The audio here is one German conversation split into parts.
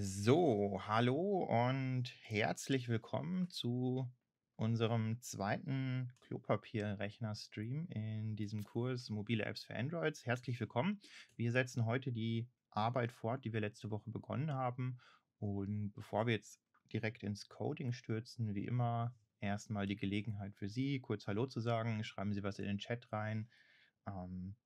So, hallo und herzlich willkommen zu unserem zweiten Klopapierrechner-Stream in diesem Kurs Mobile Apps für Androids. Herzlich willkommen. Wir setzen heute die Arbeit fort, die wir letzte Woche begonnen haben. Und bevor wir jetzt direkt ins Coding stürzen, wie immer erstmal die Gelegenheit für Sie, kurz Hallo zu sagen. Schreiben Sie was in den Chat rein. Ähm,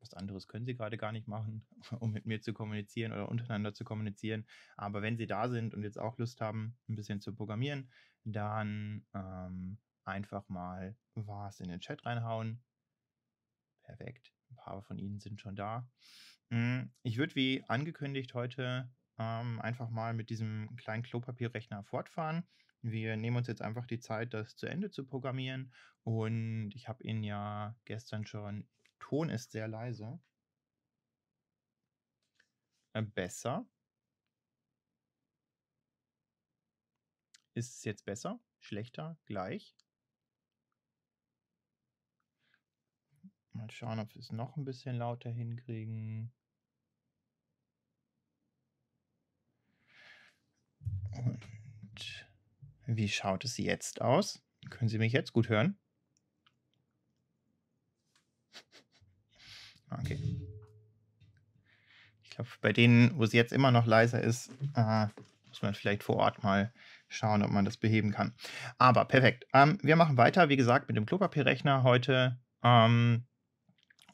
was anderes können sie gerade gar nicht machen, um mit mir zu kommunizieren oder untereinander zu kommunizieren. Aber wenn sie da sind und jetzt auch Lust haben, ein bisschen zu programmieren, dann ähm, einfach mal was in den Chat reinhauen. Perfekt. Ein paar von Ihnen sind schon da. Mm, ich würde wie angekündigt heute ähm, einfach mal mit diesem kleinen Klopapierrechner fortfahren. Wir nehmen uns jetzt einfach die Zeit, das zu Ende zu programmieren. Und ich habe Ihnen ja gestern schon Ton ist sehr leise. Äh, besser. Ist es jetzt besser? Schlechter? Gleich? Mal schauen, ob wir es noch ein bisschen lauter hinkriegen. Und wie schaut es jetzt aus? Können Sie mich jetzt gut hören? Ah, okay. Ich glaube, bei denen, wo sie jetzt immer noch leiser ist, äh, muss man vielleicht vor Ort mal schauen, ob man das beheben kann. Aber perfekt. Ähm, wir machen weiter, wie gesagt, mit dem Klopapierrechner heute. Ähm,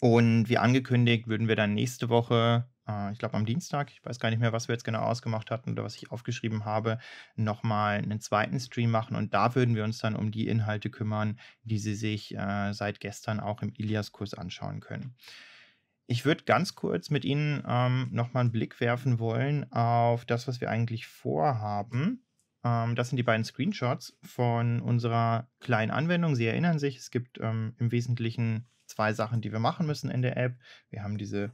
und wie angekündigt, würden wir dann nächste Woche, äh, ich glaube am Dienstag, ich weiß gar nicht mehr, was wir jetzt genau ausgemacht hatten oder was ich aufgeschrieben habe, nochmal einen zweiten Stream machen. Und da würden wir uns dann um die Inhalte kümmern, die Sie sich äh, seit gestern auch im Ilias-Kurs anschauen können. Ich würde ganz kurz mit Ihnen ähm, nochmal einen Blick werfen wollen auf das, was wir eigentlich vorhaben. Ähm, das sind die beiden Screenshots von unserer kleinen Anwendung. Sie erinnern sich, es gibt ähm, im Wesentlichen zwei Sachen, die wir machen müssen in der App. Wir haben diese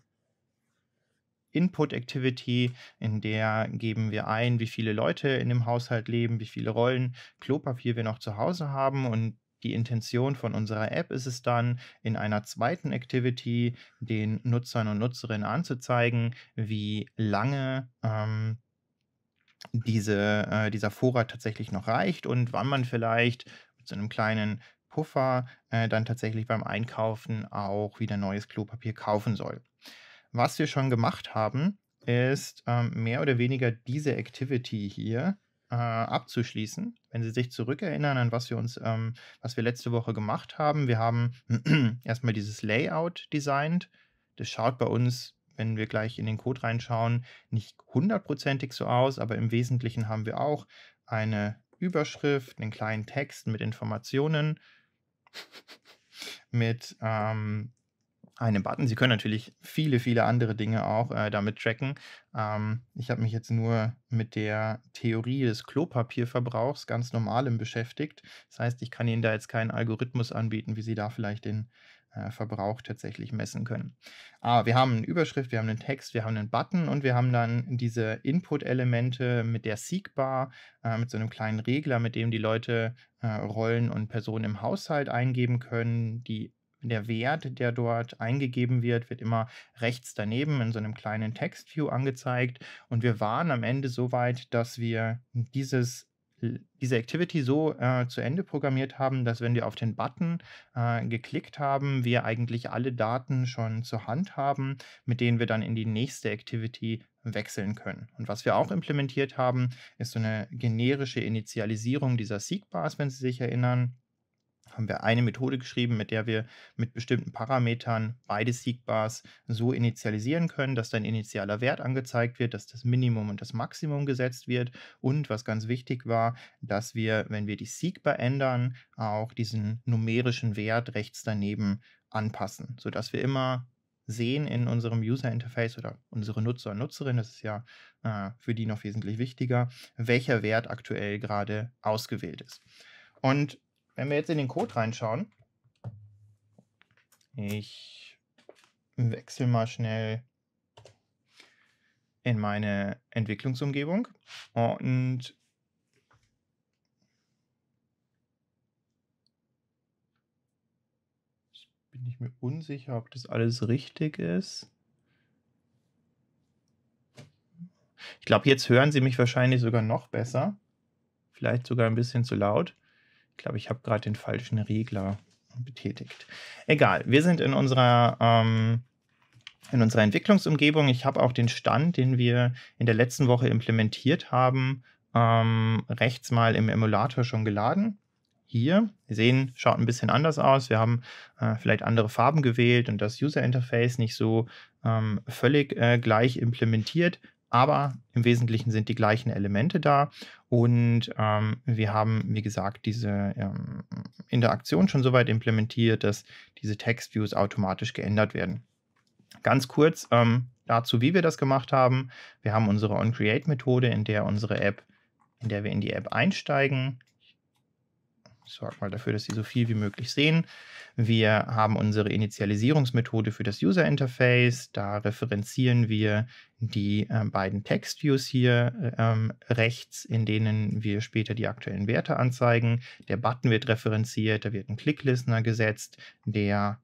Input Activity, in der geben wir ein, wie viele Leute in dem Haushalt leben, wie viele Rollen Klopapier wir noch zu Hause haben und die Intention von unserer App ist es dann, in einer zweiten Activity den Nutzern und Nutzerinnen anzuzeigen, wie lange ähm, diese, äh, dieser Vorrat tatsächlich noch reicht und wann man vielleicht mit so einem kleinen Puffer äh, dann tatsächlich beim Einkaufen auch wieder neues Klopapier kaufen soll. Was wir schon gemacht haben, ist ähm, mehr oder weniger diese Activity hier äh, abzuschließen wenn Sie sich zurückerinnern an was wir uns, ähm, was wir letzte Woche gemacht haben, wir haben erstmal dieses Layout designt. Das schaut bei uns, wenn wir gleich in den Code reinschauen, nicht hundertprozentig so aus, aber im Wesentlichen haben wir auch eine Überschrift, einen kleinen Text mit Informationen, mit ähm, einen Button. Sie können natürlich viele, viele andere Dinge auch äh, damit tracken. Ähm, ich habe mich jetzt nur mit der Theorie des Klopapierverbrauchs ganz normalem beschäftigt. Das heißt, ich kann Ihnen da jetzt keinen Algorithmus anbieten, wie Sie da vielleicht den äh, Verbrauch tatsächlich messen können. Aber ah, wir haben eine Überschrift, wir haben einen Text, wir haben einen Button und wir haben dann diese Input-Elemente mit der Seekbar, äh, mit so einem kleinen Regler, mit dem die Leute äh, Rollen und Personen im Haushalt eingeben können, die der Wert, der dort eingegeben wird, wird immer rechts daneben in so einem kleinen Textview angezeigt. Und wir waren am Ende so weit, dass wir dieses diese Activity so äh, zu Ende programmiert haben, dass wenn wir auf den Button äh, geklickt haben, wir eigentlich alle Daten schon zur Hand haben, mit denen wir dann in die nächste Activity wechseln können. Und was wir auch implementiert haben, ist so eine generische Initialisierung dieser Seek-Bars, wenn Sie sich erinnern haben wir eine Methode geschrieben, mit der wir mit bestimmten Parametern beide Seekbars so initialisieren können, dass dann initialer Wert angezeigt wird, dass das Minimum und das Maximum gesetzt wird und was ganz wichtig war, dass wir, wenn wir die Seekbar ändern, auch diesen numerischen Wert rechts daneben anpassen, sodass wir immer sehen in unserem User Interface oder unsere Nutzer und Nutzerin, das ist ja äh, für die noch wesentlich wichtiger, welcher Wert aktuell gerade ausgewählt ist. Und wenn wir jetzt in den Code reinschauen, ich wechsle mal schnell in meine Entwicklungsumgebung und bin ich mir unsicher, ob das alles richtig ist. Ich glaube, jetzt hören Sie mich wahrscheinlich sogar noch besser. Vielleicht sogar ein bisschen zu laut glaube, ich habe gerade den falschen Regler betätigt. Egal, wir sind in unserer, ähm, in unserer Entwicklungsumgebung. Ich habe auch den Stand, den wir in der letzten Woche implementiert haben, ähm, rechts mal im Emulator schon geladen. Hier, wir sehen, schaut ein bisschen anders aus. Wir haben äh, vielleicht andere Farben gewählt und das User Interface nicht so ähm, völlig äh, gleich implementiert aber im Wesentlichen sind die gleichen Elemente da und ähm, wir haben, wie gesagt, diese ähm, Interaktion schon so weit implementiert, dass diese Textviews automatisch geändert werden. Ganz kurz ähm, dazu, wie wir das gemacht haben. Wir haben unsere onCreate-Methode, in der unsere App, in der wir in die App einsteigen, ich sorge mal dafür, dass Sie so viel wie möglich sehen. Wir haben unsere Initialisierungsmethode für das User Interface. Da referenzieren wir die äh, beiden Text-Views hier ähm, rechts, in denen wir später die aktuellen Werte anzeigen. Der Button wird referenziert, da wird ein Click-Listener gesetzt, der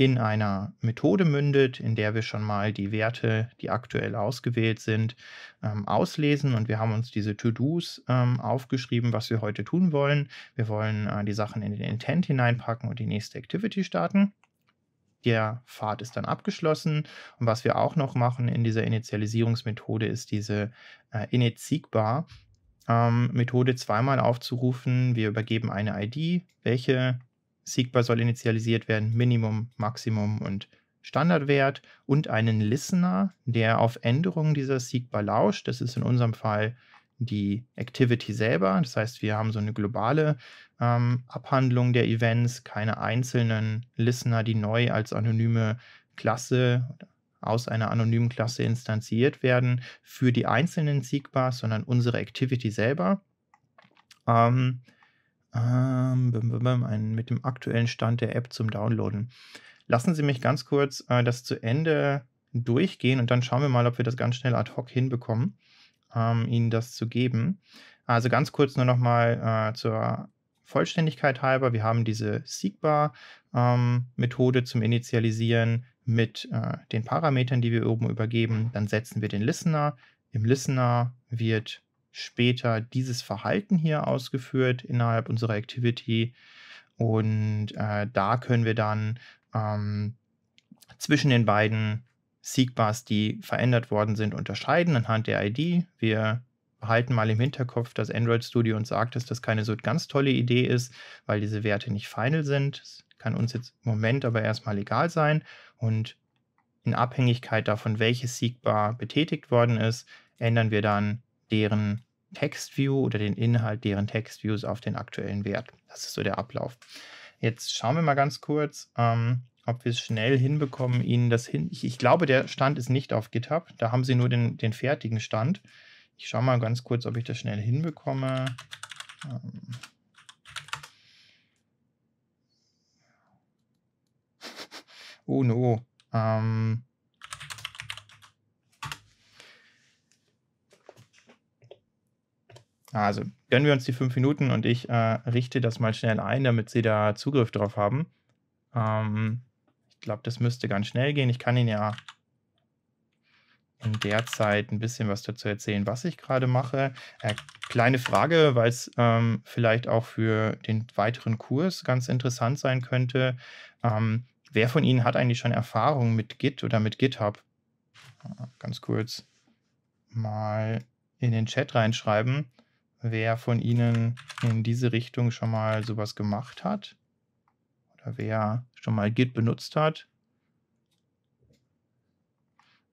in einer Methode mündet, in der wir schon mal die Werte, die aktuell ausgewählt sind, ähm, auslesen. Und wir haben uns diese To-Dos ähm, aufgeschrieben, was wir heute tun wollen. Wir wollen äh, die Sachen in den Intent hineinpacken und die nächste Activity starten. Der Pfad ist dann abgeschlossen. Und was wir auch noch machen in dieser Initialisierungsmethode ist diese äh, init seek ähm, Methode zweimal aufzurufen. Wir übergeben eine ID, welche Seekbar soll initialisiert werden, Minimum, Maximum und Standardwert und einen Listener, der auf Änderungen dieser Seekbar lauscht. Das ist in unserem Fall die Activity selber. Das heißt, wir haben so eine globale ähm, Abhandlung der Events, keine einzelnen Listener, die neu als anonyme Klasse aus einer anonymen Klasse instanziert werden für die einzelnen Seekbars, sondern unsere Activity selber. Ähm, ähm, mit dem aktuellen Stand der App zum Downloaden. Lassen Sie mich ganz kurz äh, das zu Ende durchgehen und dann schauen wir mal, ob wir das ganz schnell ad hoc hinbekommen, ähm, Ihnen das zu geben. Also ganz kurz nur nochmal äh, zur Vollständigkeit halber. Wir haben diese Seekbar-Methode ähm, zum Initialisieren mit äh, den Parametern, die wir oben übergeben. Dann setzen wir den Listener. Im Listener wird später dieses Verhalten hier ausgeführt innerhalb unserer Activity. Und äh, da können wir dann ähm, zwischen den beiden Seekbars, die verändert worden sind, unterscheiden anhand der ID. Wir behalten mal im Hinterkopf, dass Android Studio uns sagt, dass das keine so ganz tolle Idee ist, weil diese Werte nicht final sind. Das kann uns jetzt im Moment aber erstmal egal sein. Und in Abhängigkeit davon, welche Seekbar betätigt worden ist, ändern wir dann deren Textview oder den Inhalt deren Textviews auf den aktuellen Wert. Das ist so der Ablauf. Jetzt schauen wir mal ganz kurz, ähm, ob wir es schnell hinbekommen, Ihnen das hin. Ich, ich, glaube, der Stand ist nicht auf GitHub. Da haben Sie nur den, den fertigen Stand. Ich schaue mal ganz kurz, ob ich das schnell hinbekomme. Ähm oh no. Ähm Also gönnen wir uns die fünf Minuten und ich äh, richte das mal schnell ein, damit Sie da Zugriff drauf haben. Ähm, ich glaube, das müsste ganz schnell gehen. Ich kann Ihnen ja in der Zeit ein bisschen was dazu erzählen, was ich gerade mache. Äh, kleine Frage, weil es ähm, vielleicht auch für den weiteren Kurs ganz interessant sein könnte. Ähm, wer von Ihnen hat eigentlich schon Erfahrung mit Git oder mit GitHub? Äh, ganz kurz mal in den Chat reinschreiben wer von Ihnen in diese Richtung schon mal sowas gemacht hat oder wer schon mal Git benutzt hat.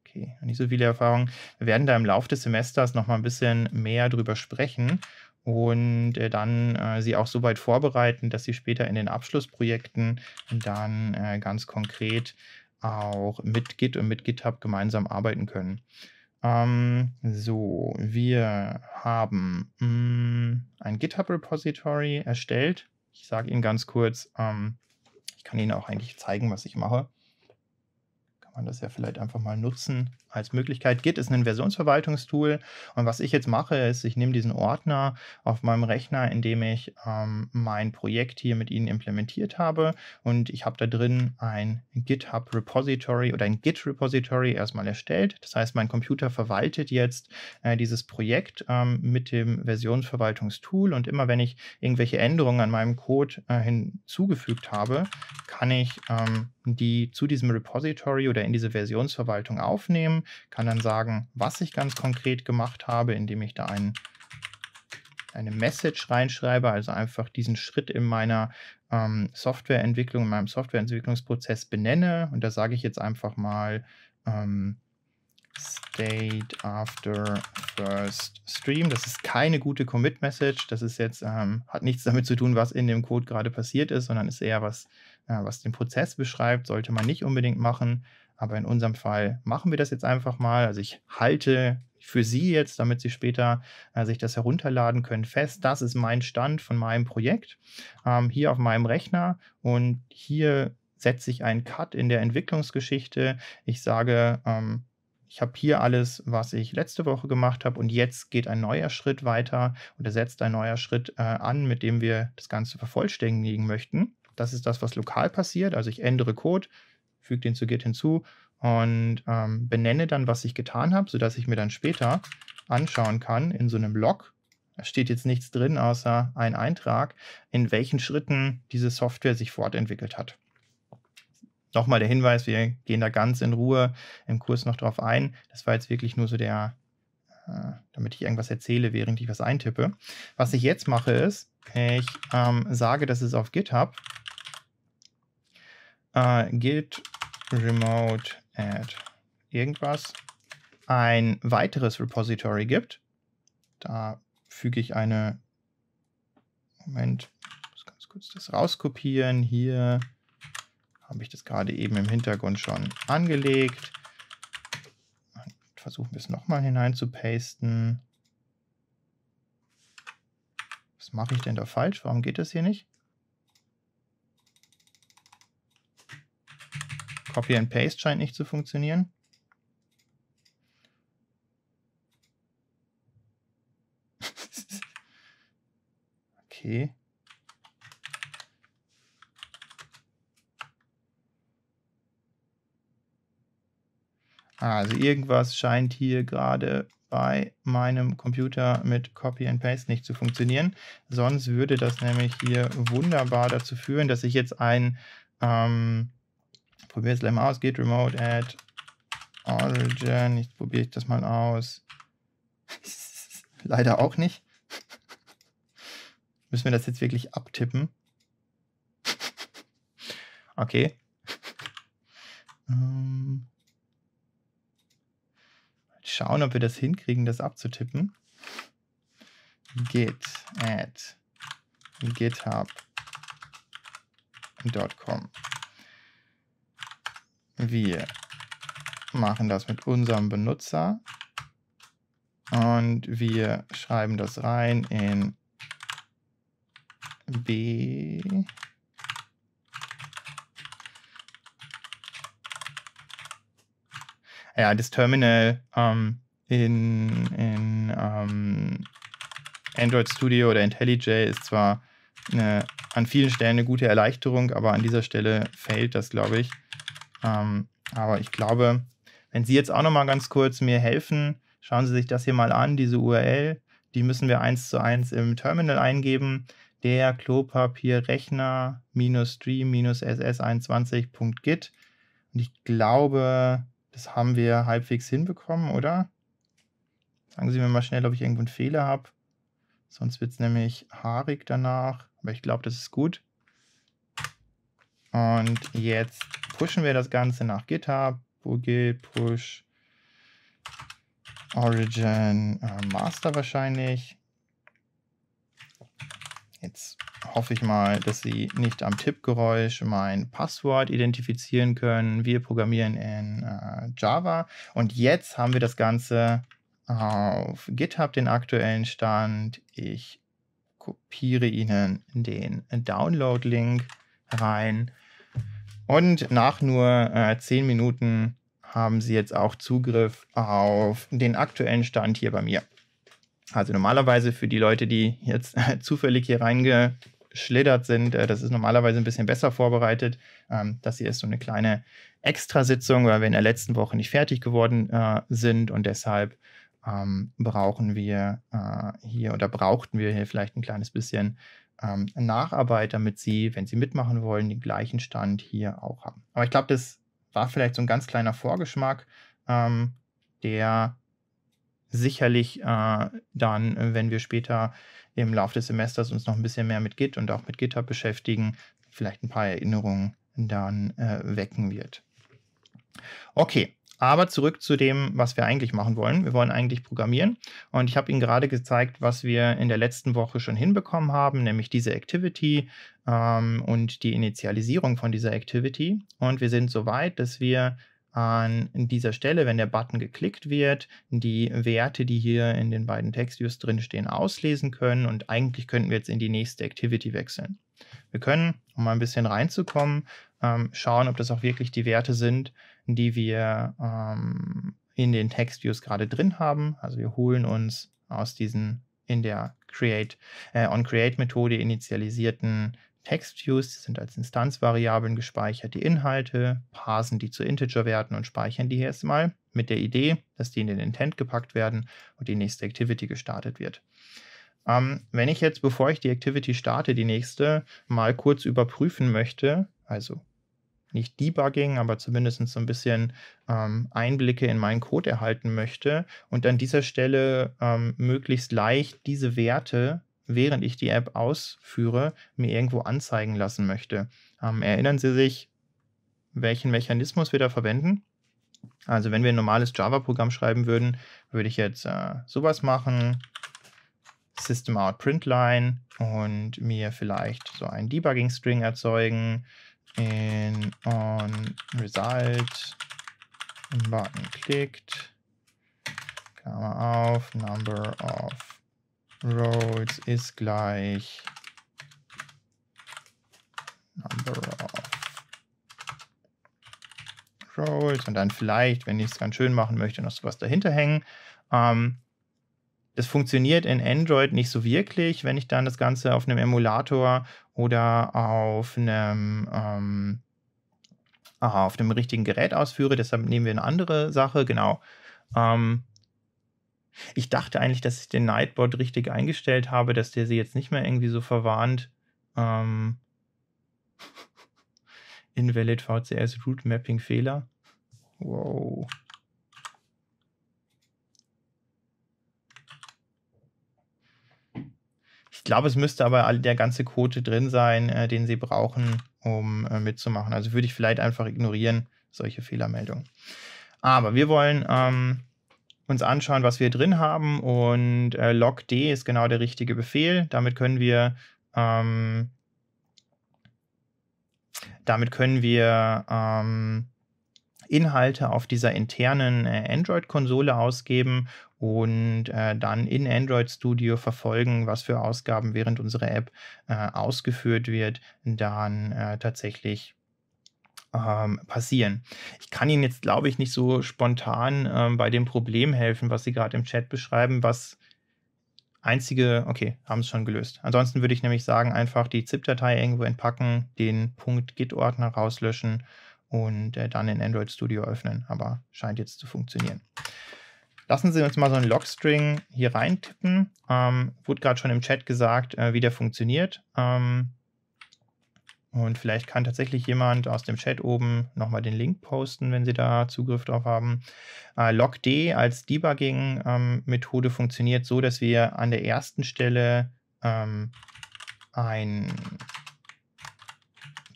Okay, nicht so viele Erfahrungen. Wir werden da im Laufe des Semesters noch mal ein bisschen mehr drüber sprechen und äh, dann äh, sie auch so weit vorbereiten, dass sie später in den Abschlussprojekten dann äh, ganz konkret auch mit Git und mit GitHub gemeinsam arbeiten können. Ähm, so, wir haben mh, mm, ein GitHub-Repository erstellt. Ich sage Ihnen ganz kurz, ähm, ich kann Ihnen auch eigentlich zeigen, was ich mache man das ja vielleicht einfach mal nutzen als Möglichkeit. Git ist ein Versionsverwaltungstool und was ich jetzt mache, ist, ich nehme diesen Ordner auf meinem Rechner, in dem ich ähm, mein Projekt hier mit Ihnen implementiert habe und ich habe da drin ein GitHub Repository oder ein Git Repository erstmal erstellt. Das heißt, mein Computer verwaltet jetzt äh, dieses Projekt ähm, mit dem Versionsverwaltungstool und immer wenn ich irgendwelche Änderungen an meinem Code äh, hinzugefügt habe, kann ich ähm, die zu diesem Repository oder in diese Versionsverwaltung aufnehmen, kann dann sagen, was ich ganz konkret gemacht habe, indem ich da einen eine Message reinschreibe, also einfach diesen Schritt in meiner ähm, Softwareentwicklung, in meinem Softwareentwicklungsprozess benenne. Und da sage ich jetzt einfach mal ähm, State after first stream. Das ist keine gute Commit-Message. Das ist jetzt, ähm, hat nichts damit zu tun, was in dem Code gerade passiert ist, sondern ist eher was, äh, was den Prozess beschreibt, sollte man nicht unbedingt machen. Aber in unserem Fall machen wir das jetzt einfach mal. Also ich halte für Sie jetzt, damit Sie später äh, sich das herunterladen können, fest. Das ist mein Stand von meinem Projekt ähm, hier auf meinem Rechner. Und hier setze ich einen Cut in der Entwicklungsgeschichte. Ich sage, ähm, ich habe hier alles, was ich letzte Woche gemacht habe und jetzt geht ein neuer Schritt weiter oder setzt ein neuer Schritt äh, an, mit dem wir das Ganze vervollständigen möchten. Das ist das, was lokal passiert. Also ich ändere Code, füge den zu Git hinzu und ähm, benenne dann, was ich getan habe, sodass ich mir dann später anschauen kann in so einem Log. Da steht jetzt nichts drin, außer ein Eintrag, in welchen Schritten diese Software sich fortentwickelt hat. Nochmal der Hinweis, wir gehen da ganz in Ruhe im Kurs noch drauf ein. Das war jetzt wirklich nur so der, äh, damit ich irgendwas erzähle, während ich was eintippe. Was ich jetzt mache ist, ich ähm, sage, dass es auf GitHub äh, git remote add irgendwas ein weiteres Repository gibt. Da füge ich eine, Moment, muss ganz kurz das rauskopieren. Hier habe ich das gerade eben im Hintergrund schon angelegt. Versuchen wir es nochmal hinein zu pasten. Was mache ich denn da falsch? Warum geht das hier nicht? Copy and Paste scheint nicht zu funktionieren. okay. Also irgendwas scheint hier gerade bei meinem Computer mit Copy and Paste nicht zu funktionieren. Sonst würde das nämlich hier wunderbar dazu führen, dass ich jetzt ein ähm, Probier es gleich mal aus. Git remote add origin. Ich probiere ich das mal aus. Leider auch nicht. Müssen wir das jetzt wirklich abtippen? okay. Ähm, schauen, ob wir das hinkriegen, das abzutippen. Git add github.com wir machen das mit unserem Benutzer und wir schreiben das rein in B ja, das Terminal ähm, in, in ähm, Android Studio oder IntelliJ ist zwar eine, an vielen Stellen eine gute Erleichterung, aber an dieser Stelle fällt das, glaube ich. Ähm, aber ich glaube, wenn Sie jetzt auch noch mal ganz kurz mir helfen, schauen Sie sich das hier mal an, diese URL. Die müssen wir eins zu eins im Terminal eingeben. Der Klopapierrechner-stream-ss21.git. Und ich glaube, das haben wir halbwegs hinbekommen, oder? Sagen Sie mir mal schnell, ob ich irgendwo einen Fehler habe. Sonst wird es nämlich haarig danach. Aber ich glaube, das ist gut. Und jetzt pushen wir das Ganze nach GitHub. Wo geht push? Origin äh, Master wahrscheinlich. Jetzt hoffe ich mal, dass Sie nicht am Tippgeräusch mein Passwort identifizieren können. Wir programmieren in äh, Java. Und jetzt haben wir das Ganze auf GitHub, den aktuellen Stand. Ich kopiere Ihnen den Download-Link rein. Und nach nur äh, 10 Minuten haben Sie jetzt auch Zugriff auf den aktuellen Stand hier bei mir. Also normalerweise für die Leute, die jetzt äh, zufällig hier reingeschlittert sind, äh, das ist normalerweise ein bisschen besser vorbereitet. Ähm, das hier ist so eine kleine Extrasitzung, weil wir in der letzten Woche nicht fertig geworden äh, sind und deshalb ähm, brauchen wir äh, hier oder brauchten wir hier vielleicht ein kleines bisschen ähm, Nacharbeit, damit sie, wenn sie mitmachen wollen, den gleichen Stand hier auch haben. Aber ich glaube, das war vielleicht so ein ganz kleiner Vorgeschmack, ähm, der sicherlich äh, dann, wenn wir später im Laufe des Semesters uns noch ein bisschen mehr mit Git und auch mit GitHub beschäftigen, vielleicht ein paar Erinnerungen dann äh, wecken wird. Okay, aber zurück zu dem, was wir eigentlich machen wollen. Wir wollen eigentlich programmieren. Und ich habe Ihnen gerade gezeigt, was wir in der letzten Woche schon hinbekommen haben, nämlich diese Activity ähm, und die Initialisierung von dieser Activity. Und wir sind so weit, dass wir an dieser Stelle, wenn der Button geklickt wird, die Werte, die hier in den beiden Textviews drinstehen, auslesen können. Und eigentlich könnten wir jetzt in die nächste Activity wechseln. Wir können, um mal ein bisschen reinzukommen, ähm, schauen, ob das auch wirklich die Werte sind, die wir ähm, in den Textviews gerade drin haben. Also wir holen uns aus diesen in der Create, äh, on-Create-Methode initialisierten Textviews, die sind als Instanzvariablen gespeichert, die Inhalte, parsen die zu Integer-Werten und speichern die hier erstmal mit der Idee, dass die in den Intent gepackt werden und die nächste Activity gestartet wird. Ähm, wenn ich jetzt, bevor ich die Activity starte, die nächste, mal kurz überprüfen möchte, also nicht Debugging, aber zumindest so ein bisschen ähm, Einblicke in meinen Code erhalten möchte und an dieser Stelle ähm, möglichst leicht diese Werte, während ich die App ausführe, mir irgendwo anzeigen lassen möchte. Ähm, erinnern Sie sich, welchen Mechanismus wir da verwenden? Also wenn wir ein normales Java-Programm schreiben würden, würde ich jetzt äh, sowas machen, System out Printline und mir vielleicht so einen Debugging-String erzeugen in on result Button klickt, Klammer auf, number of roads ist gleich number of roads und dann vielleicht, wenn ich es ganz schön machen möchte, noch sowas dahinter hängen. Ähm, das funktioniert in Android nicht so wirklich, wenn ich dann das Ganze auf einem Emulator oder auf einem, ähm, ah, auf einem richtigen Gerät ausführe. Deshalb nehmen wir eine andere Sache, genau. Ähm, ich dachte eigentlich, dass ich den Nightbot richtig eingestellt habe, dass der sie jetzt nicht mehr irgendwie so verwarnt. Ähm, Invalid VCS Root Mapping Fehler. Wow. glaube, es müsste aber der ganze Code drin sein, äh, den sie brauchen, um äh, mitzumachen. Also würde ich vielleicht einfach ignorieren, solche Fehlermeldungen. Aber wir wollen ähm, uns anschauen, was wir drin haben und äh, logd ist genau der richtige Befehl. Damit können wir ähm, damit können wir ähm, Inhalte auf dieser internen äh, Android-Konsole ausgeben und äh, dann in Android Studio verfolgen, was für Ausgaben während unserer App äh, ausgeführt wird, dann äh, tatsächlich ähm, passieren. Ich kann Ihnen jetzt, glaube ich, nicht so spontan ähm, bei dem Problem helfen, was Sie gerade im Chat beschreiben, was einzige, okay, haben es schon gelöst. Ansonsten würde ich nämlich sagen, einfach die ZIP-Datei irgendwo entpacken, den Punkt Git-Ordner rauslöschen und äh, dann in Android Studio öffnen. Aber scheint jetzt zu funktionieren. Lassen Sie uns mal so einen Logstring hier reintippen. Ähm, wurde gerade schon im Chat gesagt, äh, wie der funktioniert. Ähm, und vielleicht kann tatsächlich jemand aus dem Chat oben nochmal den Link posten, wenn Sie da Zugriff drauf haben. Äh, logd als Debugging-Methode ähm, funktioniert so, dass wir an der ersten Stelle ähm, ein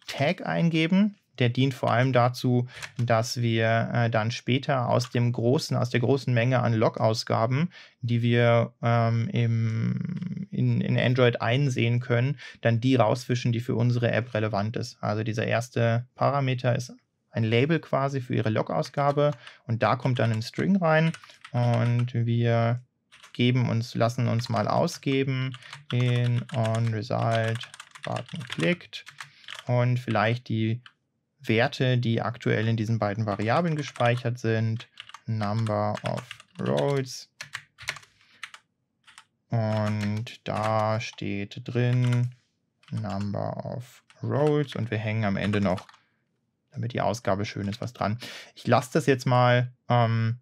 Tag eingeben der dient vor allem dazu, dass wir äh, dann später aus dem großen, aus der großen Menge an Log-Ausgaben, die wir ähm, im, in, in Android einsehen können, dann die rausfischen, die für unsere App relevant ist. Also dieser erste Parameter ist ein Label quasi für ihre Log-Ausgabe und da kommt dann ein String rein und wir geben uns, lassen uns mal ausgeben in on Button klickt und vielleicht die Werte, die aktuell in diesen beiden Variablen gespeichert sind. Number of Roles. Und da steht drin Number of Roles. Und wir hängen am Ende noch, damit die Ausgabe schön ist, was dran. Ich lasse das jetzt mal ähm,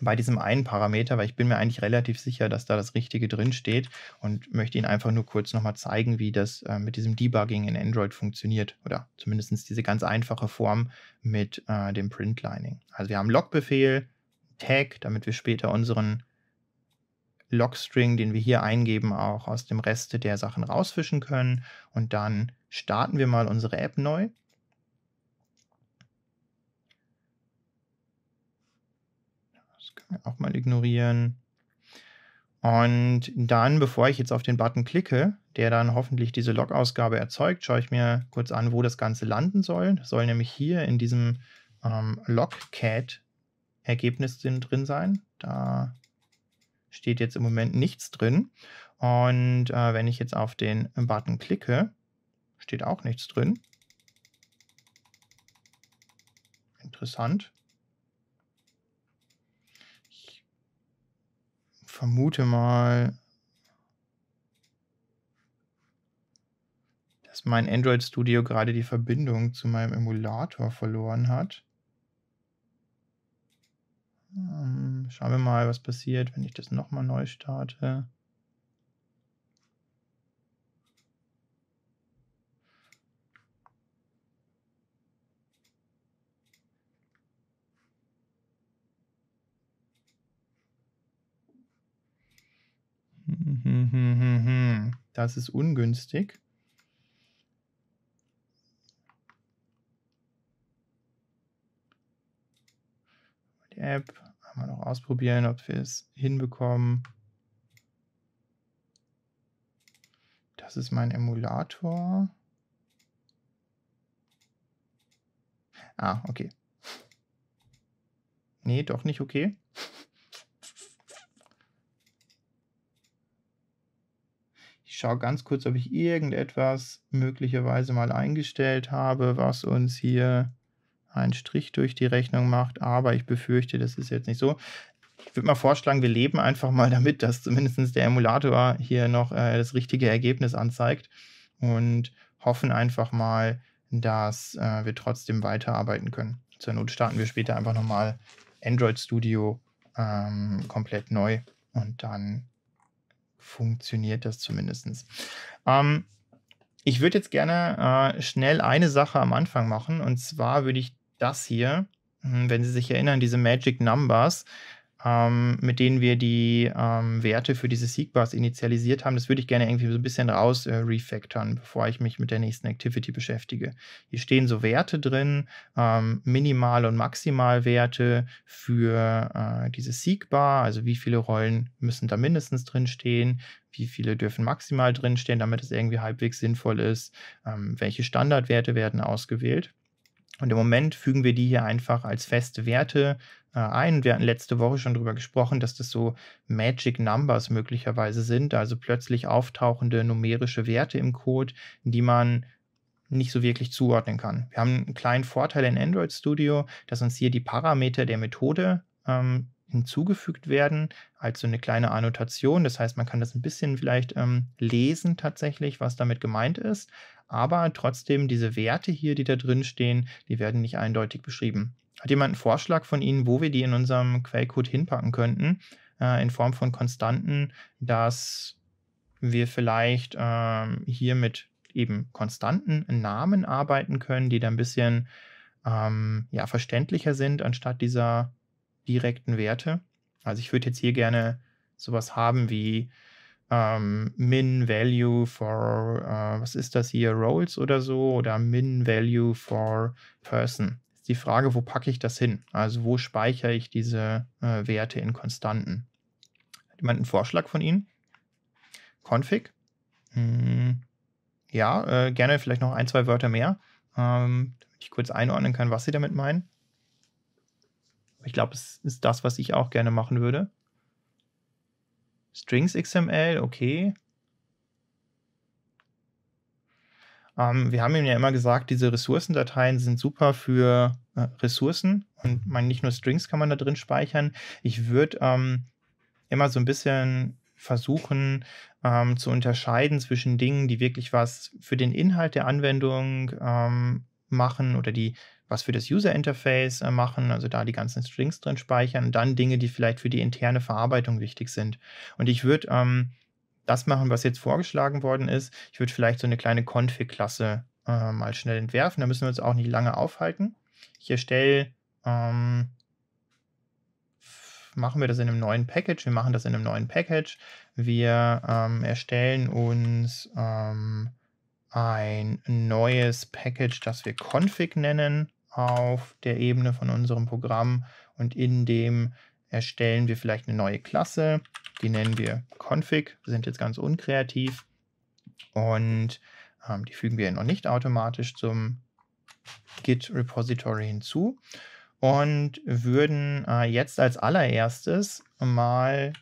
bei diesem einen Parameter, weil ich bin mir eigentlich relativ sicher, dass da das Richtige drin steht und möchte Ihnen einfach nur kurz nochmal zeigen, wie das äh, mit diesem Debugging in Android funktioniert oder zumindest diese ganz einfache Form mit äh, dem Printlining. Also wir haben Log-Befehl, Tag, damit wir später unseren Logstring, den wir hier eingeben, auch aus dem Rest der Sachen rausfischen können und dann starten wir mal unsere App neu auch mal ignorieren. Und dann, bevor ich jetzt auf den Button klicke, der dann hoffentlich diese Log-Ausgabe erzeugt, schaue ich mir kurz an, wo das Ganze landen soll. Das soll nämlich hier in diesem ähm, Logcat-Ergebnis drin sein. Da steht jetzt im Moment nichts drin. Und äh, wenn ich jetzt auf den Button klicke, steht auch nichts drin. Interessant. vermute mal, dass mein Android Studio gerade die Verbindung zu meinem Emulator verloren hat. Hm, schauen wir mal, was passiert, wenn ich das nochmal neu starte. Hm, hm, hm, hm, Das ist ungünstig. Die App einmal noch ausprobieren, ob wir es hinbekommen. Das ist mein Emulator. Ah, okay. Nee, doch nicht okay. schaue ganz kurz, ob ich irgendetwas möglicherweise mal eingestellt habe, was uns hier einen Strich durch die Rechnung macht. Aber ich befürchte, das ist jetzt nicht so. Ich würde mal vorschlagen, wir leben einfach mal damit, dass zumindest der Emulator hier noch äh, das richtige Ergebnis anzeigt und hoffen einfach mal, dass äh, wir trotzdem weiterarbeiten können. Zur Not starten wir später einfach nochmal Android Studio ähm, komplett neu und dann funktioniert das zumindest. Ähm, ich würde jetzt gerne äh, schnell eine Sache am Anfang machen. Und zwar würde ich das hier, hm, wenn Sie sich erinnern, diese Magic Numbers, ähm, mit denen wir die ähm, Werte für diese Seekbars initialisiert haben. Das würde ich gerne irgendwie so ein bisschen raus äh, refactoren, bevor ich mich mit der nächsten Activity beschäftige. Hier stehen so Werte drin, ähm, Minimal- und Maximalwerte für äh, diese Seekbar, also wie viele Rollen müssen da mindestens drin stehen, wie viele dürfen maximal drinstehen, damit es irgendwie halbwegs sinnvoll ist, ähm, welche Standardwerte werden ausgewählt. Und im Moment fügen wir die hier einfach als feste Werte äh, ein. wir hatten letzte Woche schon darüber gesprochen, dass das so Magic Numbers möglicherweise sind, also plötzlich auftauchende numerische Werte im Code, die man nicht so wirklich zuordnen kann. Wir haben einen kleinen Vorteil in Android Studio, dass uns hier die Parameter der Methode ähm, hinzugefügt werden als so eine kleine Annotation. Das heißt, man kann das ein bisschen vielleicht ähm, lesen tatsächlich, was damit gemeint ist aber trotzdem diese Werte hier, die da drin stehen, die werden nicht eindeutig beschrieben. Hat jemand einen Vorschlag von Ihnen, wo wir die in unserem Quellcode hinpacken könnten, äh, in Form von Konstanten, dass wir vielleicht ähm, hier mit eben konstanten Namen arbeiten können, die da ein bisschen ähm, ja, verständlicher sind, anstatt dieser direkten Werte? Also ich würde jetzt hier gerne sowas haben wie ähm, Min Value for, äh, was ist das hier, Roles oder so, oder Min Value for Person. Ist die Frage, wo packe ich das hin? Also wo speichere ich diese äh, Werte in Konstanten? Hat jemand einen Vorschlag von Ihnen? Config? Hm, ja, äh, gerne vielleicht noch ein, zwei Wörter mehr, ähm, damit ich kurz einordnen kann, was Sie damit meinen. Ich glaube, es ist das, was ich auch gerne machen würde. Strings XML, okay. Ähm, wir haben ihm ja immer gesagt, diese Ressourcendateien sind super für äh, Ressourcen und man, nicht nur Strings kann man da drin speichern. Ich würde ähm, immer so ein bisschen versuchen ähm, zu unterscheiden zwischen Dingen, die wirklich was für den Inhalt der Anwendung ähm, machen oder die was für das User Interface äh, machen, also da die ganzen Strings drin speichern, dann Dinge, die vielleicht für die interne Verarbeitung wichtig sind. Und ich würde ähm, das machen, was jetzt vorgeschlagen worden ist. Ich würde vielleicht so eine kleine Config-Klasse äh, mal schnell entwerfen. Da müssen wir uns auch nicht lange aufhalten. Ich erstelle, ähm, machen wir das in einem neuen Package. Wir machen das in einem neuen Package. Wir ähm, erstellen uns ähm, ein neues Package, das wir Config nennen auf der Ebene von unserem Programm und in dem erstellen wir vielleicht eine neue Klasse. Die nennen wir Config. Wir sind jetzt ganz unkreativ und ähm, die fügen wir noch nicht automatisch zum Git Repository hinzu und würden äh, jetzt als allererstes mal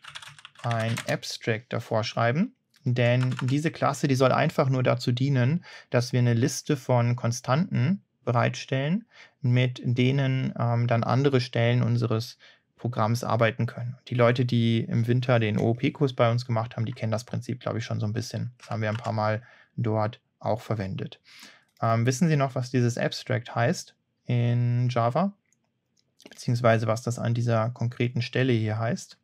ein Abstract davor schreiben. Denn diese Klasse, die soll einfach nur dazu dienen, dass wir eine Liste von Konstanten bereitstellen, mit denen ähm, dann andere Stellen unseres Programms arbeiten können. Die Leute, die im Winter den OOP-Kurs bei uns gemacht haben, die kennen das Prinzip, glaube ich, schon so ein bisschen. Das haben wir ein paar Mal dort auch verwendet. Ähm, wissen Sie noch, was dieses Abstract heißt in Java? Beziehungsweise was das an dieser konkreten Stelle hier heißt?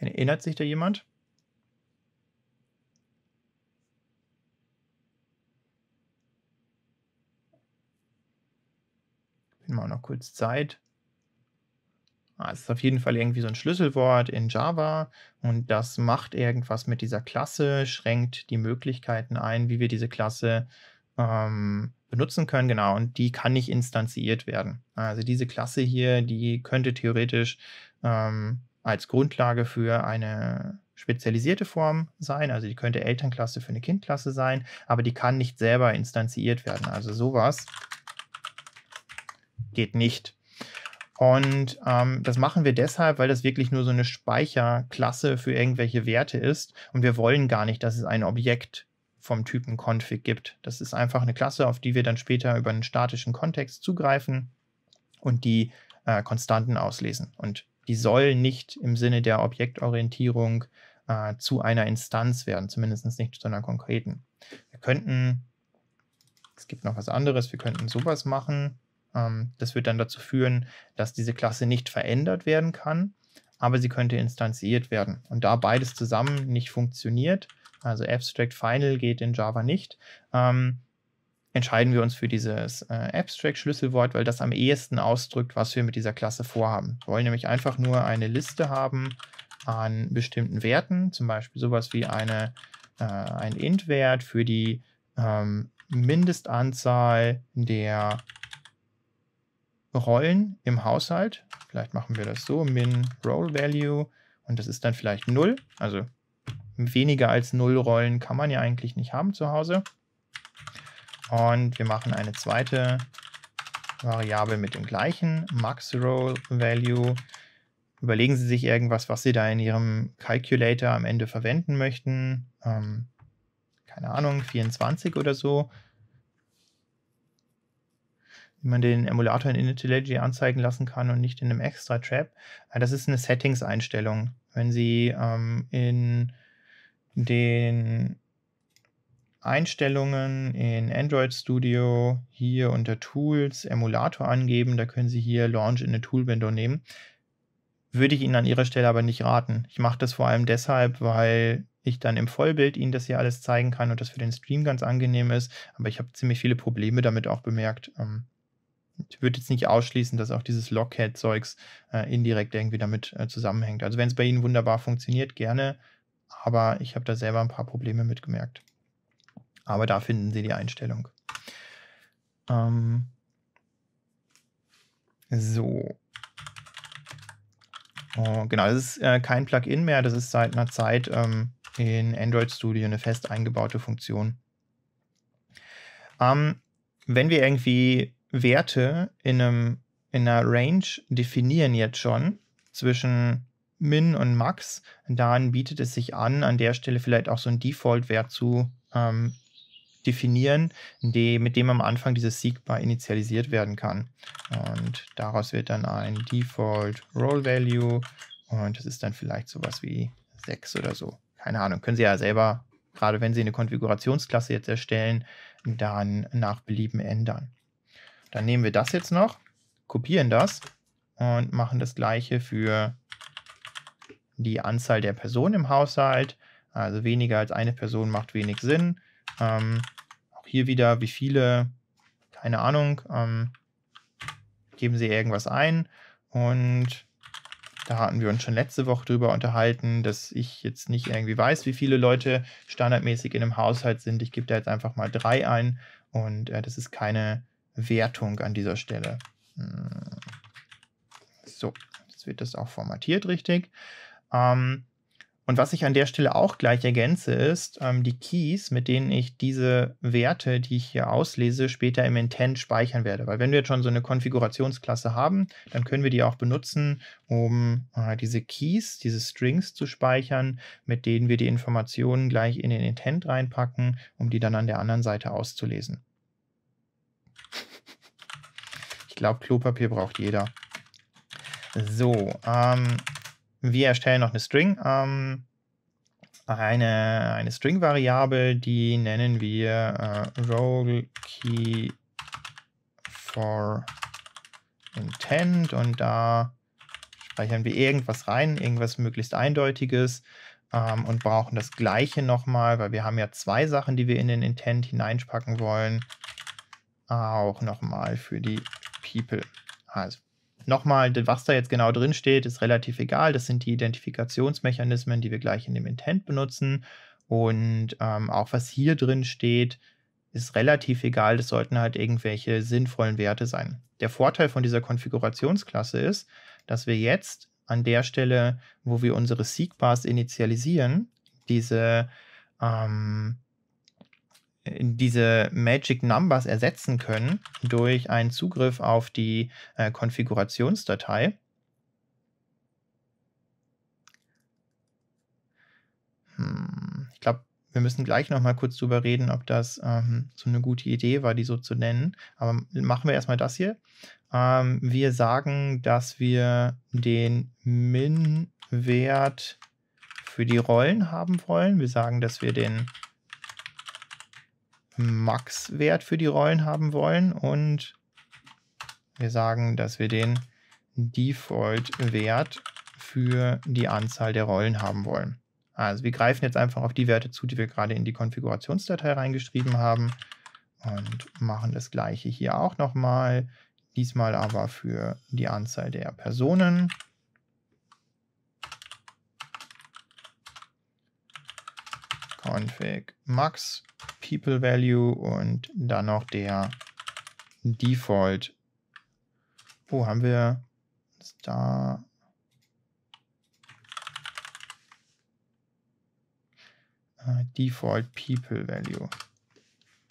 Erinnert sich da jemand? hätten wir auch noch kurz Zeit. Ah, es ist auf jeden Fall irgendwie so ein Schlüsselwort in Java und das macht irgendwas mit dieser Klasse, schränkt die Möglichkeiten ein, wie wir diese Klasse ähm, benutzen können, genau, und die kann nicht instanziiert werden. Also diese Klasse hier, die könnte theoretisch ähm, als Grundlage für eine spezialisierte Form sein, also die könnte Elternklasse für eine Kindklasse sein, aber die kann nicht selber instanziert werden. Also sowas geht nicht. Und ähm, das machen wir deshalb, weil das wirklich nur so eine Speicherklasse für irgendwelche Werte ist. Und wir wollen gar nicht, dass es ein Objekt vom Typen config gibt. Das ist einfach eine Klasse, auf die wir dann später über einen statischen Kontext zugreifen und die äh, Konstanten auslesen. Und die soll nicht im Sinne der Objektorientierung äh, zu einer Instanz werden, zumindest nicht zu einer konkreten. Wir könnten, es gibt noch was anderes, wir könnten sowas machen. Ähm, das wird dann dazu führen, dass diese Klasse nicht verändert werden kann, aber sie könnte instanziert werden. Und da beides zusammen nicht funktioniert, also Abstract Final geht in Java nicht, ähm, entscheiden wir uns für dieses äh, Abstract-Schlüsselwort, weil das am ehesten ausdrückt, was wir mit dieser Klasse vorhaben. Wir wollen nämlich einfach nur eine Liste haben an bestimmten Werten, zum Beispiel sowas wie eine, äh, ein Int-Wert für die ähm, Mindestanzahl der Rollen im Haushalt. Vielleicht machen wir das so, min roll value und das ist dann vielleicht 0. Also weniger als 0 Rollen kann man ja eigentlich nicht haben zu Hause. Und wir machen eine zweite Variable mit dem gleichen max roll value. Überlegen Sie sich irgendwas, was Sie da in Ihrem Calculator am Ende verwenden möchten. Ähm, keine Ahnung, 24 oder so wie man den Emulator in IntelliJ anzeigen lassen kann und nicht in einem extra Trap. Äh, das ist eine Settings-Einstellung. Wenn Sie ähm, in den Einstellungen in Android Studio hier unter Tools Emulator angeben, da können Sie hier Launch in a Tool Window nehmen. Würde ich Ihnen an Ihrer Stelle aber nicht raten. Ich mache das vor allem deshalb, weil ich dann im Vollbild Ihnen das hier alles zeigen kann und das für den Stream ganz angenehm ist. Aber ich habe ziemlich viele Probleme damit auch bemerkt. Ähm, ich würde jetzt nicht ausschließen, dass auch dieses Lockhead-Zeugs äh, indirekt irgendwie damit äh, zusammenhängt. Also wenn es bei Ihnen wunderbar funktioniert, gerne. Aber ich habe da selber ein paar Probleme mitgemerkt. Aber da finden Sie die Einstellung. Ähm so. Oh, genau, das ist äh, kein Plugin mehr. Das ist seit einer Zeit ähm, in Android Studio eine fest eingebaute Funktion. Ähm, wenn wir irgendwie Werte in, einem, in einer Range definieren jetzt schon zwischen Min und Max, dann bietet es sich an, an der Stelle vielleicht auch so einen Default-Wert zu ähm, definieren, die, mit dem am Anfang dieses Seekbar initialisiert werden kann. Und daraus wird dann ein Default Roll Value und das ist dann vielleicht sowas wie 6 oder so. Keine Ahnung, können Sie ja selber, gerade wenn Sie eine Konfigurationsklasse jetzt erstellen, dann nach Belieben ändern. Dann nehmen wir das jetzt noch, kopieren das und machen das gleiche für die Anzahl der Personen im Haushalt. Also weniger als eine Person macht wenig Sinn. Ähm, auch hier wieder, wie viele, keine Ahnung, ähm, geben Sie irgendwas ein. Und da hatten wir uns schon letzte Woche drüber unterhalten, dass ich jetzt nicht irgendwie weiß, wie viele Leute standardmäßig in einem Haushalt sind. Ich gebe da jetzt einfach mal drei ein und äh, das ist keine Wertung an dieser Stelle. Hm. So, jetzt wird das auch formatiert richtig. Ähm, und was ich an der Stelle auch gleich ergänze, ist ähm, die Keys, mit denen ich diese Werte, die ich hier auslese, später im Intent speichern werde. Weil wenn wir jetzt schon so eine Konfigurationsklasse haben, dann können wir die auch benutzen, um äh, diese Keys, diese Strings zu speichern, mit denen wir die Informationen gleich in den Intent reinpacken, um die dann an der anderen Seite auszulesen. glaube, Klopapier braucht jeder. So, ähm, wir erstellen noch eine String. Ähm, eine eine String-Variable, die nennen wir äh, roll key for intent und da speichern wir irgendwas rein, irgendwas möglichst eindeutiges ähm, und brauchen das gleiche nochmal, weil wir haben ja zwei Sachen, die wir in den Intent hineinspacken wollen. Auch nochmal für die People. Also nochmal, was da jetzt genau drin steht, ist relativ egal. Das sind die Identifikationsmechanismen, die wir gleich in dem Intent benutzen. Und ähm, auch was hier drin steht, ist relativ egal. Das sollten halt irgendwelche sinnvollen Werte sein. Der Vorteil von dieser Konfigurationsklasse ist, dass wir jetzt an der Stelle, wo wir unsere Seekbars initialisieren, diese ähm, diese Magic Numbers ersetzen können durch einen Zugriff auf die äh, Konfigurationsdatei. Hm, ich glaube, wir müssen gleich nochmal kurz drüber reden, ob das ähm, so eine gute Idee war, die so zu nennen. Aber machen wir erstmal das hier. Ähm, wir sagen, dass wir den Min-Wert für die Rollen haben wollen. Wir sagen, dass wir den Max-Wert für die Rollen haben wollen und wir sagen, dass wir den Default-Wert für die Anzahl der Rollen haben wollen. Also wir greifen jetzt einfach auf die Werte zu, die wir gerade in die Konfigurationsdatei reingeschrieben haben und machen das gleiche hier auch nochmal, diesmal aber für die Anzahl der Personen. config max people value und dann noch der default. Oh, haben wir da ah, default people value.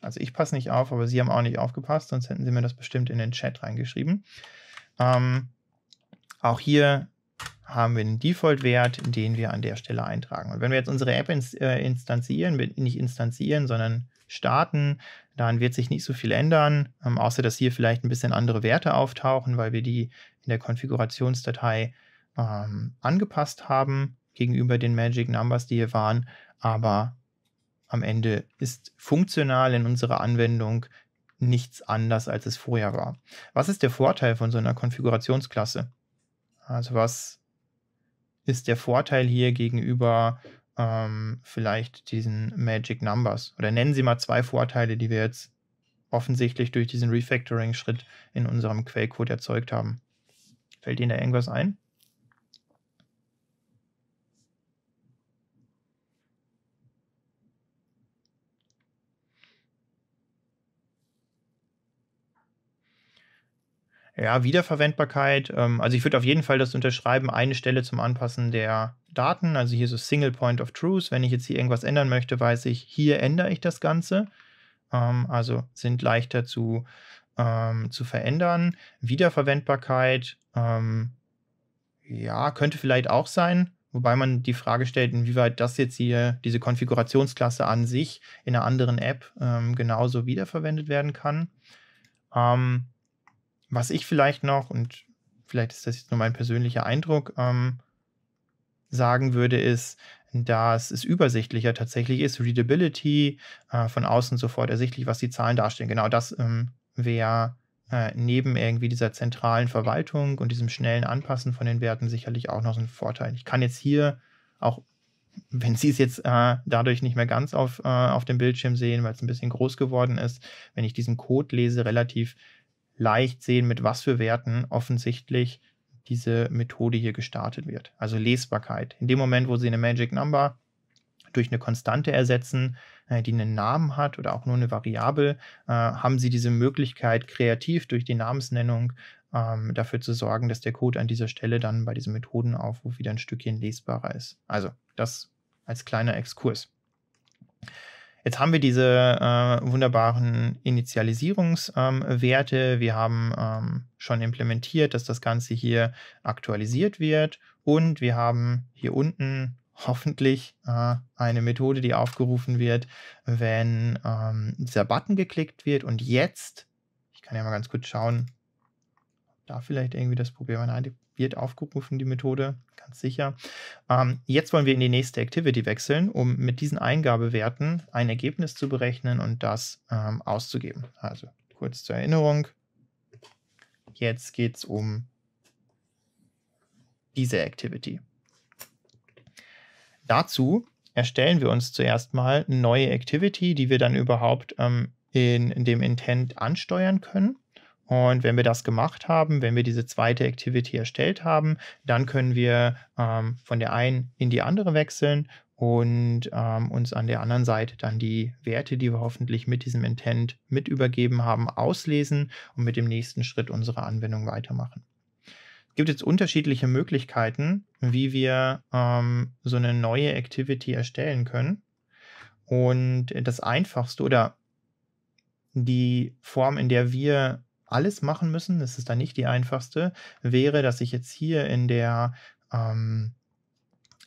Also ich passe nicht auf, aber Sie haben auch nicht aufgepasst, sonst hätten Sie mir das bestimmt in den Chat reingeschrieben. Ähm, auch hier haben wir einen Default-Wert, den wir an der Stelle eintragen. Und wenn wir jetzt unsere App ins, äh, instanzieren, nicht instanzieren, sondern starten, dann wird sich nicht so viel ändern, ähm, außer dass hier vielleicht ein bisschen andere Werte auftauchen, weil wir die in der Konfigurationsdatei ähm, angepasst haben gegenüber den Magic Numbers, die hier waren. Aber am Ende ist funktional in unserer Anwendung nichts anders, als es vorher war. Was ist der Vorteil von so einer Konfigurationsklasse? Also was ist der Vorteil hier gegenüber ähm, vielleicht diesen Magic Numbers? Oder nennen Sie mal zwei Vorteile, die wir jetzt offensichtlich durch diesen Refactoring-Schritt in unserem Quellcode erzeugt haben. Fällt Ihnen da irgendwas ein? Ja, Wiederverwendbarkeit. Ähm, also ich würde auf jeden Fall das unterschreiben, eine Stelle zum Anpassen der Daten, also hier so Single Point of Truth. Wenn ich jetzt hier irgendwas ändern möchte, weiß ich, hier ändere ich das Ganze. Ähm, also sind leichter zu, ähm, zu verändern. Wiederverwendbarkeit, ähm, ja, könnte vielleicht auch sein. Wobei man die Frage stellt, inwieweit das jetzt hier, diese Konfigurationsklasse an sich in einer anderen App ähm, genauso wiederverwendet werden kann. Ähm, was ich vielleicht noch, und vielleicht ist das jetzt nur mein persönlicher Eindruck, ähm, sagen würde, ist, dass es übersichtlicher tatsächlich ist, Readability, äh, von außen sofort ersichtlich, was die Zahlen darstellen. Genau das ähm, wäre äh, neben irgendwie dieser zentralen Verwaltung und diesem schnellen Anpassen von den Werten sicherlich auch noch so ein Vorteil. Ich kann jetzt hier auch wenn Sie es jetzt äh, dadurch nicht mehr ganz auf, äh, auf dem Bildschirm sehen, weil es ein bisschen groß geworden ist, wenn ich diesen Code lese, relativ leicht sehen, mit was für Werten offensichtlich diese Methode hier gestartet wird. Also Lesbarkeit. In dem Moment, wo Sie eine Magic Number durch eine Konstante ersetzen, äh, die einen Namen hat oder auch nur eine Variable, äh, haben Sie diese Möglichkeit, kreativ durch die Namensnennung ähm, dafür zu sorgen, dass der Code an dieser Stelle dann bei diesem Methodenaufruf wieder ein Stückchen lesbarer ist. Also das als kleiner Exkurs. Jetzt haben wir diese äh, wunderbaren Initialisierungswerte. Ähm, wir haben ähm, schon implementiert, dass das Ganze hier aktualisiert wird. Und wir haben hier unten hoffentlich äh, eine Methode, die aufgerufen wird, wenn ähm, dieser Button geklickt wird. Und jetzt, ich kann ja mal ganz kurz schauen, da vielleicht irgendwie das Problem. Nein, die wird aufgerufen, die Methode, ganz sicher. Ähm, jetzt wollen wir in die nächste Activity wechseln, um mit diesen Eingabewerten ein Ergebnis zu berechnen und das ähm, auszugeben. Also kurz zur Erinnerung. Jetzt geht es um diese Activity. Dazu erstellen wir uns zuerst mal eine neue Activity, die wir dann überhaupt ähm, in, in dem Intent ansteuern können. Und wenn wir das gemacht haben, wenn wir diese zweite Activity erstellt haben, dann können wir ähm, von der einen in die andere wechseln und ähm, uns an der anderen Seite dann die Werte, die wir hoffentlich mit diesem Intent mit übergeben haben, auslesen und mit dem nächsten Schritt unserer Anwendung weitermachen. Es gibt jetzt unterschiedliche Möglichkeiten, wie wir ähm, so eine neue Activity erstellen können. Und das einfachste oder die Form, in der wir alles machen müssen, das ist dann nicht die einfachste, wäre, dass ich jetzt hier in der ähm,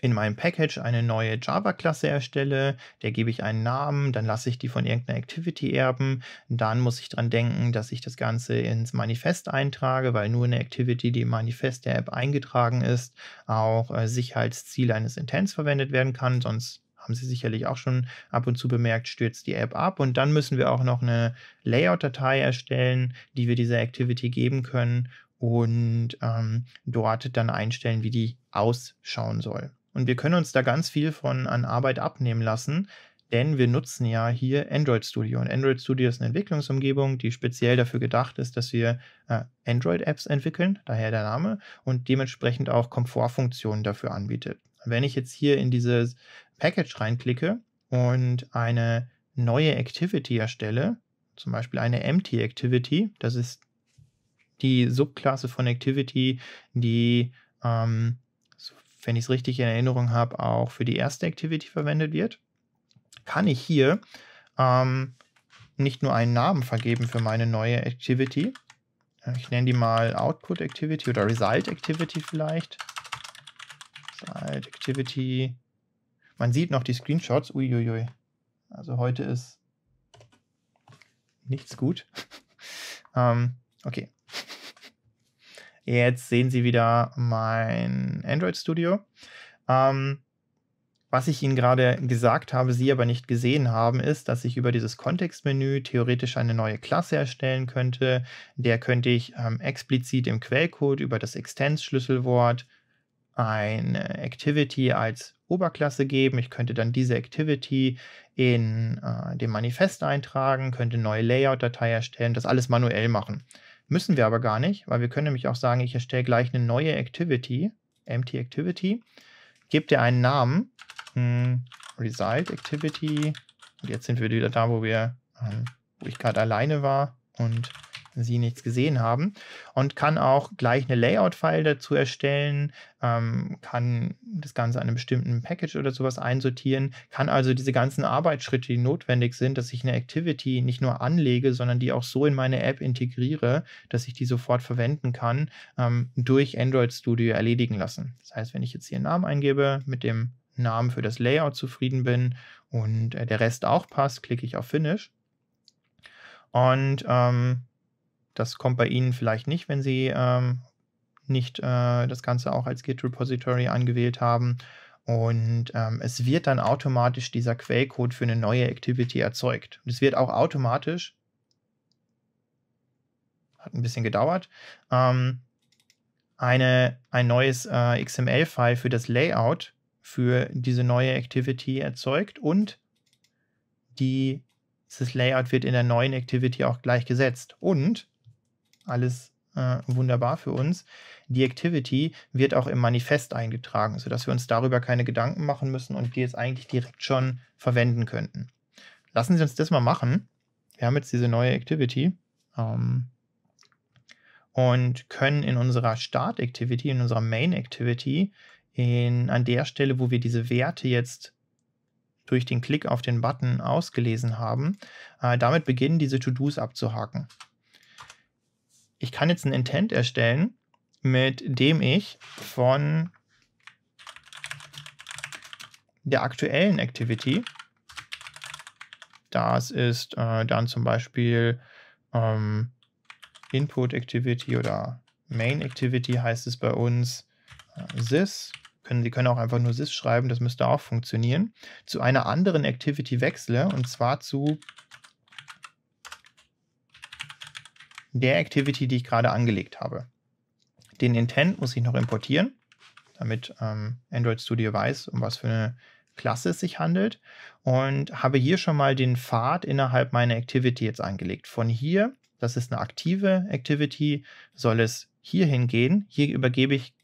in meinem Package eine neue Java-Klasse erstelle, der gebe ich einen Namen, dann lasse ich die von irgendeiner Activity erben, dann muss ich dran denken, dass ich das Ganze ins Manifest eintrage, weil nur eine Activity, die im Manifest der App eingetragen ist, auch äh, Sicherheitsziel eines Intents verwendet werden kann, sonst haben Sie sicherlich auch schon ab und zu bemerkt, stürzt die App ab. Und dann müssen wir auch noch eine Layout-Datei erstellen, die wir dieser Activity geben können und ähm, dort dann einstellen, wie die ausschauen soll. Und wir können uns da ganz viel von an Arbeit abnehmen lassen, denn wir nutzen ja hier Android Studio. Und Android Studio ist eine Entwicklungsumgebung, die speziell dafür gedacht ist, dass wir äh, Android-Apps entwickeln, daher der Name, und dementsprechend auch Komfortfunktionen dafür anbietet. Wenn ich jetzt hier in dieses Package reinklicke und eine neue Activity erstelle, zum Beispiel eine Empty Activity, das ist die Subklasse von Activity, die, ähm, wenn ich es richtig in Erinnerung habe, auch für die erste Activity verwendet wird, kann ich hier ähm, nicht nur einen Namen vergeben für meine neue Activity. Äh, ich nenne die mal Output Activity oder Result Activity vielleicht. Result Activity man sieht noch die Screenshots. Uiuiui. Also heute ist nichts gut. ähm, okay. Jetzt sehen Sie wieder mein Android Studio. Ähm, was ich Ihnen gerade gesagt habe, Sie aber nicht gesehen haben, ist, dass ich über dieses Kontextmenü theoretisch eine neue Klasse erstellen könnte. Der könnte ich ähm, explizit im Quellcode über das extens schlüsselwort eine Activity als Oberklasse geben. Ich könnte dann diese Activity in äh, dem Manifest eintragen, könnte neue Layout-Datei erstellen, das alles manuell machen. Müssen wir aber gar nicht, weil wir können nämlich auch sagen, ich erstelle gleich eine neue Activity, empty Activity, gebe dir einen Namen, hm, Result Activity, und jetzt sind wir wieder da, wo wir, äh, wo ich gerade alleine war und Sie nichts gesehen haben und kann auch gleich eine Layout-File dazu erstellen, ähm, kann das Ganze an einem bestimmten Package oder sowas einsortieren, kann also diese ganzen Arbeitsschritte, die notwendig sind, dass ich eine Activity nicht nur anlege, sondern die auch so in meine App integriere, dass ich die sofort verwenden kann, ähm, durch Android Studio erledigen lassen. Das heißt, wenn ich jetzt hier einen Namen eingebe, mit dem Namen für das Layout zufrieden bin und äh, der Rest auch passt, klicke ich auf Finish. Und ähm, das kommt bei Ihnen vielleicht nicht, wenn Sie ähm, nicht äh, das Ganze auch als Git-Repository angewählt haben. Und ähm, es wird dann automatisch dieser Quellcode für eine neue Activity erzeugt. Und es wird auch automatisch, hat ein bisschen gedauert, ähm, eine, ein neues äh, XML-File für das Layout für diese neue Activity erzeugt und die, dieses Layout wird in der neuen Activity auch gleich gesetzt. Und alles äh, wunderbar für uns. Die Activity wird auch im Manifest eingetragen, sodass wir uns darüber keine Gedanken machen müssen und die jetzt eigentlich direkt schon verwenden könnten. Lassen Sie uns das mal machen. Wir haben jetzt diese neue Activity ähm, und können in unserer Start Activity, in unserer Main Activity, an der Stelle, wo wir diese Werte jetzt durch den Klick auf den Button ausgelesen haben, äh, damit beginnen, diese To-Dos abzuhaken ich kann jetzt einen Intent erstellen, mit dem ich von der aktuellen Activity, das ist äh, dann zum Beispiel ähm, Input Activity oder Main Activity heißt es bei uns, äh, sys können, Sie können auch einfach nur sys schreiben, das müsste auch funktionieren, zu einer anderen Activity wechsle und zwar zu der Activity, die ich gerade angelegt habe. Den Intent muss ich noch importieren, damit ähm, Android Studio weiß, um was für eine Klasse es sich handelt. Und habe hier schon mal den Pfad innerhalb meiner Activity jetzt angelegt. Von hier, das ist eine aktive Activity, soll es hier hingehen. Hier übergebe ich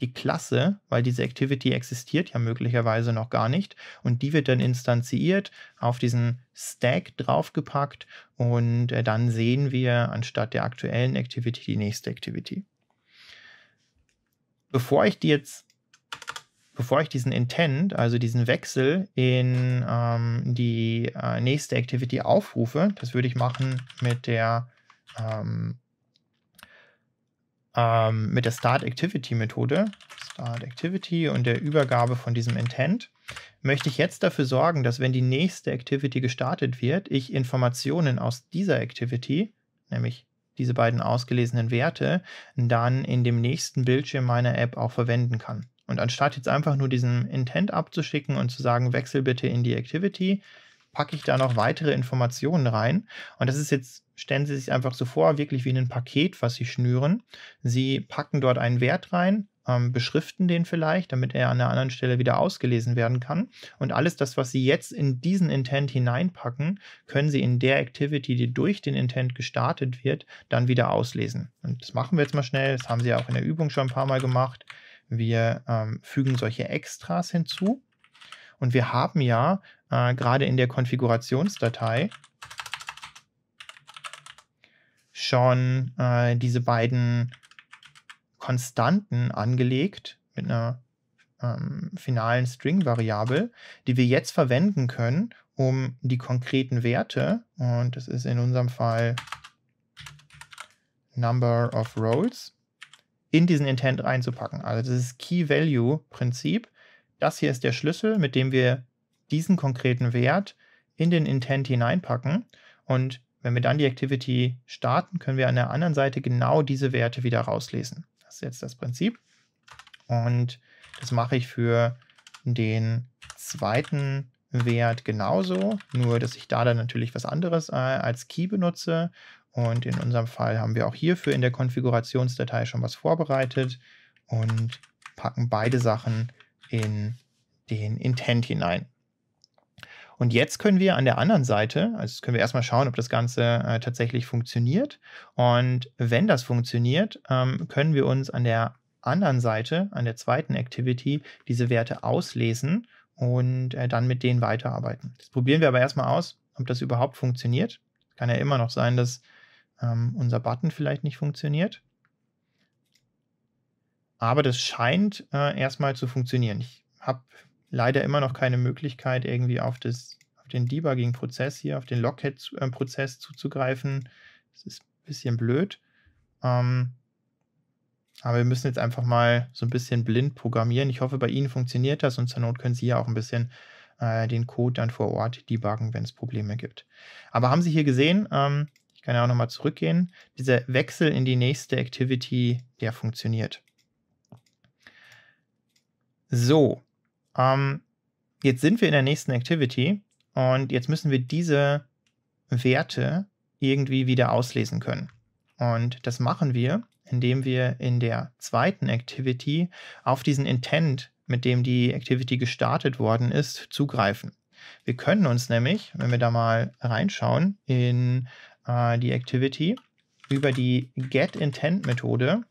die Klasse, weil diese Activity existiert ja möglicherweise noch gar nicht und die wird dann instanziert, auf diesen Stack draufgepackt und äh, dann sehen wir anstatt der aktuellen Activity die nächste Activity. Bevor ich die jetzt bevor ich diesen Intent, also diesen Wechsel in ähm, die äh, nächste Activity aufrufe, das würde ich machen mit der ähm, ähm, mit der Start Activity Methode, Start Activity und der Übergabe von diesem Intent, möchte ich jetzt dafür sorgen, dass wenn die nächste Activity gestartet wird, ich Informationen aus dieser Activity, nämlich diese beiden ausgelesenen Werte, dann in dem nächsten Bildschirm meiner App auch verwenden kann. Und anstatt jetzt einfach nur diesen Intent abzuschicken und zu sagen, wechsel bitte in die Activity, packe ich da noch weitere Informationen rein. Und das ist jetzt, stellen Sie sich einfach so vor, wirklich wie ein Paket, was Sie schnüren. Sie packen dort einen Wert rein, ähm, beschriften den vielleicht, damit er an der anderen Stelle wieder ausgelesen werden kann. Und alles das, was Sie jetzt in diesen Intent hineinpacken, können Sie in der Activity, die durch den Intent gestartet wird, dann wieder auslesen. Und das machen wir jetzt mal schnell. Das haben Sie ja auch in der Übung schon ein paar Mal gemacht. Wir ähm, fügen solche Extras hinzu. Und wir haben ja äh, gerade in der Konfigurationsdatei schon äh, diese beiden Konstanten angelegt mit einer ähm, finalen String-Variable, die wir jetzt verwenden können, um die konkreten Werte, und das ist in unserem Fall Number of Roles, in diesen Intent einzupacken. Also das ist Key-Value-Prinzip das hier ist der Schlüssel, mit dem wir diesen konkreten Wert in den Intent hineinpacken. Und wenn wir dann die Activity starten, können wir an der anderen Seite genau diese Werte wieder rauslesen. Das ist jetzt das Prinzip. Und das mache ich für den zweiten Wert genauso, nur dass ich da dann natürlich was anderes äh, als Key benutze. Und in unserem Fall haben wir auch hierfür in der Konfigurationsdatei schon was vorbereitet und packen beide Sachen in den Intent hinein. Und jetzt können wir an der anderen Seite, also können wir erstmal schauen, ob das Ganze äh, tatsächlich funktioniert. Und wenn das funktioniert, ähm, können wir uns an der anderen Seite, an der zweiten Activity, diese Werte auslesen und äh, dann mit denen weiterarbeiten. Das probieren wir aber erstmal aus, ob das überhaupt funktioniert. Kann ja immer noch sein, dass ähm, unser Button vielleicht nicht funktioniert. Aber das scheint äh, erstmal zu funktionieren. Ich habe leider immer noch keine Möglichkeit, irgendwie auf, das, auf den Debugging-Prozess hier, auf den Lockhead-Prozess zuzugreifen. Das ist ein bisschen blöd. Ähm, aber wir müssen jetzt einfach mal so ein bisschen blind programmieren. Ich hoffe, bei Ihnen funktioniert das und zur Not können Sie ja auch ein bisschen äh, den Code dann vor Ort debuggen, wenn es Probleme gibt. Aber haben Sie hier gesehen, ähm, ich kann ja auch nochmal zurückgehen, dieser Wechsel in die nächste Activity, der funktioniert. So, ähm, jetzt sind wir in der nächsten Activity und jetzt müssen wir diese Werte irgendwie wieder auslesen können. Und das machen wir, indem wir in der zweiten Activity auf diesen Intent, mit dem die Activity gestartet worden ist, zugreifen. Wir können uns nämlich, wenn wir da mal reinschauen in äh, die Activity, über die GetIntent-Methode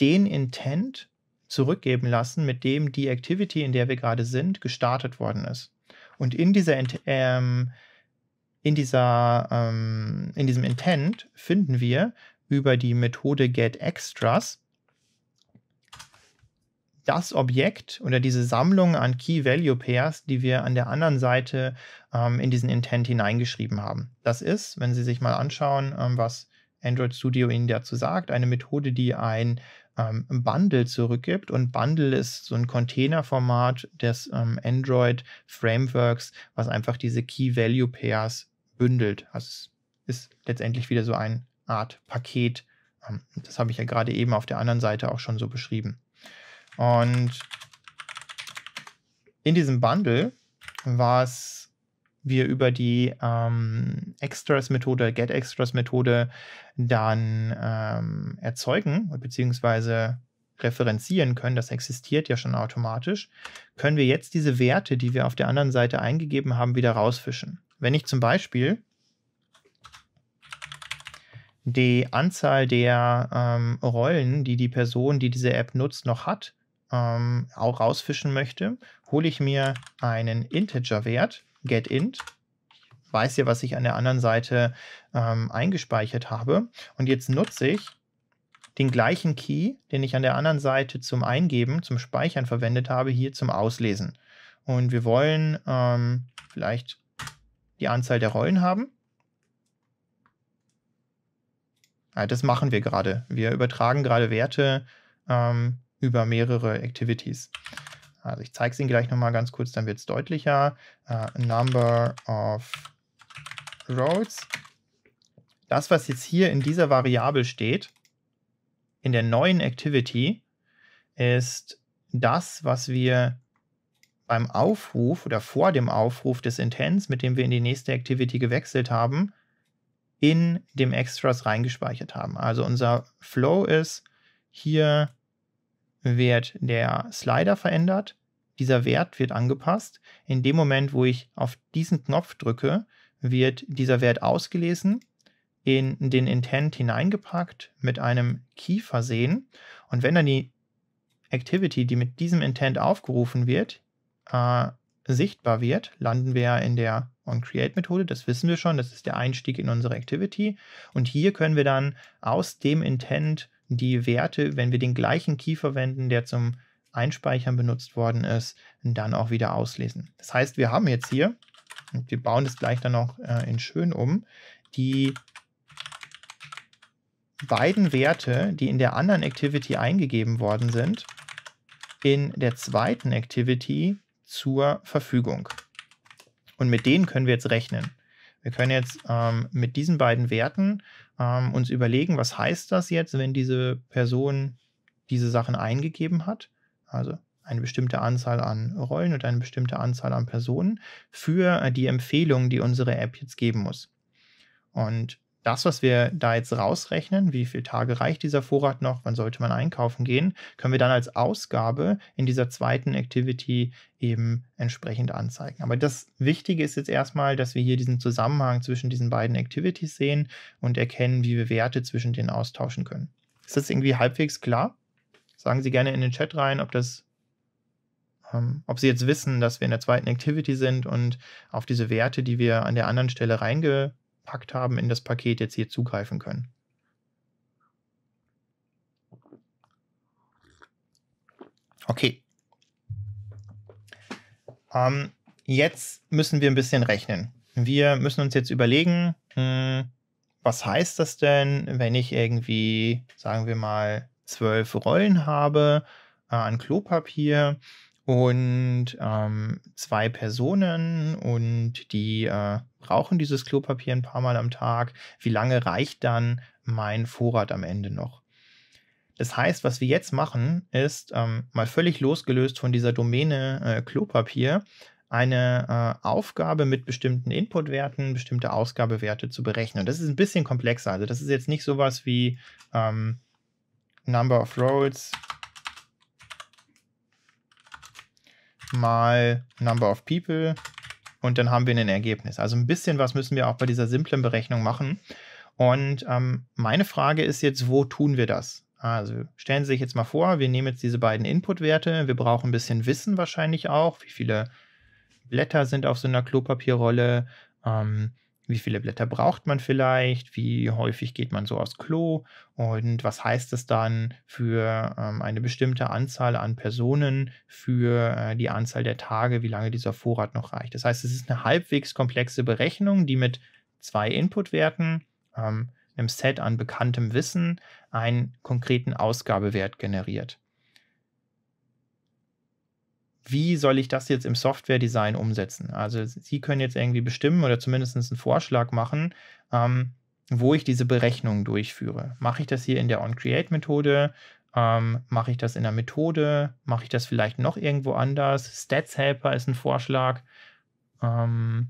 den Intent zurückgeben lassen, mit dem die Activity, in der wir gerade sind, gestartet worden ist. Und in dieser, ähm, in, dieser ähm, in diesem Intent finden wir über die Methode getExtras das Objekt oder diese Sammlung an Key Value Pairs, die wir an der anderen Seite ähm, in diesen Intent hineingeschrieben haben. Das ist, wenn Sie sich mal anschauen, ähm, was Android Studio Ihnen dazu sagt, eine Methode, die ein ähm, Bundle zurückgibt. Und Bundle ist so ein Containerformat des ähm, Android Frameworks, was einfach diese Key Value Pairs bündelt. Also es ist letztendlich wieder so eine Art Paket. Ähm, das habe ich ja gerade eben auf der anderen Seite auch schon so beschrieben. Und in diesem Bundle war es wir über die ähm, Extras-Methode, Get-Extras-Methode dann ähm, erzeugen bzw. referenzieren können, das existiert ja schon automatisch, können wir jetzt diese Werte, die wir auf der anderen Seite eingegeben haben, wieder rausfischen. Wenn ich zum Beispiel die Anzahl der ähm, Rollen, die die Person, die diese App nutzt, noch hat, ähm, auch rausfischen möchte, hole ich mir einen Integer-Wert getInt. Ich weiß ja, was ich an der anderen Seite ähm, eingespeichert habe. Und jetzt nutze ich den gleichen Key, den ich an der anderen Seite zum Eingeben, zum Speichern verwendet habe, hier zum Auslesen. Und wir wollen ähm, vielleicht die Anzahl der Rollen haben. Ja, das machen wir gerade. Wir übertragen gerade Werte ähm, über mehrere Activities. Also ich zeige es Ihnen gleich nochmal ganz kurz, dann wird es deutlicher. Uh, number of Roads. Das, was jetzt hier in dieser Variable steht, in der neuen Activity, ist das, was wir beim Aufruf oder vor dem Aufruf des Intents, mit dem wir in die nächste Activity gewechselt haben, in dem Extras reingespeichert haben. Also unser Flow ist hier wird der Slider verändert. Dieser Wert wird angepasst. In dem Moment, wo ich auf diesen Knopf drücke, wird dieser Wert ausgelesen, in den Intent hineingepackt, mit einem Key versehen. Und wenn dann die Activity, die mit diesem Intent aufgerufen wird, äh, sichtbar wird, landen wir in der OnCreate-Methode. Das wissen wir schon. Das ist der Einstieg in unsere Activity. Und hier können wir dann aus dem Intent die Werte, wenn wir den gleichen Key verwenden, der zum Einspeichern benutzt worden ist, dann auch wieder auslesen. Das heißt, wir haben jetzt hier, und wir bauen das gleich dann noch äh, in schön um, die beiden Werte, die in der anderen Activity eingegeben worden sind, in der zweiten Activity zur Verfügung. Und mit denen können wir jetzt rechnen. Wir können jetzt ähm, mit diesen beiden Werten ähm, uns überlegen, was heißt das jetzt, wenn diese Person diese Sachen eingegeben hat, also eine bestimmte Anzahl an Rollen und eine bestimmte Anzahl an Personen für äh, die Empfehlungen, die unsere App jetzt geben muss. Und das, was wir da jetzt rausrechnen, wie viele Tage reicht dieser Vorrat noch, wann sollte man einkaufen gehen, können wir dann als Ausgabe in dieser zweiten Activity eben entsprechend anzeigen. Aber das Wichtige ist jetzt erstmal, dass wir hier diesen Zusammenhang zwischen diesen beiden Activities sehen und erkennen, wie wir Werte zwischen denen austauschen können. Ist das irgendwie halbwegs klar? Sagen Sie gerne in den Chat rein, ob das ähm, ob sie jetzt wissen, dass wir in der zweiten Activity sind und auf diese Werte, die wir an der anderen Stelle reinge reingepackt haben in das Paket, jetzt hier zugreifen können. Okay. Ähm, jetzt müssen wir ein bisschen rechnen. Wir müssen uns jetzt überlegen, mh, hm, was heißt das denn, wenn ich irgendwie, sagen wir mal, zwölf Rollen habe äh, an Klopapier und ähm, zwei Personen und die äh, brauchen dieses Klopapier ein paar Mal am Tag. Wie lange reicht dann mein Vorrat am Ende noch? Das heißt, was wir jetzt machen, ist ähm, mal völlig losgelöst von dieser Domäne äh, Klopapier eine äh, Aufgabe mit bestimmten Inputwerten, bestimmte Ausgabewerte zu berechnen. Das ist ein bisschen komplexer. Also das ist jetzt nicht sowas wie ähm, Number of Rows mal Number of People und dann haben wir ein Ergebnis. Also ein bisschen was müssen wir auch bei dieser simplen Berechnung machen. Und ähm, meine Frage ist jetzt, wo tun wir das? Also stellen Sie sich jetzt mal vor, wir nehmen jetzt diese beiden Inputwerte. Wir brauchen ein bisschen Wissen wahrscheinlich auch, wie viele Blätter sind auf so einer Klopapierrolle, ähm, wie viele Blätter braucht man vielleicht, wie häufig geht man so aufs Klo und was heißt es dann für ähm, eine bestimmte Anzahl an Personen, für äh, die Anzahl der Tage, wie lange dieser Vorrat noch reicht. Das heißt, es ist eine halbwegs komplexe Berechnung, die mit zwei Inputwerten, ähm, einem Set an bekanntem Wissen, einen konkreten Ausgabewert generiert wie soll ich das jetzt im Software-Design umsetzen? Also Sie können jetzt irgendwie bestimmen oder zumindest einen Vorschlag machen, ähm, wo ich diese Berechnung durchführe. Mache ich das hier in der OnCreate-Methode? Ähm, Mache ich das in der Methode? Mache ich das vielleicht noch irgendwo anders? Stats Helper ist ein Vorschlag. Ähm,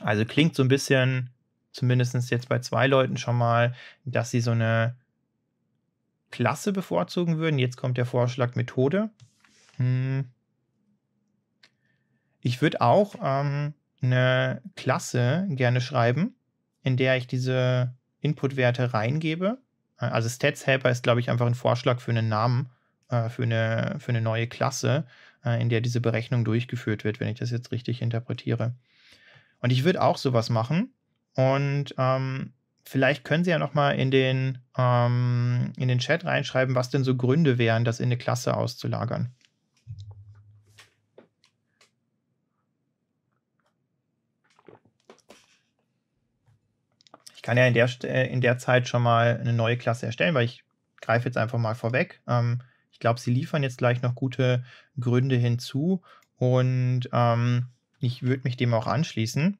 also klingt so ein bisschen, zumindest jetzt bei zwei Leuten schon mal, dass sie so eine Klasse bevorzugen würden. Jetzt kommt der Vorschlag Methode. Hm. Ich würde auch ähm, eine Klasse gerne schreiben, in der ich diese Inputwerte reingebe. Äh, also Stats Helper ist, glaube ich, einfach ein Vorschlag für einen Namen, äh, für, eine, für eine neue Klasse, äh, in der diese Berechnung durchgeführt wird, wenn ich das jetzt richtig interpretiere. Und ich würde auch sowas machen. Und ähm, vielleicht können Sie ja nochmal in ähm, in den Chat reinschreiben, was denn so Gründe wären, das in eine Klasse auszulagern. Ich kann ja in der, äh, in der Zeit schon mal eine neue Klasse erstellen, weil ich greife jetzt einfach mal vorweg. Ähm, ich glaube, sie liefern jetzt gleich noch gute Gründe hinzu und ähm, ich würde mich dem auch anschließen.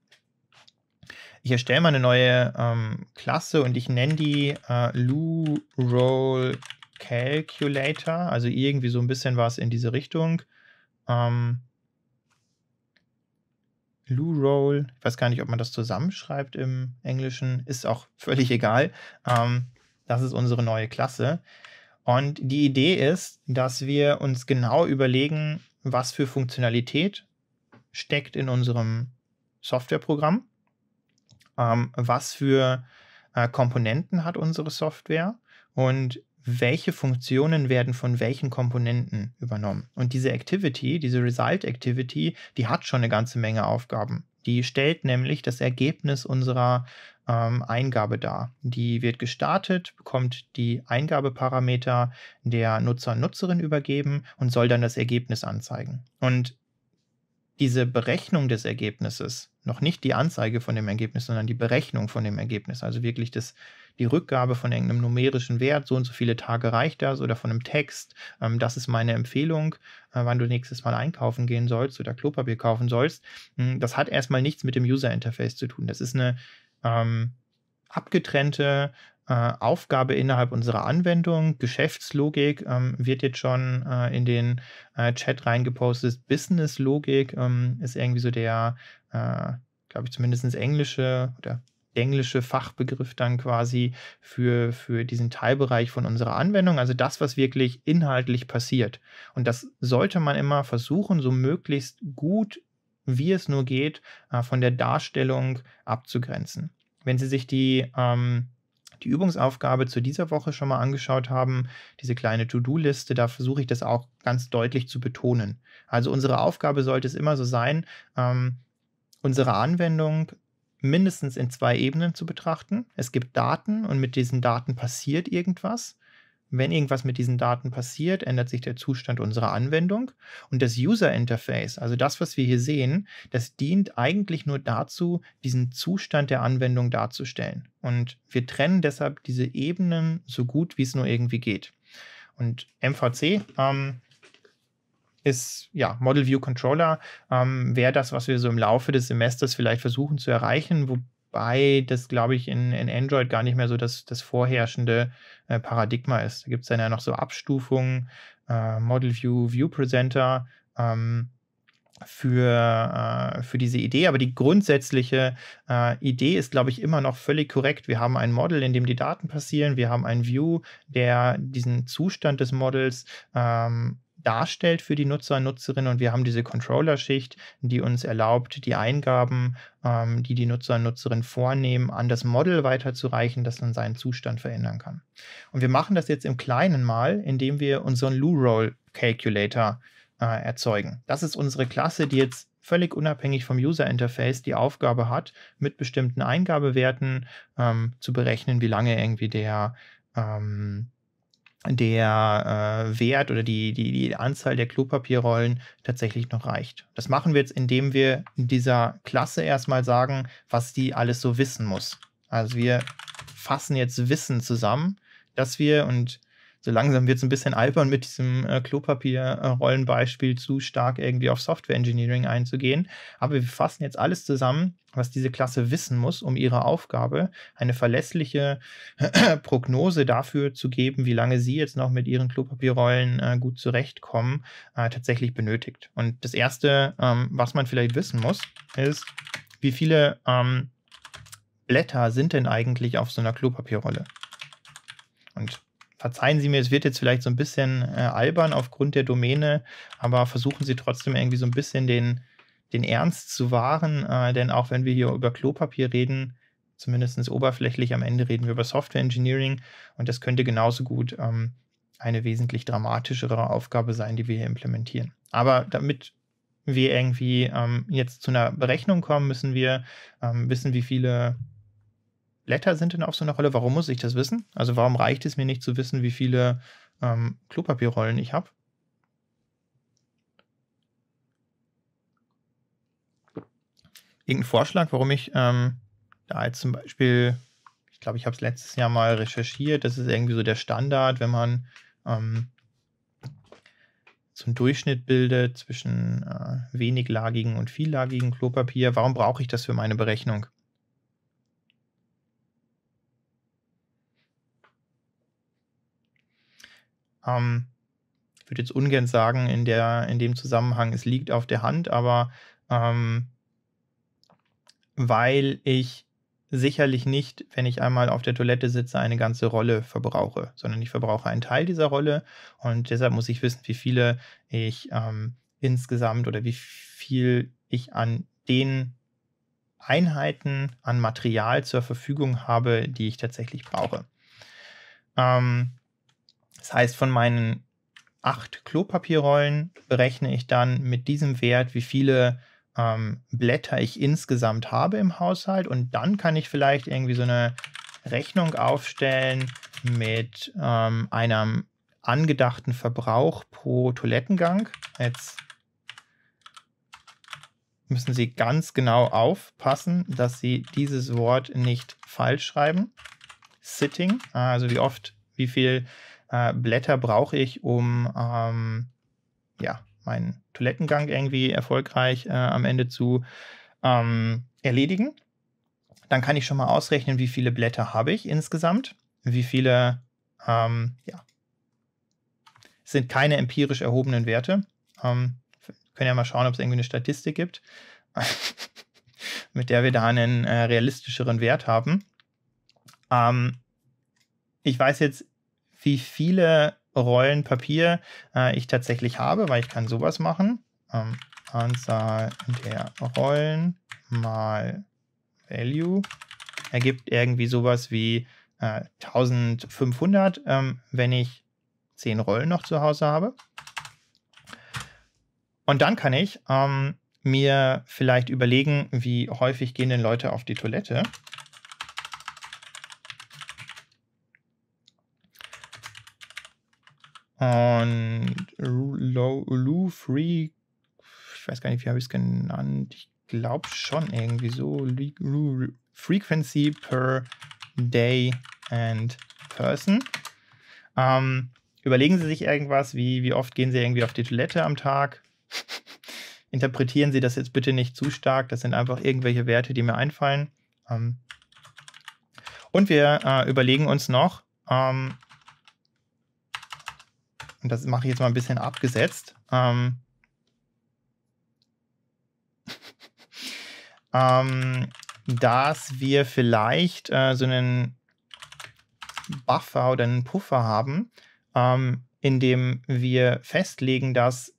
Ich erstelle mal eine neue ähm, Klasse und ich nenne die äh, Lou Roll Calculator, also irgendwie so ein bisschen was in diese Richtung. Ähm, Blue Roll, ich weiß gar nicht, ob man das zusammenschreibt im Englischen, ist auch völlig egal. Ähm, das ist unsere neue Klasse. Und die Idee ist, dass wir uns genau überlegen, was für Funktionalität steckt in unserem Softwareprogramm, ähm, was für äh, Komponenten hat unsere Software und welche Funktionen werden von welchen Komponenten übernommen. Und diese Activity, diese Result Activity, die hat schon eine ganze Menge Aufgaben. Die stellt nämlich das Ergebnis unserer ähm, Eingabe dar. Die wird gestartet, bekommt die Eingabeparameter der Nutzer und Nutzerin übergeben und soll dann das Ergebnis anzeigen. Und diese Berechnung des Ergebnisses, noch nicht die Anzeige von dem Ergebnis, sondern die Berechnung von dem Ergebnis. Also wirklich das, die Rückgabe von irgendeinem numerischen Wert, so und so viele Tage reicht das oder von einem Text. Ähm, das ist meine Empfehlung, äh, wann du nächstes Mal einkaufen gehen sollst oder Klopapier kaufen sollst. Hm, das hat erstmal nichts mit dem User-Interface zu tun. Das ist eine ähm, abgetrennte äh, Aufgabe innerhalb unserer Anwendung. Geschäftslogik ähm, wird jetzt schon äh, in den äh, Chat reingepostet. Businesslogik ähm, ist irgendwie so der äh, glaube ich, zumindest englische oder englische Fachbegriff dann quasi für, für diesen Teilbereich von unserer Anwendung, also das, was wirklich inhaltlich passiert. Und das sollte man immer versuchen, so möglichst gut, wie es nur geht, äh, von der Darstellung abzugrenzen. Wenn Sie sich die, ähm, die Übungsaufgabe zu dieser Woche schon mal angeschaut haben, diese kleine To-Do-Liste, da versuche ich das auch ganz deutlich zu betonen. Also unsere Aufgabe sollte es immer so sein, ähm, unsere Anwendung mindestens in zwei Ebenen zu betrachten. Es gibt Daten und mit diesen Daten passiert irgendwas. Wenn irgendwas mit diesen Daten passiert, ändert sich der Zustand unserer Anwendung. Und das User Interface, also das, was wir hier sehen, das dient eigentlich nur dazu, diesen Zustand der Anwendung darzustellen. Und wir trennen deshalb diese Ebenen so gut, wie es nur irgendwie geht. Und MVC ähm, ist ja Model View Controller ähm, wäre das, was wir so im Laufe des Semesters vielleicht versuchen zu erreichen, wobei das, glaube ich, in, in Android gar nicht mehr so das, das vorherrschende äh, Paradigma ist. Da gibt es dann ja noch so Abstufungen, äh, Model View, View Presenter, ähm, für, äh, für diese Idee. Aber die grundsätzliche äh, Idee ist, glaube ich, immer noch völlig korrekt. Wir haben ein Model, in dem die Daten passieren. Wir haben ein View, der diesen Zustand des Models ähm, darstellt für die Nutzer und Nutzerinnen. Und wir haben diese Controller-Schicht, die uns erlaubt, die Eingaben, ähm, die die Nutzer und Nutzerinnen vornehmen, an das Model weiterzureichen, das dann seinen Zustand verändern kann. Und wir machen das jetzt im Kleinen mal, indem wir unseren Loo-Roll-Calculator äh, erzeugen. Das ist unsere Klasse, die jetzt völlig unabhängig vom User-Interface die Aufgabe hat, mit bestimmten Eingabewerten ähm, zu berechnen, wie lange irgendwie der ähm, der äh, Wert oder die, die, die Anzahl der Klopapierrollen tatsächlich noch reicht. Das machen wir jetzt, indem wir in dieser Klasse erstmal sagen, was die alles so wissen muss. Also wir fassen jetzt Wissen zusammen, dass wir, und so langsam wird es ein bisschen albern, mit diesem äh, Klopapierrollenbeispiel zu stark irgendwie auf Software Engineering einzugehen. Aber wir fassen jetzt alles zusammen, was diese Klasse wissen muss, um ihre Aufgabe eine verlässliche Prognose dafür zu geben, wie lange sie jetzt noch mit ihren Klopapierrollen äh, gut zurechtkommen, äh, tatsächlich benötigt. Und das Erste, ähm, was man vielleicht wissen muss, ist, wie viele ähm, Blätter sind denn eigentlich auf so einer Klopapierrolle? Und verzeihen Sie mir, es wird jetzt vielleicht so ein bisschen äh, albern aufgrund der Domäne, aber versuchen Sie trotzdem irgendwie so ein bisschen den, den Ernst zu wahren, äh, denn auch wenn wir hier über Klopapier reden, zumindest oberflächlich am Ende reden wir über Software Engineering und das könnte genauso gut ähm, eine wesentlich dramatischere Aufgabe sein, die wir hier implementieren. Aber damit wir irgendwie ähm, jetzt zu einer Berechnung kommen, müssen wir ähm, wissen, wie viele Blätter sind denn auf so einer Rolle? Warum muss ich das wissen? Also warum reicht es mir nicht zu wissen, wie viele ähm, Klopapierrollen ich habe? Irgendein Vorschlag, warum ich ähm, da jetzt zum Beispiel, ich glaube, ich habe es letztes Jahr mal recherchiert, das ist irgendwie so der Standard, wenn man ähm, so einen Durchschnitt bildet zwischen äh, weniglagigem und viellagigen Klopapier. Warum brauche ich das für meine Berechnung? Ähm, ich würde jetzt ungern sagen, in, der, in dem Zusammenhang, es liegt auf der Hand, aber ähm, weil ich sicherlich nicht, wenn ich einmal auf der Toilette sitze, eine ganze Rolle verbrauche, sondern ich verbrauche einen Teil dieser Rolle und deshalb muss ich wissen, wie viele ich ähm, insgesamt oder wie viel ich an den Einheiten an Material zur Verfügung habe, die ich tatsächlich brauche. Ähm, das heißt, von meinen acht Klopapierrollen berechne ich dann mit diesem Wert, wie viele ähm, Blätter ich insgesamt habe im Haushalt. Und dann kann ich vielleicht irgendwie so eine Rechnung aufstellen mit ähm, einem angedachten Verbrauch pro Toilettengang. Jetzt müssen Sie ganz genau aufpassen, dass Sie dieses Wort nicht falsch schreiben. Sitting, also wie oft, wie viel äh, Blätter brauche ich, um ähm, ja, meinen Toilettengang irgendwie erfolgreich äh, am Ende zu ähm, erledigen. Dann kann ich schon mal ausrechnen, wie viele Blätter habe ich insgesamt, wie viele, ähm, ja, sind keine empirisch erhobenen Werte. Ähm, können ja mal schauen, ob es irgendwie eine Statistik gibt, mit der wir da einen äh, realistischeren Wert haben. Ähm, ich weiß jetzt wie viele Rollen Papier äh, ich tatsächlich habe, weil ich kann sowas machen. Ähm, Anzahl der Rollen mal Value ergibt irgendwie sowas wie äh, 1500, ähm, wenn ich 10 Rollen noch zu Hause habe. Und dann kann ich ähm, mir vielleicht überlegen, wie häufig gehen denn Leute auf die Toilette. Und Lou Free, ich weiß gar nicht, wie habe ich es genannt. Ich glaube schon irgendwie so. Frequency per Day and Person. Ähm, überlegen Sie sich irgendwas, wie, wie oft gehen Sie irgendwie auf die Toilette am Tag? Interpretieren Sie das jetzt bitte nicht zu stark. Das sind einfach irgendwelche Werte, die mir einfallen. Ähm, und wir äh, überlegen uns noch, ähm, und das mache ich jetzt mal ein bisschen abgesetzt. Ähm, ähm, dass wir vielleicht äh, so einen Buffer oder einen Puffer haben, ähm, in dem wir festlegen, dass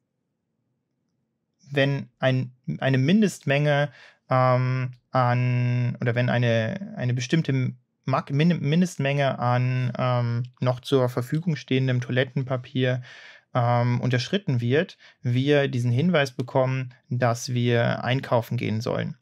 wenn ein, eine Mindestmenge ähm, an oder wenn eine, eine bestimmte Mindestmenge an ähm, noch zur Verfügung stehendem Toilettenpapier ähm, unterschritten wird, wir diesen Hinweis bekommen, dass wir einkaufen gehen sollen.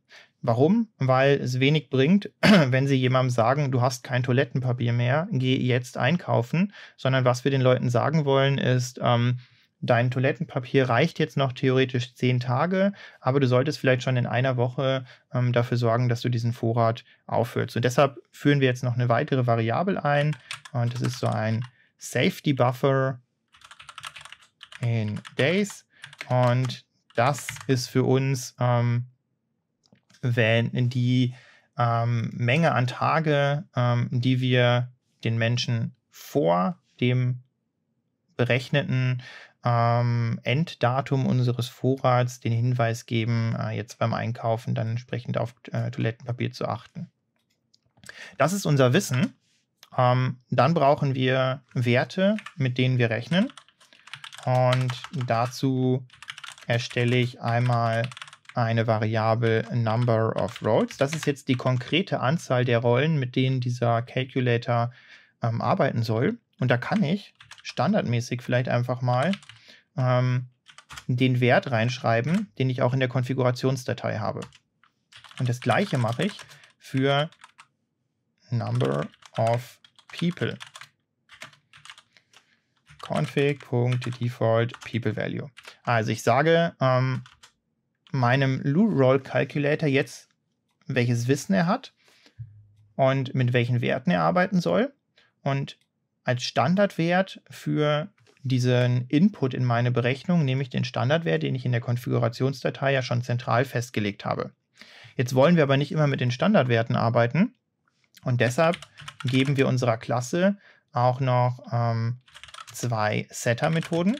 Warum? Weil es wenig bringt, wenn sie jemandem sagen, du hast kein Toilettenpapier mehr, geh jetzt einkaufen, sondern was wir den Leuten sagen wollen ist, ähm, dein Toilettenpapier reicht jetzt noch theoretisch zehn Tage, aber du solltest vielleicht schon in einer Woche ähm, dafür sorgen, dass du diesen Vorrat aufhörst. Und deshalb führen wir jetzt noch eine weitere Variable ein und das ist so ein Safety Buffer in Days und das ist für uns, ähm, wenn die ähm, Menge an Tage, ähm, die wir den Menschen vor dem berechneten ähm, Enddatum unseres Vorrats den Hinweis geben, äh, jetzt beim Einkaufen dann entsprechend auf äh, Toilettenpapier zu achten. Das ist unser Wissen. Ähm, dann brauchen wir Werte, mit denen wir rechnen. Und dazu erstelle ich einmal eine Variable Number of Rolls. Das ist jetzt die konkrete Anzahl der Rollen, mit denen dieser Calculator ähm, arbeiten soll. Und da kann ich standardmäßig vielleicht einfach mal ähm, den Wert reinschreiben, den ich auch in der Konfigurationsdatei habe. Und das gleiche mache ich für number of people. config.default people value. Also ich sage ähm, meinem Loo-Roll Calculator jetzt, welches Wissen er hat und mit welchen Werten er arbeiten soll. Und als Standardwert für diesen Input in meine Berechnung nehme ich den Standardwert, den ich in der Konfigurationsdatei ja schon zentral festgelegt habe. Jetzt wollen wir aber nicht immer mit den Standardwerten arbeiten und deshalb geben wir unserer Klasse auch noch ähm, zwei Setter-Methoden.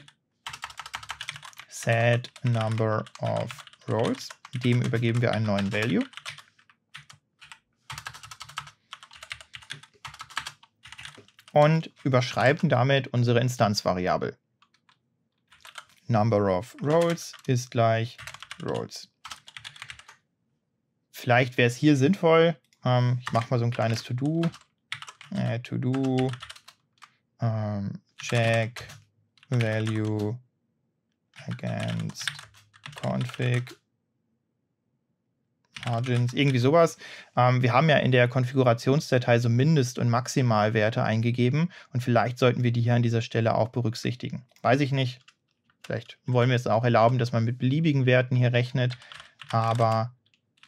Set number of roles, dem übergeben wir einen neuen Value. und überschreiben damit unsere Instanzvariable. Number of Roles ist gleich Roles. Vielleicht wäre es hier sinnvoll, ähm, ich mache mal so ein kleines To-Do. Äh, To-Do, ähm, check value against config Margins, irgendwie sowas. Ähm, wir haben ja in der Konfigurationsdatei so Mindest- und Maximalwerte eingegeben und vielleicht sollten wir die hier an dieser Stelle auch berücksichtigen. Weiß ich nicht. Vielleicht wollen wir es auch erlauben, dass man mit beliebigen Werten hier rechnet, aber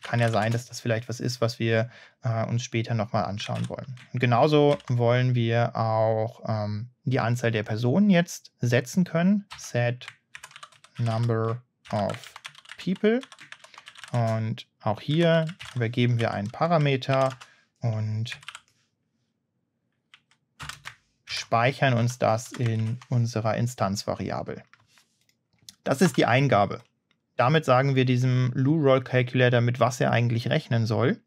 kann ja sein, dass das vielleicht was ist, was wir äh, uns später nochmal anschauen wollen. Und genauso wollen wir auch ähm, die Anzahl der Personen jetzt setzen können. Set number of people. Und auch hier übergeben wir einen Parameter und speichern uns das in unserer Instanzvariable. Das ist die Eingabe. Damit sagen wir diesem loo Calculator, mit was er eigentlich rechnen soll.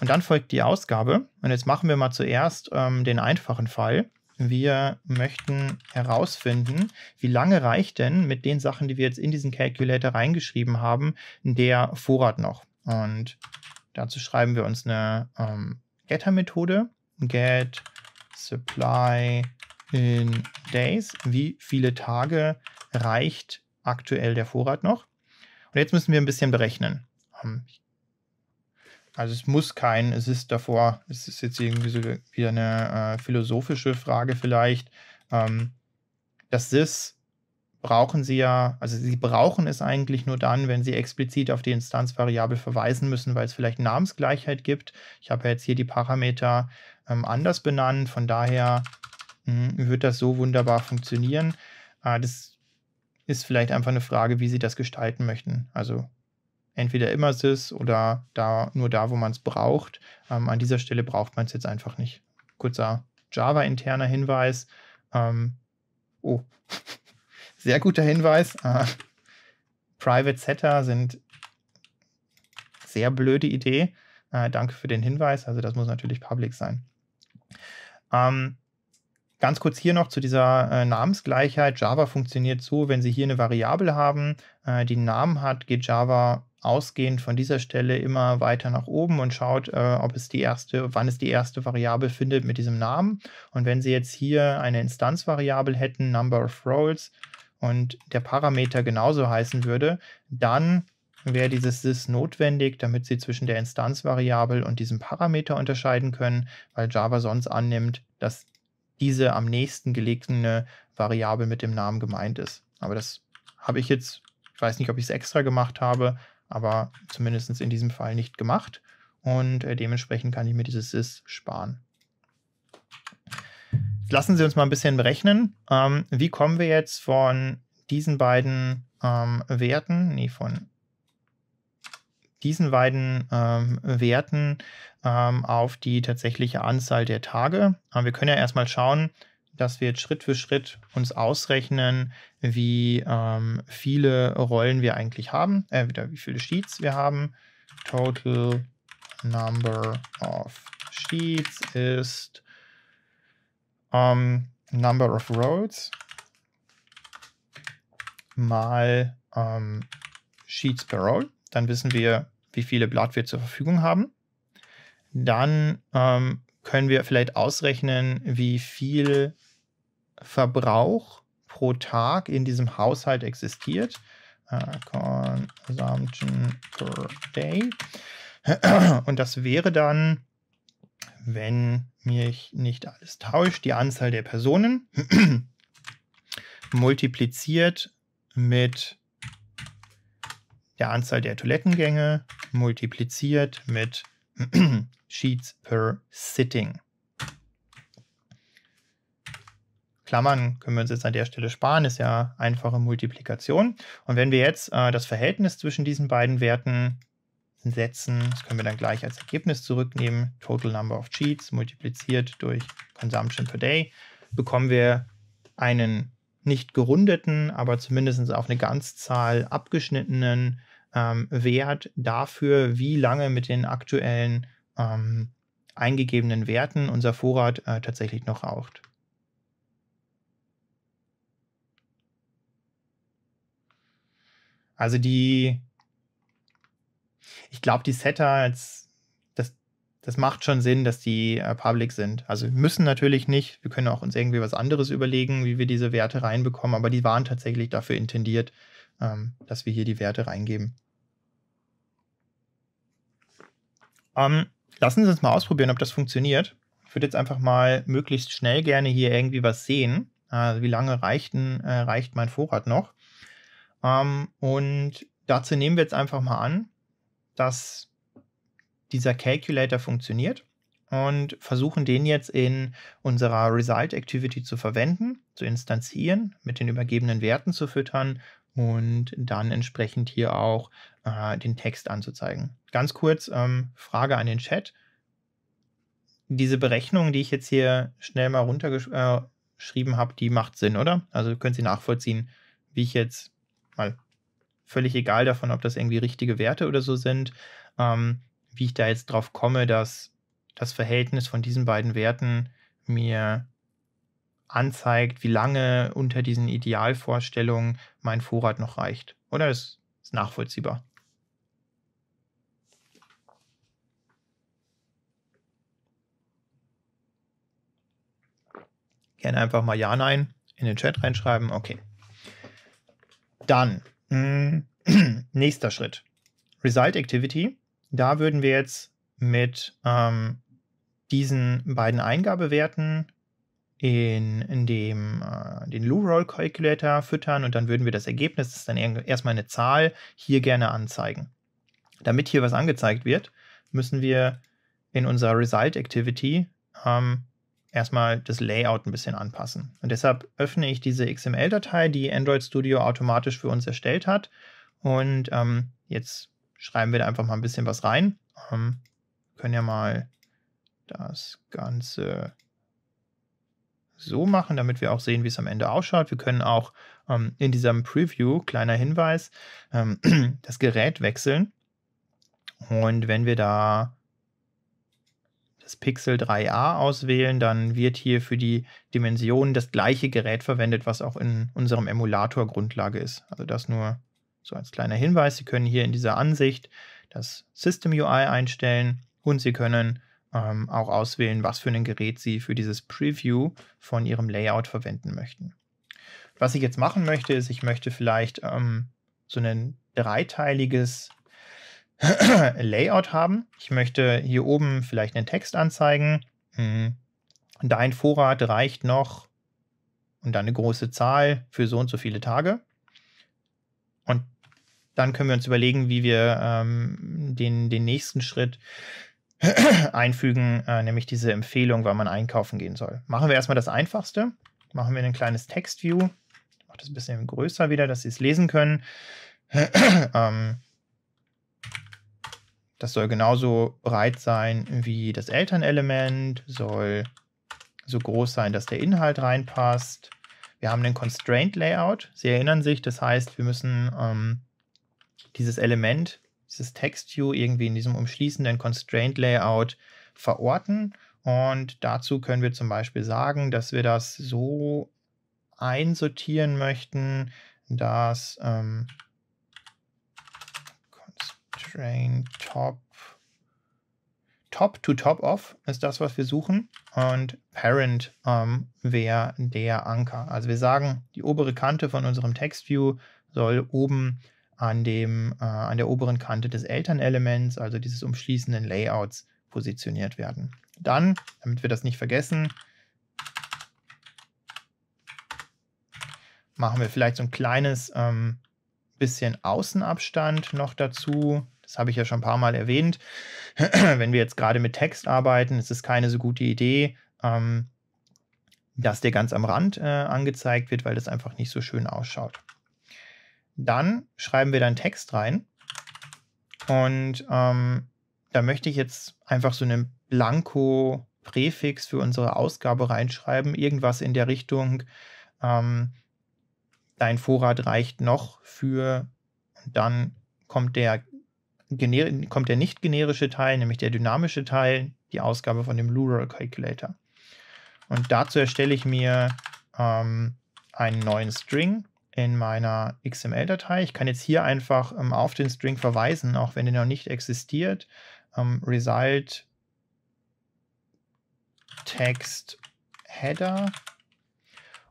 Und dann folgt die Ausgabe. Und jetzt machen wir mal zuerst ähm, den einfachen Fall wir möchten herausfinden, wie lange reicht denn mit den Sachen, die wir jetzt in diesen Calculator reingeschrieben haben, der Vorrat noch. Und dazu schreiben wir uns eine ähm, Getter-Methode, get supply in days, wie viele Tage reicht aktuell der Vorrat noch. Und jetzt müssen wir ein bisschen berechnen. Ähm, ich also es muss kein, es ist davor, es ist jetzt irgendwie so wieder eine äh, philosophische Frage vielleicht. Ähm, das SIS brauchen sie ja, also sie brauchen es eigentlich nur dann, wenn sie explizit auf die Instanzvariable verweisen müssen, weil es vielleicht Namensgleichheit gibt. Ich habe ja jetzt hier die Parameter ähm, anders benannt, von daher mh, hm, wird das so wunderbar funktionieren. Äh, das ist vielleicht einfach eine Frage, wie sie das gestalten möchten. Also entweder immer sys oder da, nur da, wo man es braucht. Ähm, an dieser Stelle braucht man es jetzt einfach nicht. Kurzer Java-interner Hinweis. Ähm, oh, sehr guter Hinweis. Äh, Private Setter sind sehr blöde Idee. Äh, danke für den Hinweis. Also das muss natürlich public sein. Ähm, Ganz kurz hier noch zu dieser äh, Namensgleichheit. Java funktioniert so, wenn Sie hier eine Variable haben, äh, die einen Namen hat, geht Java ausgehend von dieser Stelle immer weiter nach oben und schaut, äh, ob es die erste, wann es die erste Variable findet mit diesem Namen. Und wenn Sie jetzt hier eine Instanzvariable hätten, Number of Roles, und der Parameter genauso heißen würde, dann wäre dieses sys notwendig, damit Sie zwischen der Instanzvariable und diesem Parameter unterscheiden können, weil Java sonst annimmt, dass diese am nächsten gelegene Variable mit dem Namen gemeint ist. Aber das habe ich jetzt, ich weiß nicht, ob ich es extra gemacht habe, aber zumindest in diesem Fall nicht gemacht und äh, dementsprechend kann ich mir dieses sys sparen. Lassen Sie uns mal ein bisschen berechnen. Ähm, wie kommen wir jetzt von diesen beiden ähm, Werten, nee, von diesen beiden ähm, Werten ähm, auf die tatsächliche Anzahl der Tage. Aber wir können ja erstmal schauen, dass wir jetzt Schritt für Schritt uns ausrechnen, wie ähm, viele Rollen wir eigentlich haben, äh, wieder wie viele Sheets wir haben. Total Number of Sheets ist ähm, Number of Rows mal ähm, Sheets per Roll. Dann wissen wir, wie viele Blatt wir zur Verfügung haben. Dann ähm, können wir vielleicht ausrechnen, wie viel Verbrauch pro Tag in diesem Haushalt existiert. Äh, consumption per day. Und das wäre dann, wenn mich nicht alles täuscht, die Anzahl der Personen multipliziert mit der Anzahl der Toilettengänge multipliziert mit Sheets per Sitting. Klammern können wir uns jetzt an der Stelle sparen, ist ja einfache Multiplikation. Und wenn wir jetzt äh, das Verhältnis zwischen diesen beiden Werten setzen, das können wir dann gleich als Ergebnis zurücknehmen, Total Number of Cheats multipliziert durch Consumption per Day, bekommen wir einen nicht gerundeten, aber zumindest auf eine Ganzzahl abgeschnittenen ähm, Wert dafür, wie lange mit den aktuellen ähm, eingegebenen Werten unser Vorrat äh, tatsächlich noch raucht. Also die, ich glaube, die Setter, als, das, das macht schon Sinn, dass die äh, public sind. Also müssen natürlich nicht. Wir können auch uns irgendwie was anderes überlegen, wie wir diese Werte reinbekommen, aber die waren tatsächlich dafür intendiert, ähm, dass wir hier die Werte reingeben. Ähm, lassen Sie uns mal ausprobieren, ob das funktioniert. Ich würde jetzt einfach mal möglichst schnell gerne hier irgendwie was sehen. Also wie lange reicht, äh, reicht mein Vorrat noch? Ähm, und dazu nehmen wir jetzt einfach mal an, dass dieser Calculator funktioniert und versuchen den jetzt in unserer Result Activity zu verwenden, zu instanzieren, mit den übergebenen Werten zu füttern und dann entsprechend hier auch äh, den Text anzuzeigen. Ganz kurz ähm, Frage an den Chat. Diese Berechnung, die ich jetzt hier schnell mal runtergeschrieben äh, habe, die macht Sinn, oder? Also können Sie nachvollziehen, wie ich jetzt völlig egal davon, ob das irgendwie richtige Werte oder so sind, ähm, wie ich da jetzt drauf komme, dass das Verhältnis von diesen beiden Werten mir anzeigt, wie lange unter diesen Idealvorstellungen mein Vorrat noch reicht. Oder ist, ist nachvollziehbar. Gerne einfach mal Ja, Nein in den Chat reinschreiben. Okay. Dann Mm. Nächster Schritt. Result Activity. Da würden wir jetzt mit ähm, diesen beiden Eingabewerten in, in dem, äh, den Loo-Roll-Calculator füttern und dann würden wir das Ergebnis, das ist dann erstmal eine Zahl, hier gerne anzeigen. Damit hier was angezeigt wird, müssen wir in unserer Result Activity ähm, erstmal das Layout ein bisschen anpassen. Und deshalb öffne ich diese XML-Datei, die Android Studio automatisch für uns erstellt hat. Und ähm, jetzt schreiben wir da einfach mal ein bisschen was rein. Ähm, können ja mal das Ganze so machen, damit wir auch sehen, wie es am Ende ausschaut. Wir können auch ähm, in diesem Preview, kleiner Hinweis, ähm, das Gerät wechseln. Und wenn wir da das Pixel 3a auswählen, dann wird hier für die Dimensionen das gleiche Gerät verwendet, was auch in unserem Emulator Grundlage ist. Also das nur so als kleiner Hinweis. Sie können hier in dieser Ansicht das System UI einstellen und Sie können ähm, auch auswählen, was für ein Gerät Sie für dieses Preview von Ihrem Layout verwenden möchten. Was ich jetzt machen möchte, ist, ich möchte vielleicht ähm, so ein dreiteiliges Layout haben. Ich möchte hier oben vielleicht einen Text anzeigen. Mhm. Dein Vorrat reicht noch und dann eine große Zahl für so und so viele Tage. Und dann können wir uns überlegen, wie wir ähm, den, den nächsten Schritt einfügen, äh, nämlich diese Empfehlung, wann man einkaufen gehen soll. Machen wir erstmal das Einfachste. Machen wir ein kleines Text-View. Ich mache das ein bisschen größer wieder, dass Sie es lesen können. ähm, das soll genauso breit sein wie das Elternelement, soll so groß sein, dass der Inhalt reinpasst. Wir haben den Constraint Layout. Sie erinnern sich, das heißt, wir müssen ähm, dieses Element, dieses Text-View irgendwie in diesem umschließenden Constraint Layout verorten. Und dazu können wir zum Beispiel sagen, dass wir das so einsortieren möchten, dass ähm, Train Top. Top to Top Off ist das, was wir suchen. Und Parent ähm, wäre der Anker. Also wir sagen, die obere Kante von unserem TextView soll oben an, dem, äh, an der oberen Kante des Elternelements, also dieses umschließenden Layouts, positioniert werden. Dann, damit wir das nicht vergessen, machen wir vielleicht so ein kleines ähm, bisschen Außenabstand noch dazu. Das habe ich ja schon ein paar Mal erwähnt. Wenn wir jetzt gerade mit Text arbeiten, ist es keine so gute Idee, ähm, dass der ganz am Rand äh, angezeigt wird, weil das einfach nicht so schön ausschaut. Dann schreiben wir dann Text rein. Und ähm, da möchte ich jetzt einfach so einen Blanko-Präfix für unsere Ausgabe reinschreiben. Irgendwas in der Richtung, ähm, dein Vorrat reicht noch für, und dann kommt der kommt der nicht generische Teil, nämlich der dynamische Teil, die Ausgabe von dem Lural Calculator. Und dazu erstelle ich mir ähm, einen neuen String in meiner XML-Datei. Ich kann jetzt hier einfach ähm, auf den String verweisen, auch wenn der noch nicht existiert. Ähm, result Text Header.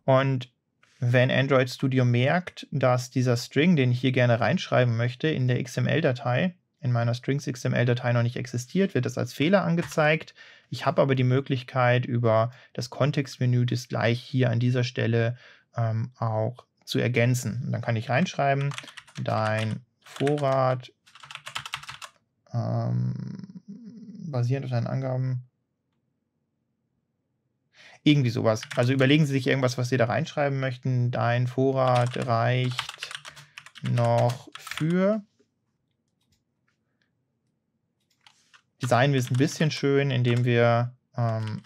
Und wenn Android Studio merkt, dass dieser String, den ich hier gerne reinschreiben möchte, in der XML-Datei in meiner StringsXML-Datei noch nicht existiert, wird das als Fehler angezeigt. Ich habe aber die Möglichkeit, über das Kontextmenü das gleich hier an dieser Stelle ähm, auch zu ergänzen. Und dann kann ich reinschreiben, dein Vorrat ähm, basierend auf deinen Angaben. Irgendwie sowas. Also überlegen Sie sich irgendwas, was Sie da reinschreiben möchten. Dein Vorrat reicht noch für designen wir es ein bisschen schön, indem wir ähm,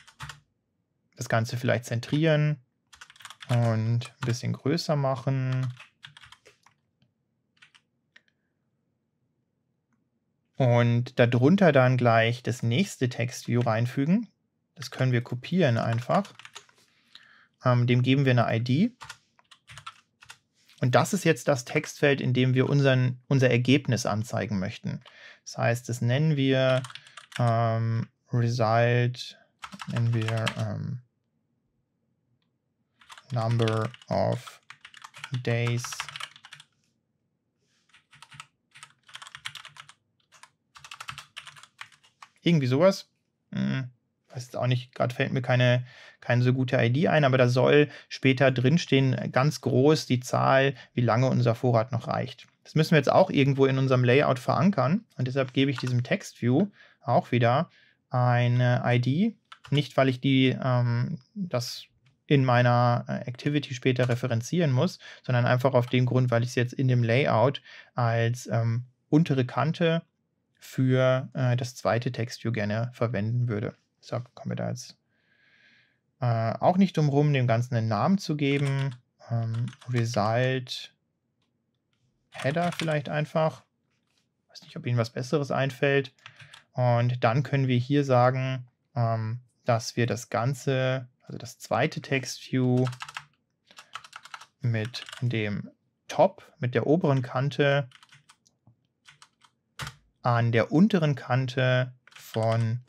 das Ganze vielleicht zentrieren und ein bisschen größer machen. Und darunter dann gleich das nächste Text-View reinfügen. Das können wir kopieren einfach. Ähm, dem geben wir eine ID. Und das ist jetzt das Textfeld, in dem wir unseren, unser Ergebnis anzeigen möchten. Das heißt, das nennen wir ähm, result nennen wir ähm, number of days irgendwie sowas. Hm, weiß auch nicht, gerade fällt mir keine, keine so gute ID ein, aber da soll später drinstehen, ganz groß die Zahl, wie lange unser Vorrat noch reicht. Das müssen wir jetzt auch irgendwo in unserem Layout verankern und deshalb gebe ich diesem TextView view auch wieder eine ID. Nicht, weil ich die ähm, das in meiner äh, Activity später referenzieren muss, sondern einfach auf den Grund, weil ich es jetzt in dem Layout als ähm, untere Kante für äh, das zweite Textview gerne verwenden würde. So, kommen wir da jetzt äh, auch nicht drum rum, dem Ganzen einen Namen zu geben. Ähm, Result Header vielleicht einfach. Ich weiß nicht, ob Ihnen was Besseres einfällt. Und dann können wir hier sagen, ähm, dass wir das Ganze, also das zweite Text-View mit dem Top, mit der oberen Kante, an der unteren Kante von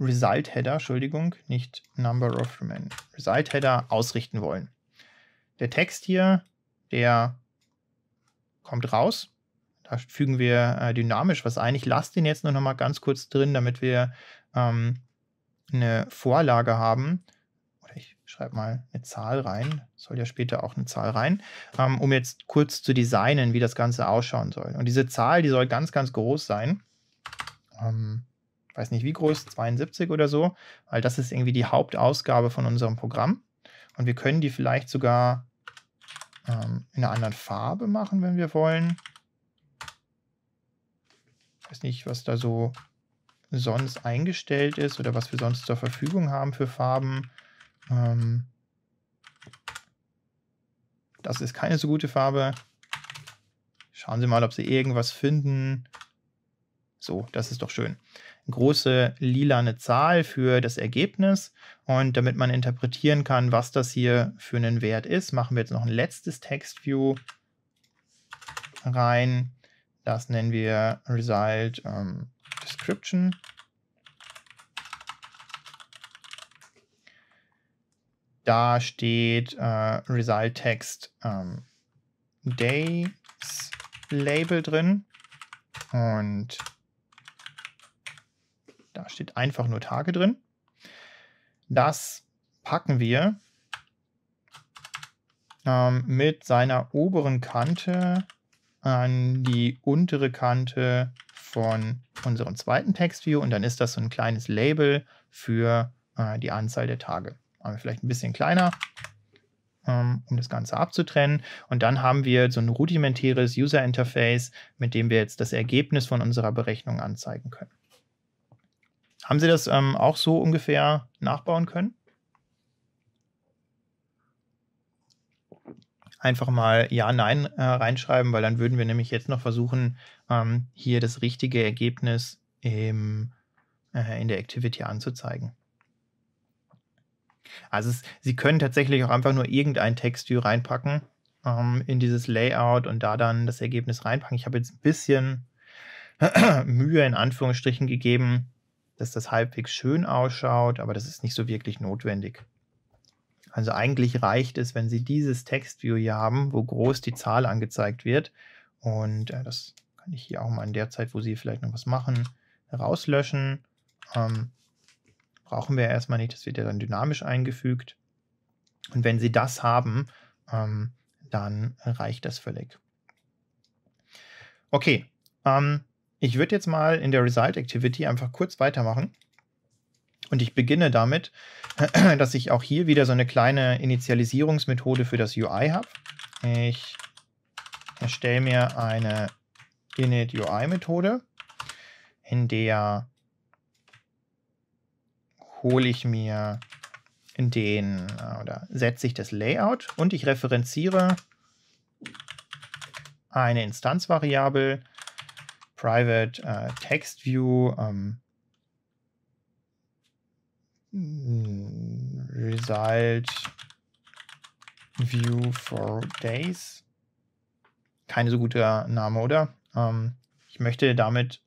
Result Header, Entschuldigung, nicht Number of Remain, Result Header ausrichten wollen. Der Text hier, der kommt raus da fügen wir äh, dynamisch was ein. Ich lasse den jetzt nur noch mal ganz kurz drin, damit wir ähm, eine Vorlage haben. Oder ich schreibe mal eine Zahl rein. Soll ja später auch eine Zahl rein, ähm, um jetzt kurz zu designen, wie das Ganze ausschauen soll. Und diese Zahl, die soll ganz, ganz groß sein. Ähm, weiß nicht wie groß, 72 oder so, weil das ist irgendwie die Hauptausgabe von unserem Programm. Und wir können die vielleicht sogar ähm, in einer anderen Farbe machen, wenn wir wollen. Ich weiß nicht, was da so sonst eingestellt ist oder was wir sonst zur Verfügung haben für Farben. Ähm das ist keine so gute Farbe. Schauen Sie mal, ob Sie irgendwas finden. So, das ist doch schön. Große lilane Zahl für das Ergebnis. Und damit man interpretieren kann, was das hier für einen Wert ist, machen wir jetzt noch ein letztes Textview rein. Das nennen wir Result ähm, Description. Da steht äh, Result Text ähm, Days Label drin und da steht einfach nur Tage drin. Das packen wir ähm, mit seiner oberen Kante an die untere Kante von unserem zweiten Textview und dann ist das so ein kleines Label für äh, die Anzahl der Tage. Machen wir vielleicht ein bisschen kleiner, ähm, um das Ganze abzutrennen. Und dann haben wir so ein rudimentäres User Interface, mit dem wir jetzt das Ergebnis von unserer Berechnung anzeigen können. Haben Sie das ähm, auch so ungefähr nachbauen können? einfach mal Ja, Nein äh, reinschreiben, weil dann würden wir nämlich jetzt noch versuchen, ähm, hier das richtige Ergebnis im, äh, in der Activity anzuzeigen. Also es, Sie können tatsächlich auch einfach nur irgendein Text reinpacken ähm, in dieses Layout und da dann das Ergebnis reinpacken. Ich habe jetzt ein bisschen Mühe in Anführungsstrichen gegeben, dass das halbwegs schön ausschaut, aber das ist nicht so wirklich notwendig. Also eigentlich reicht es, wenn Sie dieses Textview hier haben, wo groß die Zahl angezeigt wird. Und äh, das kann ich hier auch mal in der Zeit, wo Sie vielleicht noch was machen, rauslöschen. Ähm, brauchen wir erstmal nicht, das wird ja dann dynamisch eingefügt. Und wenn Sie das haben, ähm, dann reicht das völlig. Okay, ähm, ich würde jetzt mal in der Result Activity einfach kurz weitermachen und ich beginne damit, dass ich auch hier wieder so eine kleine Initialisierungsmethode für das UI habe. Ich erstelle mir eine init UI Methode, in der hole ich mir den äh, oder setze ich das Layout und ich referenziere eine Instanzvariable private äh, text view ähm, hm, result View for Days. Keine so guter Name, oder? Ähm, ich möchte damit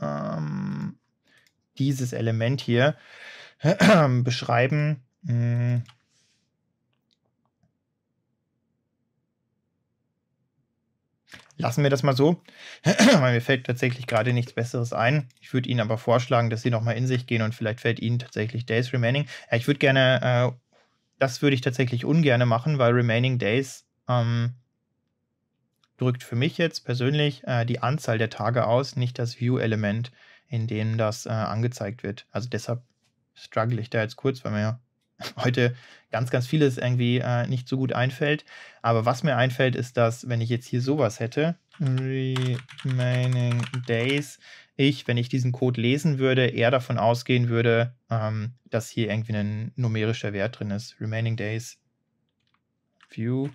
ähm, dieses Element hier beschreiben. Mh, hm, lassen wir das mal so, mir fällt tatsächlich gerade nichts Besseres ein. Ich würde Ihnen aber vorschlagen, dass Sie nochmal in sich gehen und vielleicht fällt Ihnen tatsächlich Days Remaining. Ja, ich würde gerne, äh, das würde ich tatsächlich ungerne machen, weil Remaining Days ähm, drückt für mich jetzt persönlich äh, die Anzahl der Tage aus, nicht das View-Element, in dem das äh, angezeigt wird. Also deshalb struggle ich da jetzt kurz, weil mir heute ganz, ganz vieles irgendwie äh, nicht so gut einfällt. Aber was mir einfällt, ist, dass, wenn ich jetzt hier sowas hätte, remaining days, ich, wenn ich diesen Code lesen würde, eher davon ausgehen würde, ähm, dass hier irgendwie ein numerischer Wert drin ist. Remaining days, view.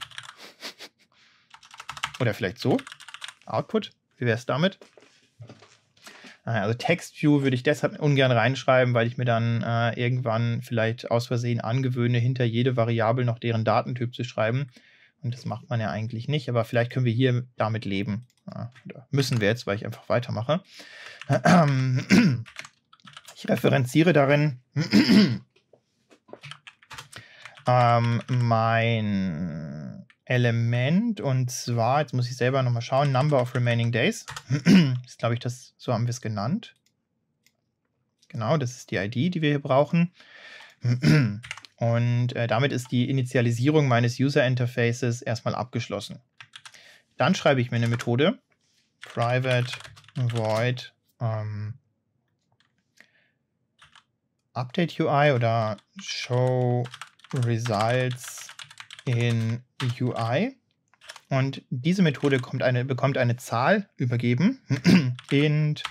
Oder vielleicht so, output. Wie wäre es damit? Ah also Textview würde ich deshalb ungern reinschreiben, weil ich mir dann äh, irgendwann vielleicht aus Versehen angewöhne, hinter jede Variable noch deren Datentyp zu schreiben. Und das macht man ja eigentlich nicht, aber vielleicht können wir hier damit leben. Ja, ah, müssen wir jetzt, weil ich einfach weitermache. Ich referenziere darin ähm, mein Element und zwar, jetzt muss ich selber nochmal schauen, Number of Remaining Days. Das ist, glaube ich, das so haben wir es genannt. Genau, das ist die ID, die wir hier brauchen. Und äh, damit ist die Initialisierung meines User Interfaces erstmal abgeschlossen. Dann schreibe ich mir eine Methode, private void ähm, update UI oder show results in UI. Und diese Methode eine, bekommt eine Zahl übergeben, int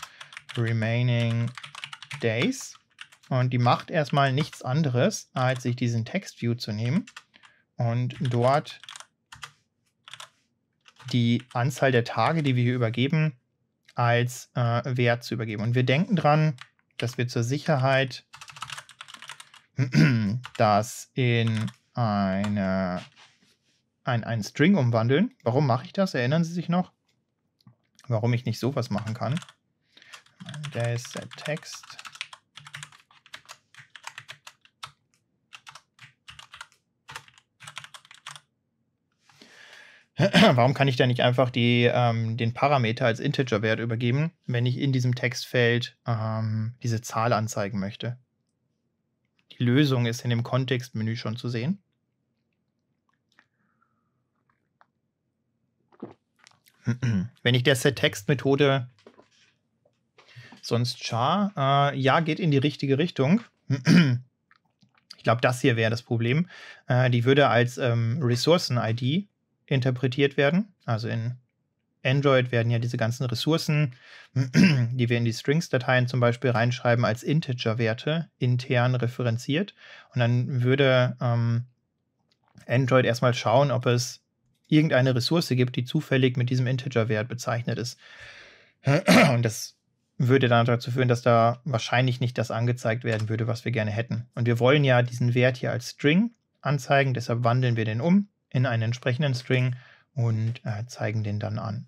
remaining days. Und die macht erstmal nichts anderes, als sich diesen Textview zu nehmen und dort die Anzahl der Tage, die wir hier übergeben, als äh, Wert zu übergeben. Und wir denken dran, dass wir zur Sicherheit das in eine ein, ein String umwandeln. Warum mache ich das? Erinnern Sie sich noch? Warum ich nicht sowas machen kann? Der ist der Text. Warum kann ich da nicht einfach die, ähm, den Parameter als Integerwert übergeben, wenn ich in diesem Textfeld ähm, diese Zahl anzeigen möchte? Die Lösung ist in dem Kontextmenü schon zu sehen. Wenn ich der Set-Text-Methode sonst char, äh, ja, geht in die richtige Richtung. ich glaube, das hier wäre das Problem. Äh, die würde als ähm, Ressourcen-ID interpretiert werden. Also in Android werden ja diese ganzen Ressourcen, die wir in die Strings-Dateien zum Beispiel reinschreiben, als Integer-Werte intern referenziert. Und dann würde ähm, Android erstmal schauen, ob es irgendeine Ressource gibt, die zufällig mit diesem Integer-Wert bezeichnet ist. Und das würde dann dazu führen, dass da wahrscheinlich nicht das angezeigt werden würde, was wir gerne hätten. Und wir wollen ja diesen Wert hier als String anzeigen, deshalb wandeln wir den um in einen entsprechenden String und äh, zeigen den dann an.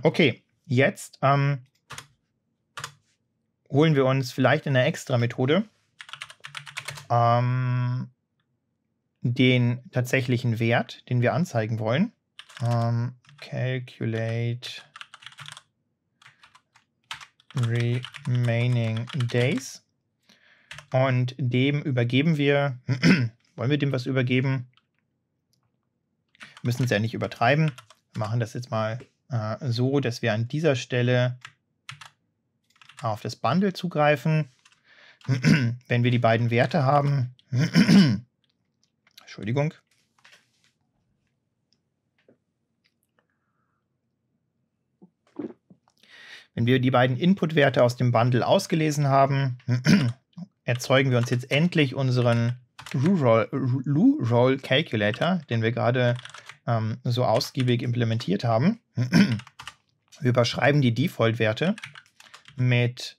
okay, jetzt ähm, holen wir uns vielleicht in einer extra Methode ähm, den tatsächlichen Wert, den wir anzeigen wollen. Ähm, calculate remaining days. Und dem übergeben wir, wollen wir dem was übergeben? Müssen es ja nicht übertreiben. Wir machen das jetzt mal äh, so, dass wir an dieser Stelle auf das Bundle zugreifen. Wenn wir die beiden Werte haben, Entschuldigung. Wenn wir die beiden Input-Werte aus dem Bundle ausgelesen haben, erzeugen wir uns jetzt endlich unseren Loo-Roll Calculator, den wir gerade ähm, so ausgiebig implementiert haben. wir überschreiben die Default-Werte mit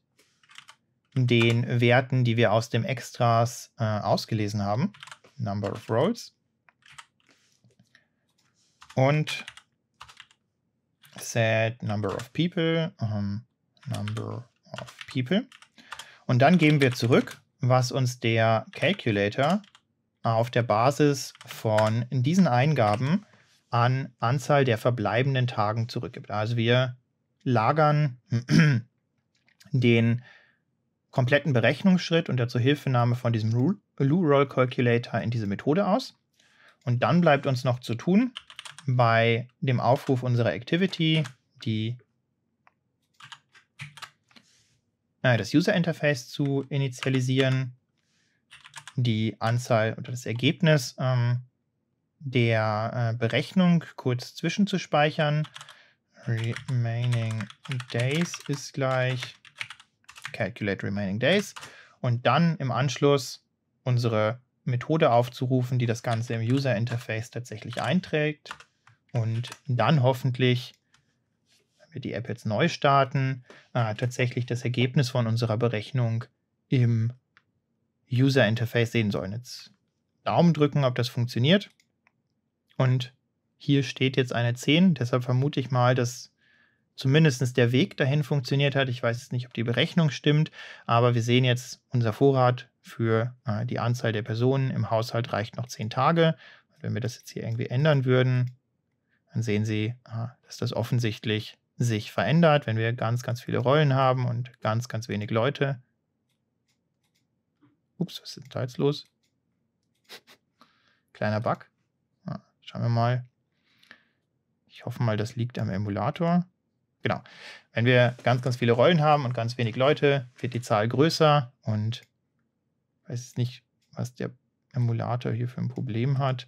den Werten, die wir aus dem Extras äh, ausgelesen haben. Number of roles und set Number of People, um, Number of People. Und dann geben wir zurück, was uns der Calculator auf der Basis von diesen Eingaben an Anzahl der verbleibenden Tagen zurückgibt. Also wir lagern den kompletten Berechnungsschritt und der Zuhilfenahme von diesem Loo-Roll Calculator in diese Methode aus. Und dann bleibt uns noch zu tun, bei dem Aufruf unserer Activity die, äh, das User Interface zu initialisieren, die Anzahl oder das Ergebnis ähm, der äh, Berechnung kurz zwischenzuspeichern. Remaining Days ist gleich calculate remaining days und dann im Anschluss unsere Methode aufzurufen, die das Ganze im User Interface tatsächlich einträgt und dann hoffentlich, wenn wir die App jetzt neu starten, äh, tatsächlich das Ergebnis von unserer Berechnung im User Interface sehen sollen. Jetzt Daumen drücken, ob das funktioniert. Und hier steht jetzt eine 10, deshalb vermute ich mal, dass zumindest der Weg dahin funktioniert hat. Ich weiß jetzt nicht, ob die Berechnung stimmt, aber wir sehen jetzt, unser Vorrat für äh, die Anzahl der Personen im Haushalt reicht noch zehn Tage. wenn wir das jetzt hier irgendwie ändern würden, dann sehen Sie, äh, dass das offensichtlich sich verändert, wenn wir ganz, ganz viele Rollen haben und ganz, ganz wenig Leute. Ups, was ist denn da jetzt los? Kleiner Bug. Ah, schauen wir mal. Ich hoffe mal, das liegt am Emulator. Genau. Wenn wir ganz, ganz viele Rollen haben und ganz wenig Leute, wird die Zahl größer und ich weiß nicht, was der Emulator hier für ein Problem hat.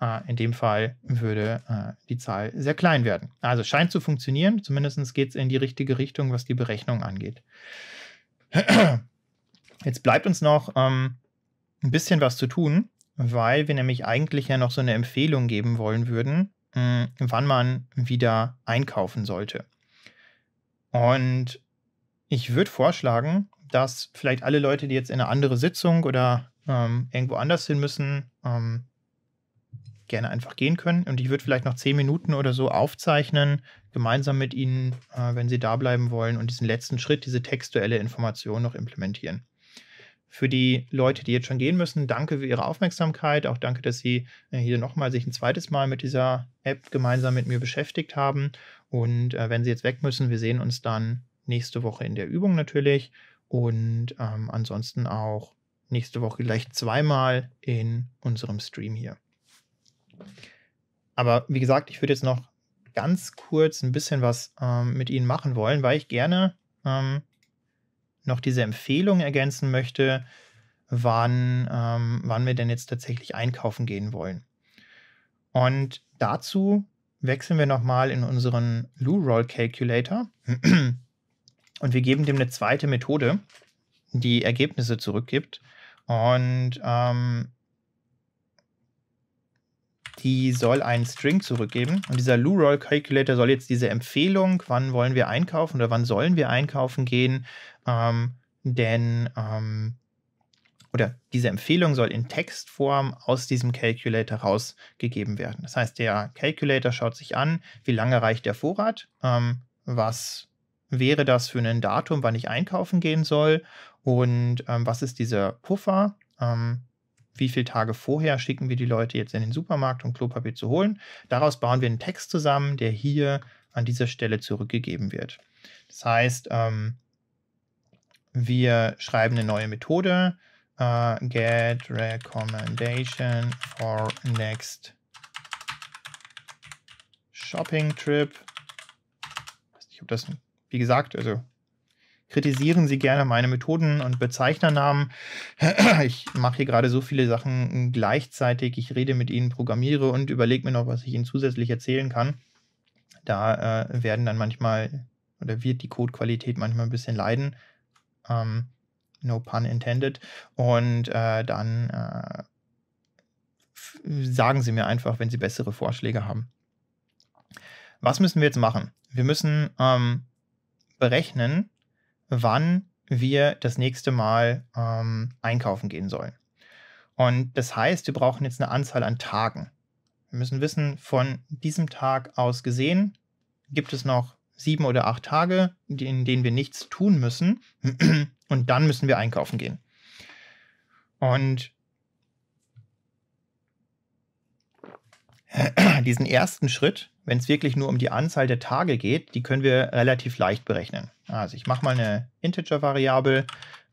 Ah, in dem Fall würde äh, die Zahl sehr klein werden. Also scheint zu funktionieren, zumindest geht es in die richtige Richtung, was die Berechnung angeht. Jetzt bleibt uns noch ähm, ein bisschen was zu tun, weil wir nämlich eigentlich ja noch so eine Empfehlung geben wollen würden, mh, wann man wieder einkaufen sollte. Und ich würde vorschlagen, dass vielleicht alle Leute, die jetzt in eine andere Sitzung oder ähm, irgendwo anders hin müssen, ähm, gerne einfach gehen können. Und ich würde vielleicht noch zehn Minuten oder so aufzeichnen, gemeinsam mit Ihnen, äh, wenn Sie da bleiben wollen, und diesen letzten Schritt, diese textuelle Information noch implementieren für die Leute, die jetzt schon gehen müssen, danke für Ihre Aufmerksamkeit. Auch danke, dass Sie äh, hier nochmal sich ein zweites Mal mit dieser App gemeinsam mit mir beschäftigt haben. Und äh, wenn Sie jetzt weg müssen, wir sehen uns dann nächste Woche in der Übung natürlich. Und ähm, ansonsten auch nächste Woche gleich zweimal in unserem Stream hier. Aber wie gesagt, ich würde jetzt noch ganz kurz ein bisschen was ähm, mit Ihnen machen wollen, weil ich gerne ähm, noch diese Empfehlung ergänzen möchte, wann, ähm, wann wir denn jetzt tatsächlich einkaufen gehen wollen. Und dazu wechseln wir nochmal in unseren Loo-Roll Calculator und wir geben dem eine zweite Methode, die Ergebnisse zurückgibt. Und ähm, die soll einen String zurückgeben. Und dieser loo Calculator soll jetzt diese Empfehlung, wann wollen wir einkaufen oder wann sollen wir einkaufen gehen, ähm, denn ähm, oder diese Empfehlung soll in Textform aus diesem Calculator rausgegeben werden. Das heißt, der Calculator schaut sich an, wie lange reicht der Vorrat, ähm, was wäre das für ein Datum, wann ich einkaufen gehen soll und ähm, was ist dieser Puffer, ähm, wie viele Tage vorher schicken wir die Leute jetzt in den Supermarkt, um Klopapier zu holen. Daraus bauen wir einen Text zusammen, der hier an dieser Stelle zurückgegeben wird. Das heißt, ähm, wir schreiben eine neue Methode, äh, get recommendation for next shopping trip. Ich weiß nicht, ob das, wie gesagt, also kritisieren Sie gerne meine Methoden und Bezeichnernamen. Ich mache hier gerade so viele Sachen gleichzeitig. Ich rede mit Ihnen, programmiere und überlege mir noch, was ich Ihnen zusätzlich erzählen kann. Da äh, werden dann manchmal oder wird die Codequalität manchmal ein bisschen leiden. Ähm, no pun intended. Und äh, dann äh, sagen Sie mir einfach, wenn Sie bessere Vorschläge haben. Was müssen wir jetzt machen? Wir müssen ähm, berechnen, wann wir das nächste Mal ähm, einkaufen gehen sollen. Und das heißt, wir brauchen jetzt eine Anzahl an Tagen. Wir müssen wissen, von diesem Tag aus gesehen gibt es noch sieben oder acht Tage, in denen wir nichts tun müssen. Und dann müssen wir einkaufen gehen. Und diesen ersten Schritt, wenn es wirklich nur um die Anzahl der Tage geht, die können wir relativ leicht berechnen. Also ich mache mal eine Integer-Variable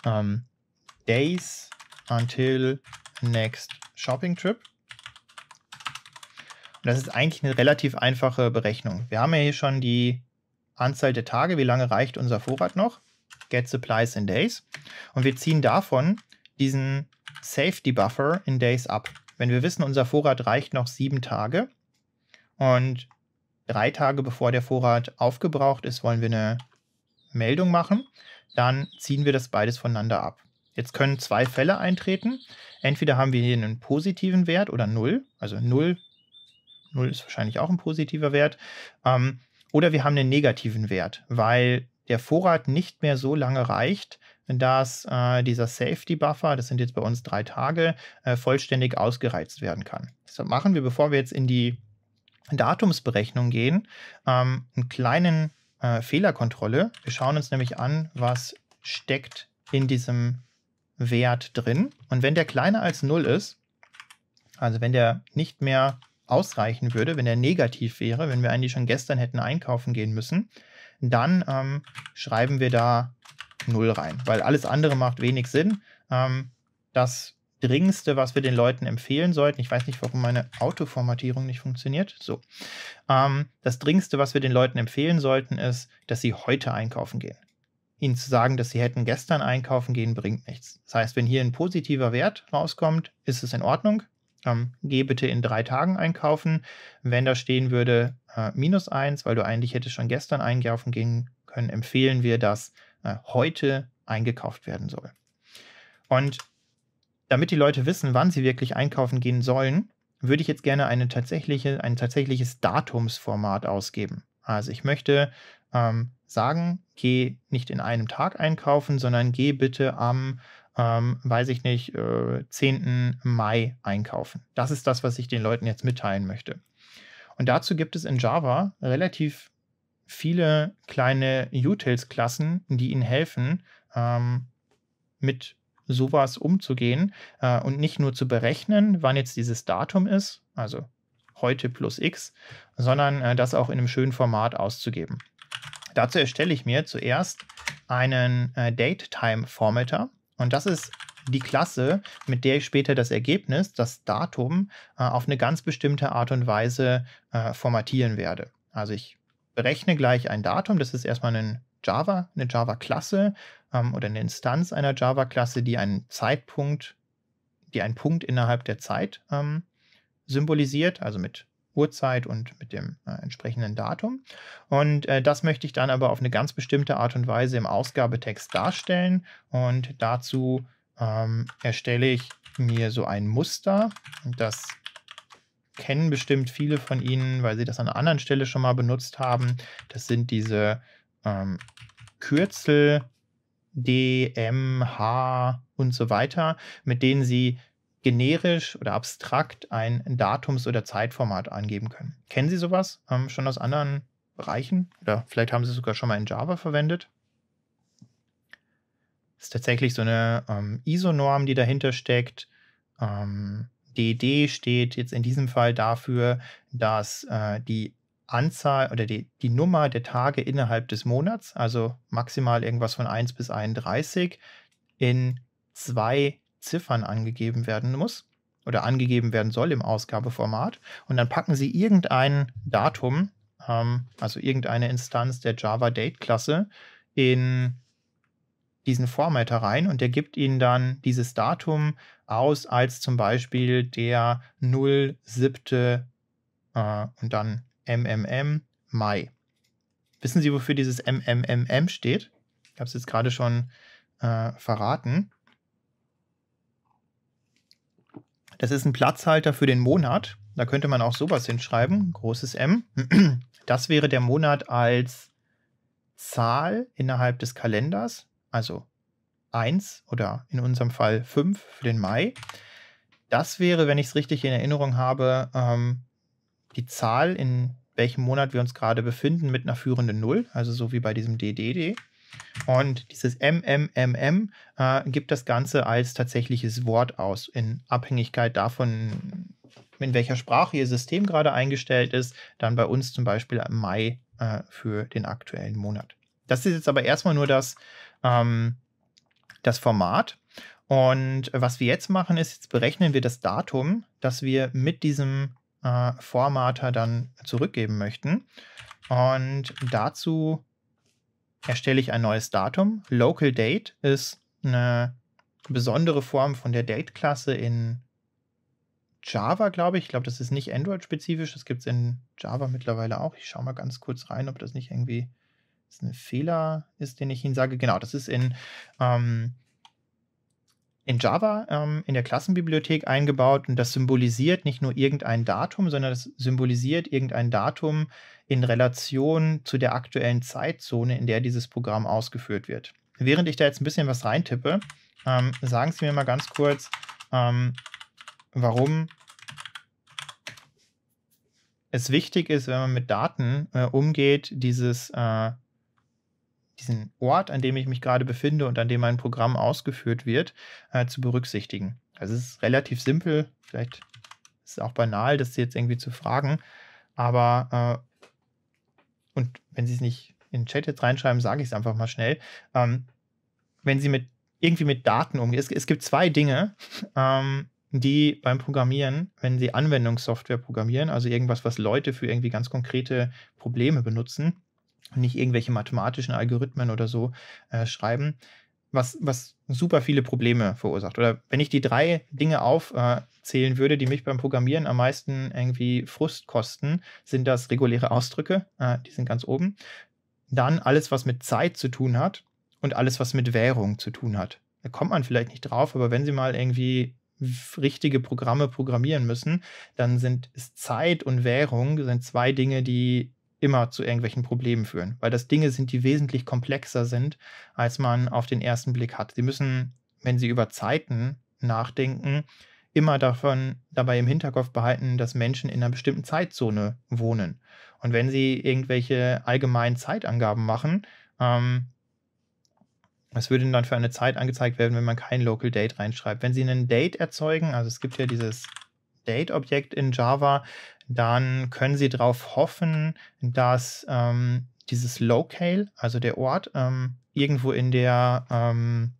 ähm, days until next shopping trip. Und das ist eigentlich eine relativ einfache Berechnung. Wir haben ja hier schon die Anzahl der Tage, wie lange reicht unser Vorrat noch. Get supplies in days. Und wir ziehen davon diesen Safety Buffer in days ab. Wenn wir wissen, unser Vorrat reicht noch sieben Tage und drei Tage bevor der Vorrat aufgebraucht ist, wollen wir eine Meldung machen. Dann ziehen wir das beides voneinander ab. Jetzt können zwei Fälle eintreten. Entweder haben wir hier einen positiven Wert oder 0, also 0, 0 ist wahrscheinlich auch ein positiver Wert, ähm, oder wir haben einen negativen Wert, weil der Vorrat nicht mehr so lange reicht, dass äh, dieser Safety Buffer, das sind jetzt bei uns drei Tage, äh, vollständig ausgereizt werden kann. Das machen wir, bevor wir jetzt in die Datumsberechnung gehen, ähm, einen kleinen äh, Fehlerkontrolle. Wir schauen uns nämlich an, was steckt in diesem Wert drin. Und wenn der kleiner als 0 ist, also wenn der nicht mehr ausreichen würde, wenn der negativ wäre, wenn wir eigentlich schon gestern hätten einkaufen gehen müssen, dann ähm, schreiben wir da 0 rein, weil alles andere macht wenig Sinn. Ähm, das Dringendste, was wir den Leuten empfehlen sollten. Ich weiß nicht, warum meine Autoformatierung nicht funktioniert. So. Ähm, das Dringendste, was wir den Leuten empfehlen sollten, ist, dass sie heute einkaufen gehen. Ihnen zu sagen, dass sie hätten gestern einkaufen gehen, bringt nichts. Das heißt, wenn hier ein positiver Wert rauskommt, ist es in Ordnung. Ähm, geh bitte in drei Tagen einkaufen. Wenn da stehen würde äh, minus eins, weil du eigentlich hättest schon gestern einkaufen gehen können, empfehlen wir, dass äh, heute eingekauft werden soll. Und damit die Leute wissen, wann sie wirklich einkaufen gehen sollen, würde ich jetzt gerne eine tatsächliche, ein tatsächliches Datumsformat ausgeben. Also ich möchte ähm, sagen, geh nicht in einem Tag einkaufen, sondern geh bitte am, ähm, weiß ich nicht, äh, 10. Mai einkaufen. Das ist das, was ich den Leuten jetzt mitteilen möchte. Und dazu gibt es in Java relativ viele kleine Utils-Klassen, die ihnen helfen, ähm, mit sowas umzugehen äh, und nicht nur zu berechnen, wann jetzt dieses Datum ist, also heute plus x, sondern äh, das auch in einem schönen Format auszugeben. Dazu erstelle ich mir zuerst einen äh, DateTime-Formatter und das ist die Klasse, mit der ich später das Ergebnis, das Datum, äh, auf eine ganz bestimmte Art und Weise äh, formatieren werde. Also ich berechne gleich ein Datum, das ist erstmal ein Java, eine Java-Klasse ähm, oder eine Instanz einer Java-Klasse, die einen Zeitpunkt, die einen Punkt innerhalb der Zeit ähm, symbolisiert, also mit Uhrzeit und mit dem äh, entsprechenden Datum. Und äh, das möchte ich dann aber auf eine ganz bestimmte Art und Weise im Ausgabetext darstellen. Und dazu ähm, erstelle ich mir so ein Muster. Das kennen bestimmt viele von Ihnen, weil sie das an einer anderen Stelle schon mal benutzt haben. Das sind diese ähm, Kürzel, H und so weiter, mit denen Sie generisch oder abstrakt ein Datums- oder Zeitformat angeben können. Kennen Sie sowas ähm, schon aus anderen Bereichen? Oder vielleicht haben Sie es sogar schon mal in Java verwendet? Das ist tatsächlich so eine ähm, ISO-Norm, die dahinter steckt. Ähm, DD e steht jetzt in diesem Fall dafür, dass äh, die Anzahl oder die, die Nummer der Tage innerhalb des Monats, also maximal irgendwas von 1 bis 31, in zwei Ziffern angegeben werden muss oder angegeben werden soll im Ausgabeformat. Und dann packen Sie irgendein Datum, ähm, also irgendeine Instanz der Java Date Klasse, in diesen Formatter rein und der gibt Ihnen dann dieses Datum aus als zum Beispiel der 0.7. Äh, und dann MMM Mai. Wissen Sie, wofür dieses MMMM steht? Ich habe es jetzt gerade schon äh, verraten. Das ist ein Platzhalter für den Monat. Da könnte man auch sowas hinschreiben, großes M. Das wäre der Monat als Zahl innerhalb des Kalenders, also 1 oder in unserem Fall 5 für den Mai. Das wäre, wenn ich es richtig in Erinnerung habe, ähm, die Zahl, in welchem Monat wir uns gerade befinden, mit einer führenden Null, also so wie bei diesem DDD. Und dieses MMMM äh, gibt das Ganze als tatsächliches Wort aus, in Abhängigkeit davon, in welcher Sprache Ihr System gerade eingestellt ist. Dann bei uns zum Beispiel Mai äh, für den aktuellen Monat. Das ist jetzt aber erstmal nur das, ähm, das Format. Und was wir jetzt machen, ist, jetzt berechnen wir das Datum, das wir mit diesem äh, Formater dann zurückgeben möchten. Und dazu erstelle ich ein neues Datum. Local Date ist eine besondere Form von der Date-Klasse in Java, glaube ich. Ich glaube, das ist nicht Android-spezifisch. Das gibt es in Java mittlerweile auch. Ich schaue mal ganz kurz rein, ob das nicht irgendwie ein Fehler ist, den ich Ihnen sage. Genau, das ist in ähm, in Java ähm, in der Klassenbibliothek eingebaut und das symbolisiert nicht nur irgendein Datum, sondern das symbolisiert irgendein Datum in Relation zu der aktuellen Zeitzone, in der dieses Programm ausgeführt wird. Während ich da jetzt ein bisschen was reintippe, ähm, sagen Sie mir mal ganz kurz, ähm, warum es wichtig ist, wenn man mit Daten äh, umgeht, dieses äh, diesen Ort, an dem ich mich gerade befinde und an dem mein Programm ausgeführt wird, äh, zu berücksichtigen. Also es ist relativ simpel, vielleicht ist es auch banal, das jetzt irgendwie zu fragen, aber äh, und wenn Sie es nicht in den Chat jetzt reinschreiben, sage ich es einfach mal schnell. Ähm, wenn Sie mit irgendwie mit Daten umgehen, es, es gibt zwei Dinge, ähm, die beim Programmieren, wenn Sie Anwendungssoftware programmieren, also irgendwas, was Leute für irgendwie ganz konkrete Probleme benutzen, nicht irgendwelche mathematischen Algorithmen oder so äh, schreiben, was, was super viele Probleme verursacht. Oder wenn ich die drei Dinge aufzählen äh, würde, die mich beim Programmieren am meisten irgendwie Frust kosten, sind das reguläre Ausdrücke, äh, die sind ganz oben. Dann alles, was mit Zeit zu tun hat und alles, was mit Währung zu tun hat. Da kommt man vielleicht nicht drauf, aber wenn Sie mal irgendwie richtige Programme programmieren müssen, dann sind Zeit und Währung sind zwei Dinge, die immer zu irgendwelchen Problemen führen, weil das Dinge sind, die wesentlich komplexer sind, als man auf den ersten Blick hat. Sie müssen, wenn Sie über Zeiten nachdenken, immer davon dabei im Hinterkopf behalten, dass Menschen in einer bestimmten Zeitzone wohnen. Und wenn Sie irgendwelche allgemeinen Zeitangaben machen, ähm, was würde denn dann für eine Zeit angezeigt werden, wenn man kein Local Date reinschreibt? Wenn Sie einen Date erzeugen, also es gibt ja dieses Date-Objekt in Java, dann können Sie darauf hoffen, dass ähm, dieses Locale, also der Ort, ähm, irgendwo in der ähm,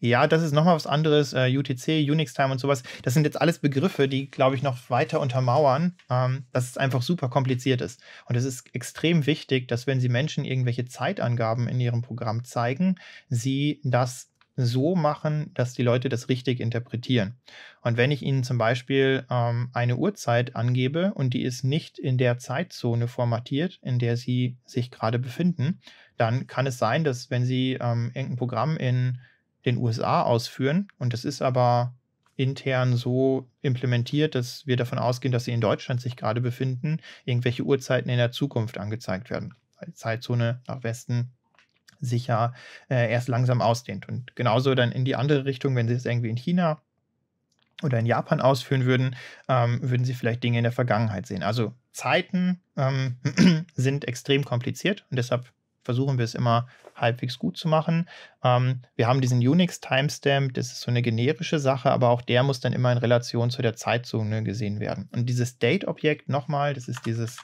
ja, das ist nochmal was anderes. Uh, äh, UTC, Unix Time und sowas. Das sind jetzt alles Begriffe, die, glaube ich, noch weiter untermauern, ähm, dass es einfach super kompliziert ist. Und es ist extrem wichtig, dass wenn Sie Menschen irgendwelche Zeitangaben in Ihrem Programm zeigen, Sie das so machen, dass die Leute das richtig interpretieren. Und wenn ich ihnen zum Beispiel ähm, eine Uhrzeit angebe und die ist nicht in der Zeitzone formatiert, in der sie sich gerade befinden, dann kann es sein, dass wenn sie ähm, irgendein Programm in den USA ausführen und das ist aber intern so implementiert, dass wir davon ausgehen, dass sie in Deutschland sich gerade befinden, irgendwelche Uhrzeiten in der Zukunft angezeigt werden. Zeitzone nach Westen, sicher äh, erst langsam ausdehnt. Und genauso dann in die andere Richtung, wenn sie es irgendwie in China oder in Japan ausführen würden, ähm, würden sie vielleicht Dinge in der Vergangenheit sehen. Also Zeiten ähm, sind extrem kompliziert und deshalb versuchen wir es immer halbwegs gut zu machen. Ähm, wir haben diesen Unix-Timestamp, das ist so eine generische Sache, aber auch der muss dann immer in Relation zu der Zeitzone gesehen werden. Und dieses Date-Objekt nochmal, das ist dieses,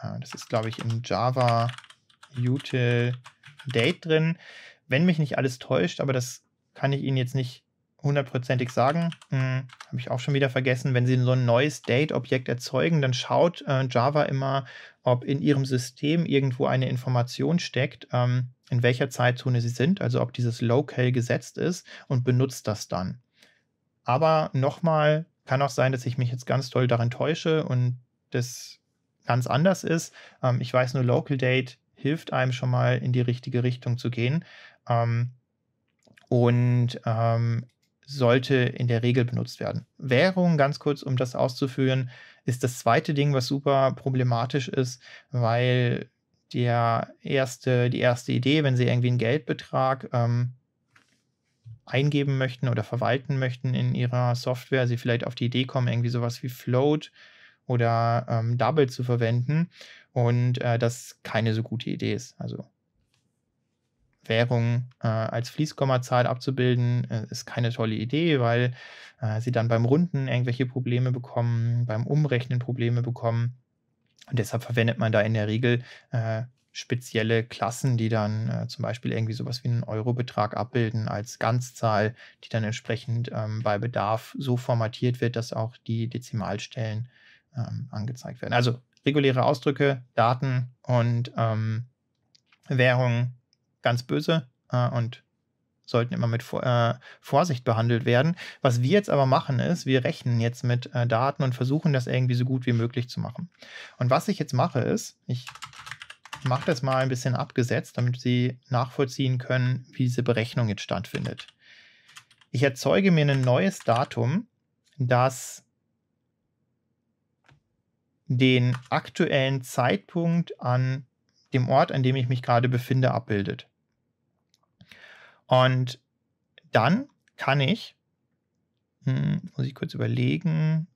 äh, das ist glaube ich in Java Util Date drin. Wenn mich nicht alles täuscht, aber das kann ich Ihnen jetzt nicht hundertprozentig sagen. Hm, Habe ich auch schon wieder vergessen. Wenn Sie so ein neues Date-Objekt erzeugen, dann schaut äh, Java immer, ob in Ihrem System irgendwo eine Information steckt, ähm, in welcher Zeitzone Sie sind, also ob dieses Local gesetzt ist und benutzt das dann. Aber nochmal, kann auch sein, dass ich mich jetzt ganz doll darin täusche und das ganz anders ist. Ähm, ich weiß nur, Local Date hilft einem schon mal in die richtige Richtung zu gehen. Ähm, und ähm, sollte in der Regel benutzt werden. Währung, ganz kurz, um das auszuführen, ist das zweite Ding, was super problematisch ist, weil der erste, die erste Idee, wenn Sie irgendwie einen Geldbetrag ähm, eingeben möchten oder verwalten möchten in Ihrer Software, Sie vielleicht auf die Idee kommen, irgendwie sowas wie Float oder ähm, Double zu verwenden und äh, das keine so gute Idee ist. Also Währung äh, als Fließkommazahl abzubilden, äh, ist keine tolle Idee, weil äh, sie dann beim Runden irgendwelche Probleme bekommen, beim Umrechnen Probleme bekommen. Und deshalb verwendet man da in der Regel äh, spezielle Klassen, die dann äh, zum Beispiel irgendwie sowas wie einen Eurobetrag abbilden als Ganzzahl, die dann entsprechend ähm, bei Bedarf so formatiert wird, dass auch die Dezimalstellen ähm, angezeigt werden. Also reguläre Ausdrücke, Daten und ähm, Währungen ganz böse äh, und sollten immer mit äh, Vorsicht behandelt werden. Was wir jetzt aber machen, ist, wir rechnen jetzt mit äh, Daten und versuchen das irgendwie so gut wie möglich zu machen. Und was ich jetzt mache, ist, ich mache das mal ein bisschen abgesetzt, damit Sie nachvollziehen können, wie diese Berechnung jetzt stattfindet. Ich erzeuge mir ein neues Datum, das den aktuellen Zeitpunkt an dem Ort, an dem ich mich gerade befinde, abbildet. Und dann kann ich, hm, muss ich kurz überlegen,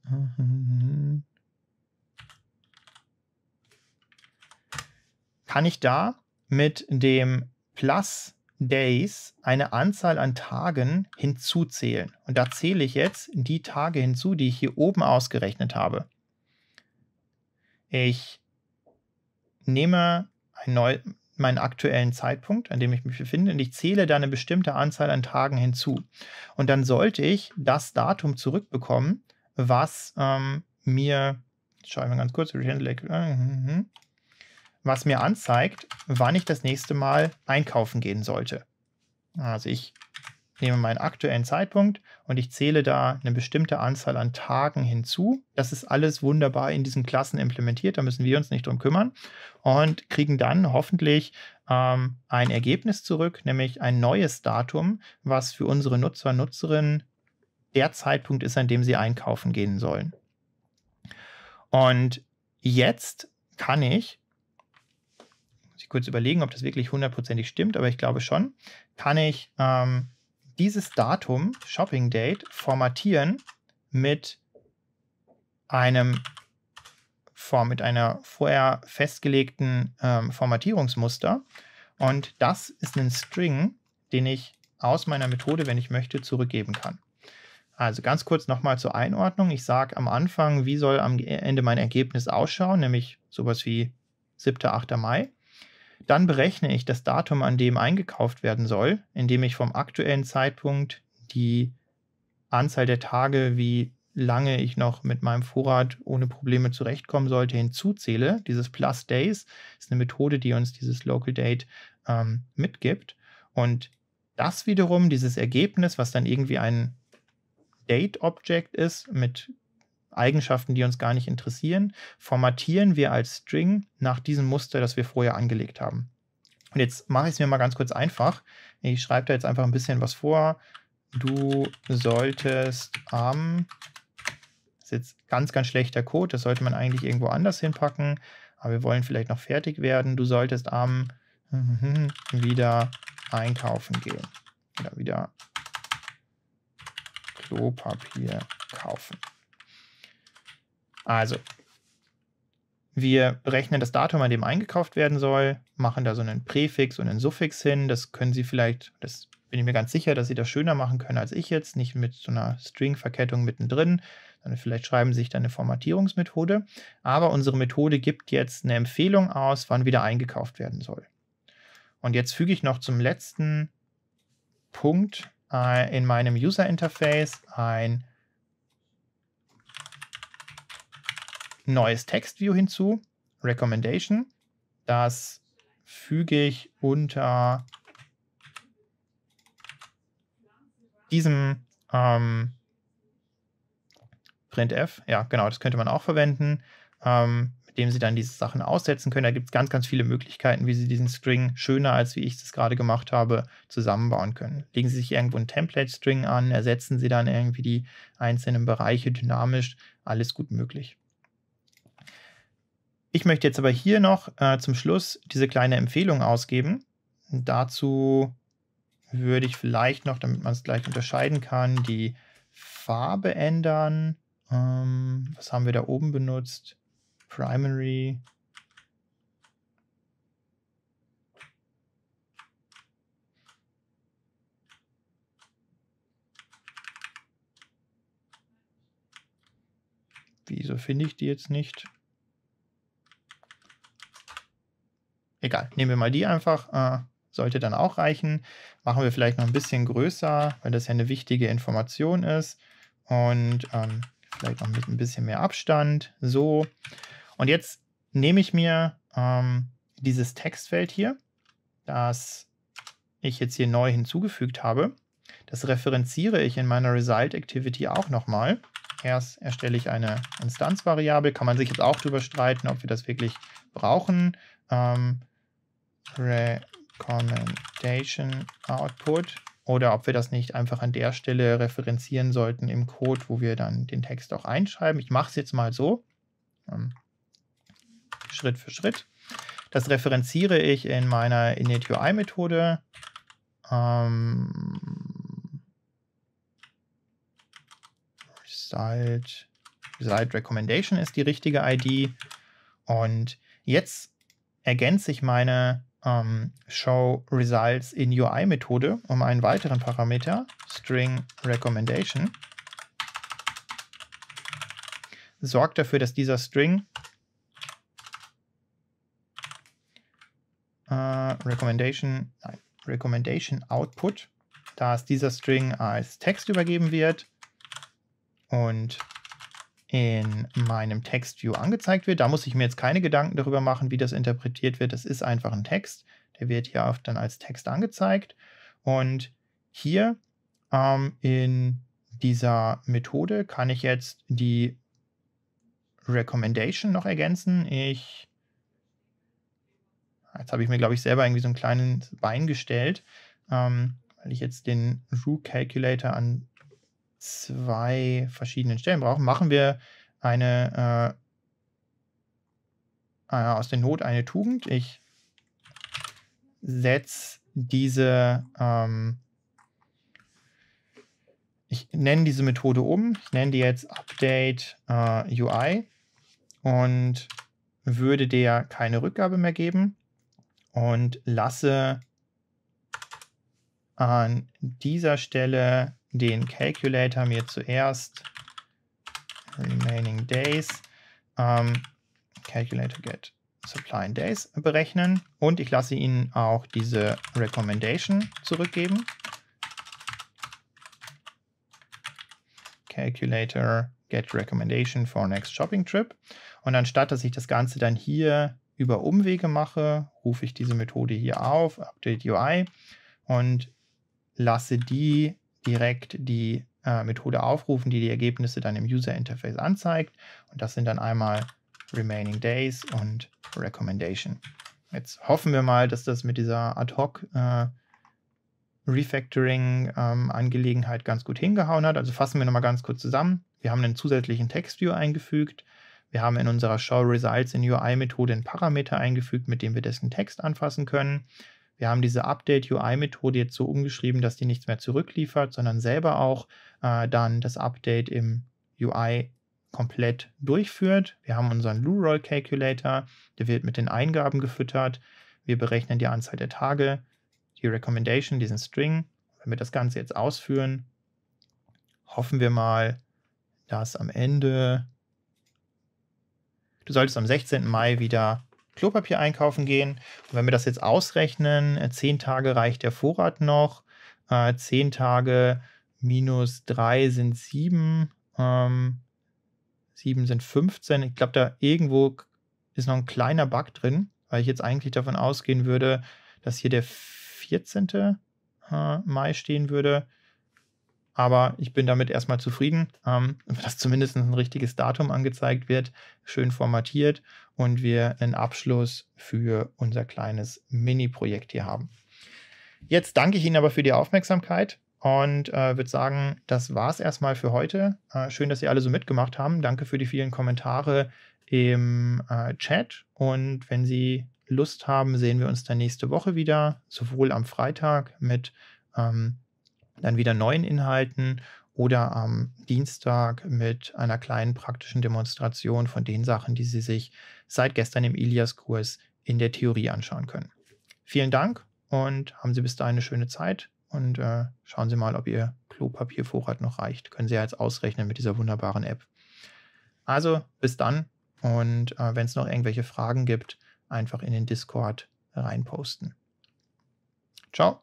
kann ich da mit dem Plus Days eine Anzahl an Tagen hinzuzählen. Und da zähle ich jetzt die Tage hinzu, die ich hier oben ausgerechnet habe. Ich nehme neu, meinen aktuellen Zeitpunkt, an dem ich mich befinde, und ich zähle da eine bestimmte Anzahl an Tagen hinzu. Und dann sollte ich das Datum zurückbekommen, was ähm, mir, schaue ich mal ganz kurz, äh, mhm. was mir anzeigt, wann ich das nächste Mal einkaufen gehen sollte. Also ich nehme meinen aktuellen Zeitpunkt und ich zähle da eine bestimmte Anzahl an Tagen hinzu. Das ist alles wunderbar in diesen Klassen implementiert, da müssen wir uns nicht drum kümmern und kriegen dann hoffentlich ähm, ein Ergebnis zurück, nämlich ein neues Datum, was für unsere Nutzer, Nutzerinnen der Zeitpunkt ist, an dem sie einkaufen gehen sollen. Und jetzt kann ich muss ich kurz überlegen, ob das wirklich hundertprozentig stimmt, aber ich glaube schon, kann ich ähm, dieses Datum, Shopping Date, formatieren mit einem mit einer vorher festgelegten ähm, Formatierungsmuster. Und das ist ein String, den ich aus meiner Methode, wenn ich möchte, zurückgeben kann. Also ganz kurz nochmal zur Einordnung. Ich sage am Anfang, wie soll am Ende mein Ergebnis ausschauen, nämlich sowas wie 7., 8. Mai. Dann berechne ich das Datum, an dem eingekauft werden soll, indem ich vom aktuellen Zeitpunkt die Anzahl der Tage, wie lange ich noch mit meinem Vorrat ohne Probleme zurechtkommen sollte, hinzuzähle. Dieses Plus Days ist eine Methode, die uns dieses Local Date ähm, mitgibt. Und das wiederum, dieses Ergebnis, was dann irgendwie ein Date Object ist mit Eigenschaften, die uns gar nicht interessieren, formatieren wir als String nach diesem Muster, das wir vorher angelegt haben. Und jetzt mache ich es mir mal ganz kurz einfach. Ich schreibe da jetzt einfach ein bisschen was vor. Du solltest am, das ist jetzt ganz, ganz schlechter Code, das sollte man eigentlich irgendwo anders hinpacken, aber wir wollen vielleicht noch fertig werden. Du solltest am wieder einkaufen gehen. Oder wieder Klopapier kaufen. Also, wir berechnen das Datum, an dem eingekauft werden soll, machen da so einen Präfix und einen Suffix hin. Das können Sie vielleicht, das bin ich mir ganz sicher, dass Sie das schöner machen können als ich jetzt, nicht mit so einer String-Verkettung mittendrin, sondern vielleicht schreiben Sie sich da eine Formatierungsmethode. Aber unsere Methode gibt jetzt eine Empfehlung aus, wann wieder eingekauft werden soll. Und jetzt füge ich noch zum letzten Punkt äh, in meinem User-Interface ein neues Textview hinzu, Recommendation. Das füge ich unter diesem ähm, printf, ja genau, das könnte man auch verwenden, ähm, mit dem Sie dann diese Sachen aussetzen können. Da gibt es ganz, ganz viele Möglichkeiten, wie Sie diesen String schöner, als wie ich es gerade gemacht habe, zusammenbauen können. Legen Sie sich irgendwo einen Template-String an, ersetzen Sie dann irgendwie die einzelnen Bereiche dynamisch, alles gut möglich. Ich möchte jetzt aber hier noch äh, zum Schluss diese kleine Empfehlung ausgeben. Und dazu würde ich vielleicht noch, damit man es gleich unterscheiden kann, die Farbe ändern. Ähm, was haben wir da oben benutzt? Primary. Wieso finde ich die jetzt nicht? egal, nehmen wir mal die einfach. Äh, sollte dann auch reichen. Machen wir vielleicht noch ein bisschen größer, weil das ja eine wichtige Information ist. Und ähm, vielleicht noch mit ein bisschen mehr Abstand. So. Und jetzt nehme ich mir ähm, dieses Textfeld hier, das ich jetzt hier neu hinzugefügt habe. Das referenziere ich in meiner Result Activity auch nochmal. Erst erstelle ich eine Instanzvariable. Kann man sich jetzt auch darüber streiten, ob wir das wirklich brauchen. Ähm, Recommendation Output oder ob wir das nicht einfach an der Stelle referenzieren sollten im Code, wo wir dann den Text auch einschreiben. Ich mache es jetzt mal so, ähm, Schritt für Schritt. Das referenziere ich in meiner initUI-Methode. Ähm, Result, Result Recommendation ist die richtige ID. Und jetzt ergänze ich meine ähm, show results in UI Methode um einen weiteren Parameter string recommendation sorgt dafür, dass dieser String äh, recommendation nein, recommendation output dass dieser String als Text übergeben wird und in meinem Text-View angezeigt wird. Da muss ich mir jetzt keine Gedanken darüber machen, wie das interpretiert wird. Das ist einfach ein Text. Der wird hier oft dann als Text angezeigt. Und hier ähm, in dieser Methode kann ich jetzt die Recommendation noch ergänzen. Ich jetzt habe ich mir, glaube ich, selber irgendwie so ein kleines Bein gestellt, ähm, weil ich jetzt den Rue Calculator an zwei verschiedenen Stellen brauchen, machen wir eine äh, äh aus der Not eine Tugend. Ich setze diese, ähm, ich nenne diese Methode um, ich nenne die jetzt Update äh, UI und würde der keine Rückgabe mehr geben und lasse an dieser Stelle den Calculator mir zuerst remaining days ähm, calculator get supply in days berechnen und ich lasse Ihnen auch diese recommendation zurückgeben. Calculator get recommendation for next shopping trip und anstatt dass ich das Ganze dann hier über Umwege mache, rufe ich diese Methode hier auf, update UI und lasse die direkt die äh, Methode aufrufen, die die Ergebnisse dann im User Interface anzeigt. Und das sind dann einmal Remaining Days und Recommendation. Jetzt hoffen wir mal, dass das mit dieser Ad-Hoc äh, Refactoring-Angelegenheit ähm, ganz gut hingehauen hat. Also fassen wir nochmal ganz kurz zusammen. Wir haben einen zusätzlichen Text-View eingefügt. Wir haben in unserer Show Results in UI Methode einen Parameter eingefügt, mit dem wir dessen Text anfassen können. Wir haben diese Update-UI-Methode jetzt so umgeschrieben, dass die nichts mehr zurückliefert, sondern selber auch äh, dann das Update im UI komplett durchführt. Wir haben unseren Loo-Roll Calculator, der wird mit den Eingaben gefüttert. Wir berechnen die Anzahl der Tage, die Recommendation, diesen String. Wenn wir das Ganze jetzt ausführen, hoffen wir mal, dass am Ende, du solltest am 16. Mai wieder Klopapier einkaufen gehen. Und wenn wir das jetzt ausrechnen, äh, zehn Tage reicht der Vorrat noch. Äh, zehn Tage minus drei sind sieben. Ähm, sieben sind 15. Ich glaube, da irgendwo ist noch ein kleiner Bug drin, weil ich jetzt eigentlich davon ausgehen würde, dass hier der 14. Äh, Mai stehen würde. Aber ich bin damit erstmal zufrieden, ähm, dass zumindest ein richtiges Datum angezeigt wird, schön formatiert und wir einen Abschluss für unser kleines Mini-Projekt hier haben. Jetzt danke ich Ihnen aber für die Aufmerksamkeit und äh, würde sagen, das war es erstmal für heute. Äh, schön, dass Sie alle so mitgemacht haben. Danke für die vielen Kommentare im äh, Chat und wenn Sie Lust haben, sehen wir uns dann nächste Woche wieder, sowohl am Freitag mit ähm, dann wieder neuen Inhalten oder am Dienstag mit einer kleinen praktischen Demonstration von den Sachen, die Sie sich seit gestern im Ilias-Kurs in der Theorie anschauen können. Vielen Dank und haben Sie bis dahin eine schöne Zeit und äh, schauen Sie mal, ob Ihr Klopapiervorrat noch reicht. Können Sie ja jetzt ausrechnen mit dieser wunderbaren App. Also bis dann und äh, wenn es noch irgendwelche Fragen gibt, einfach in den Discord reinposten. Ciao.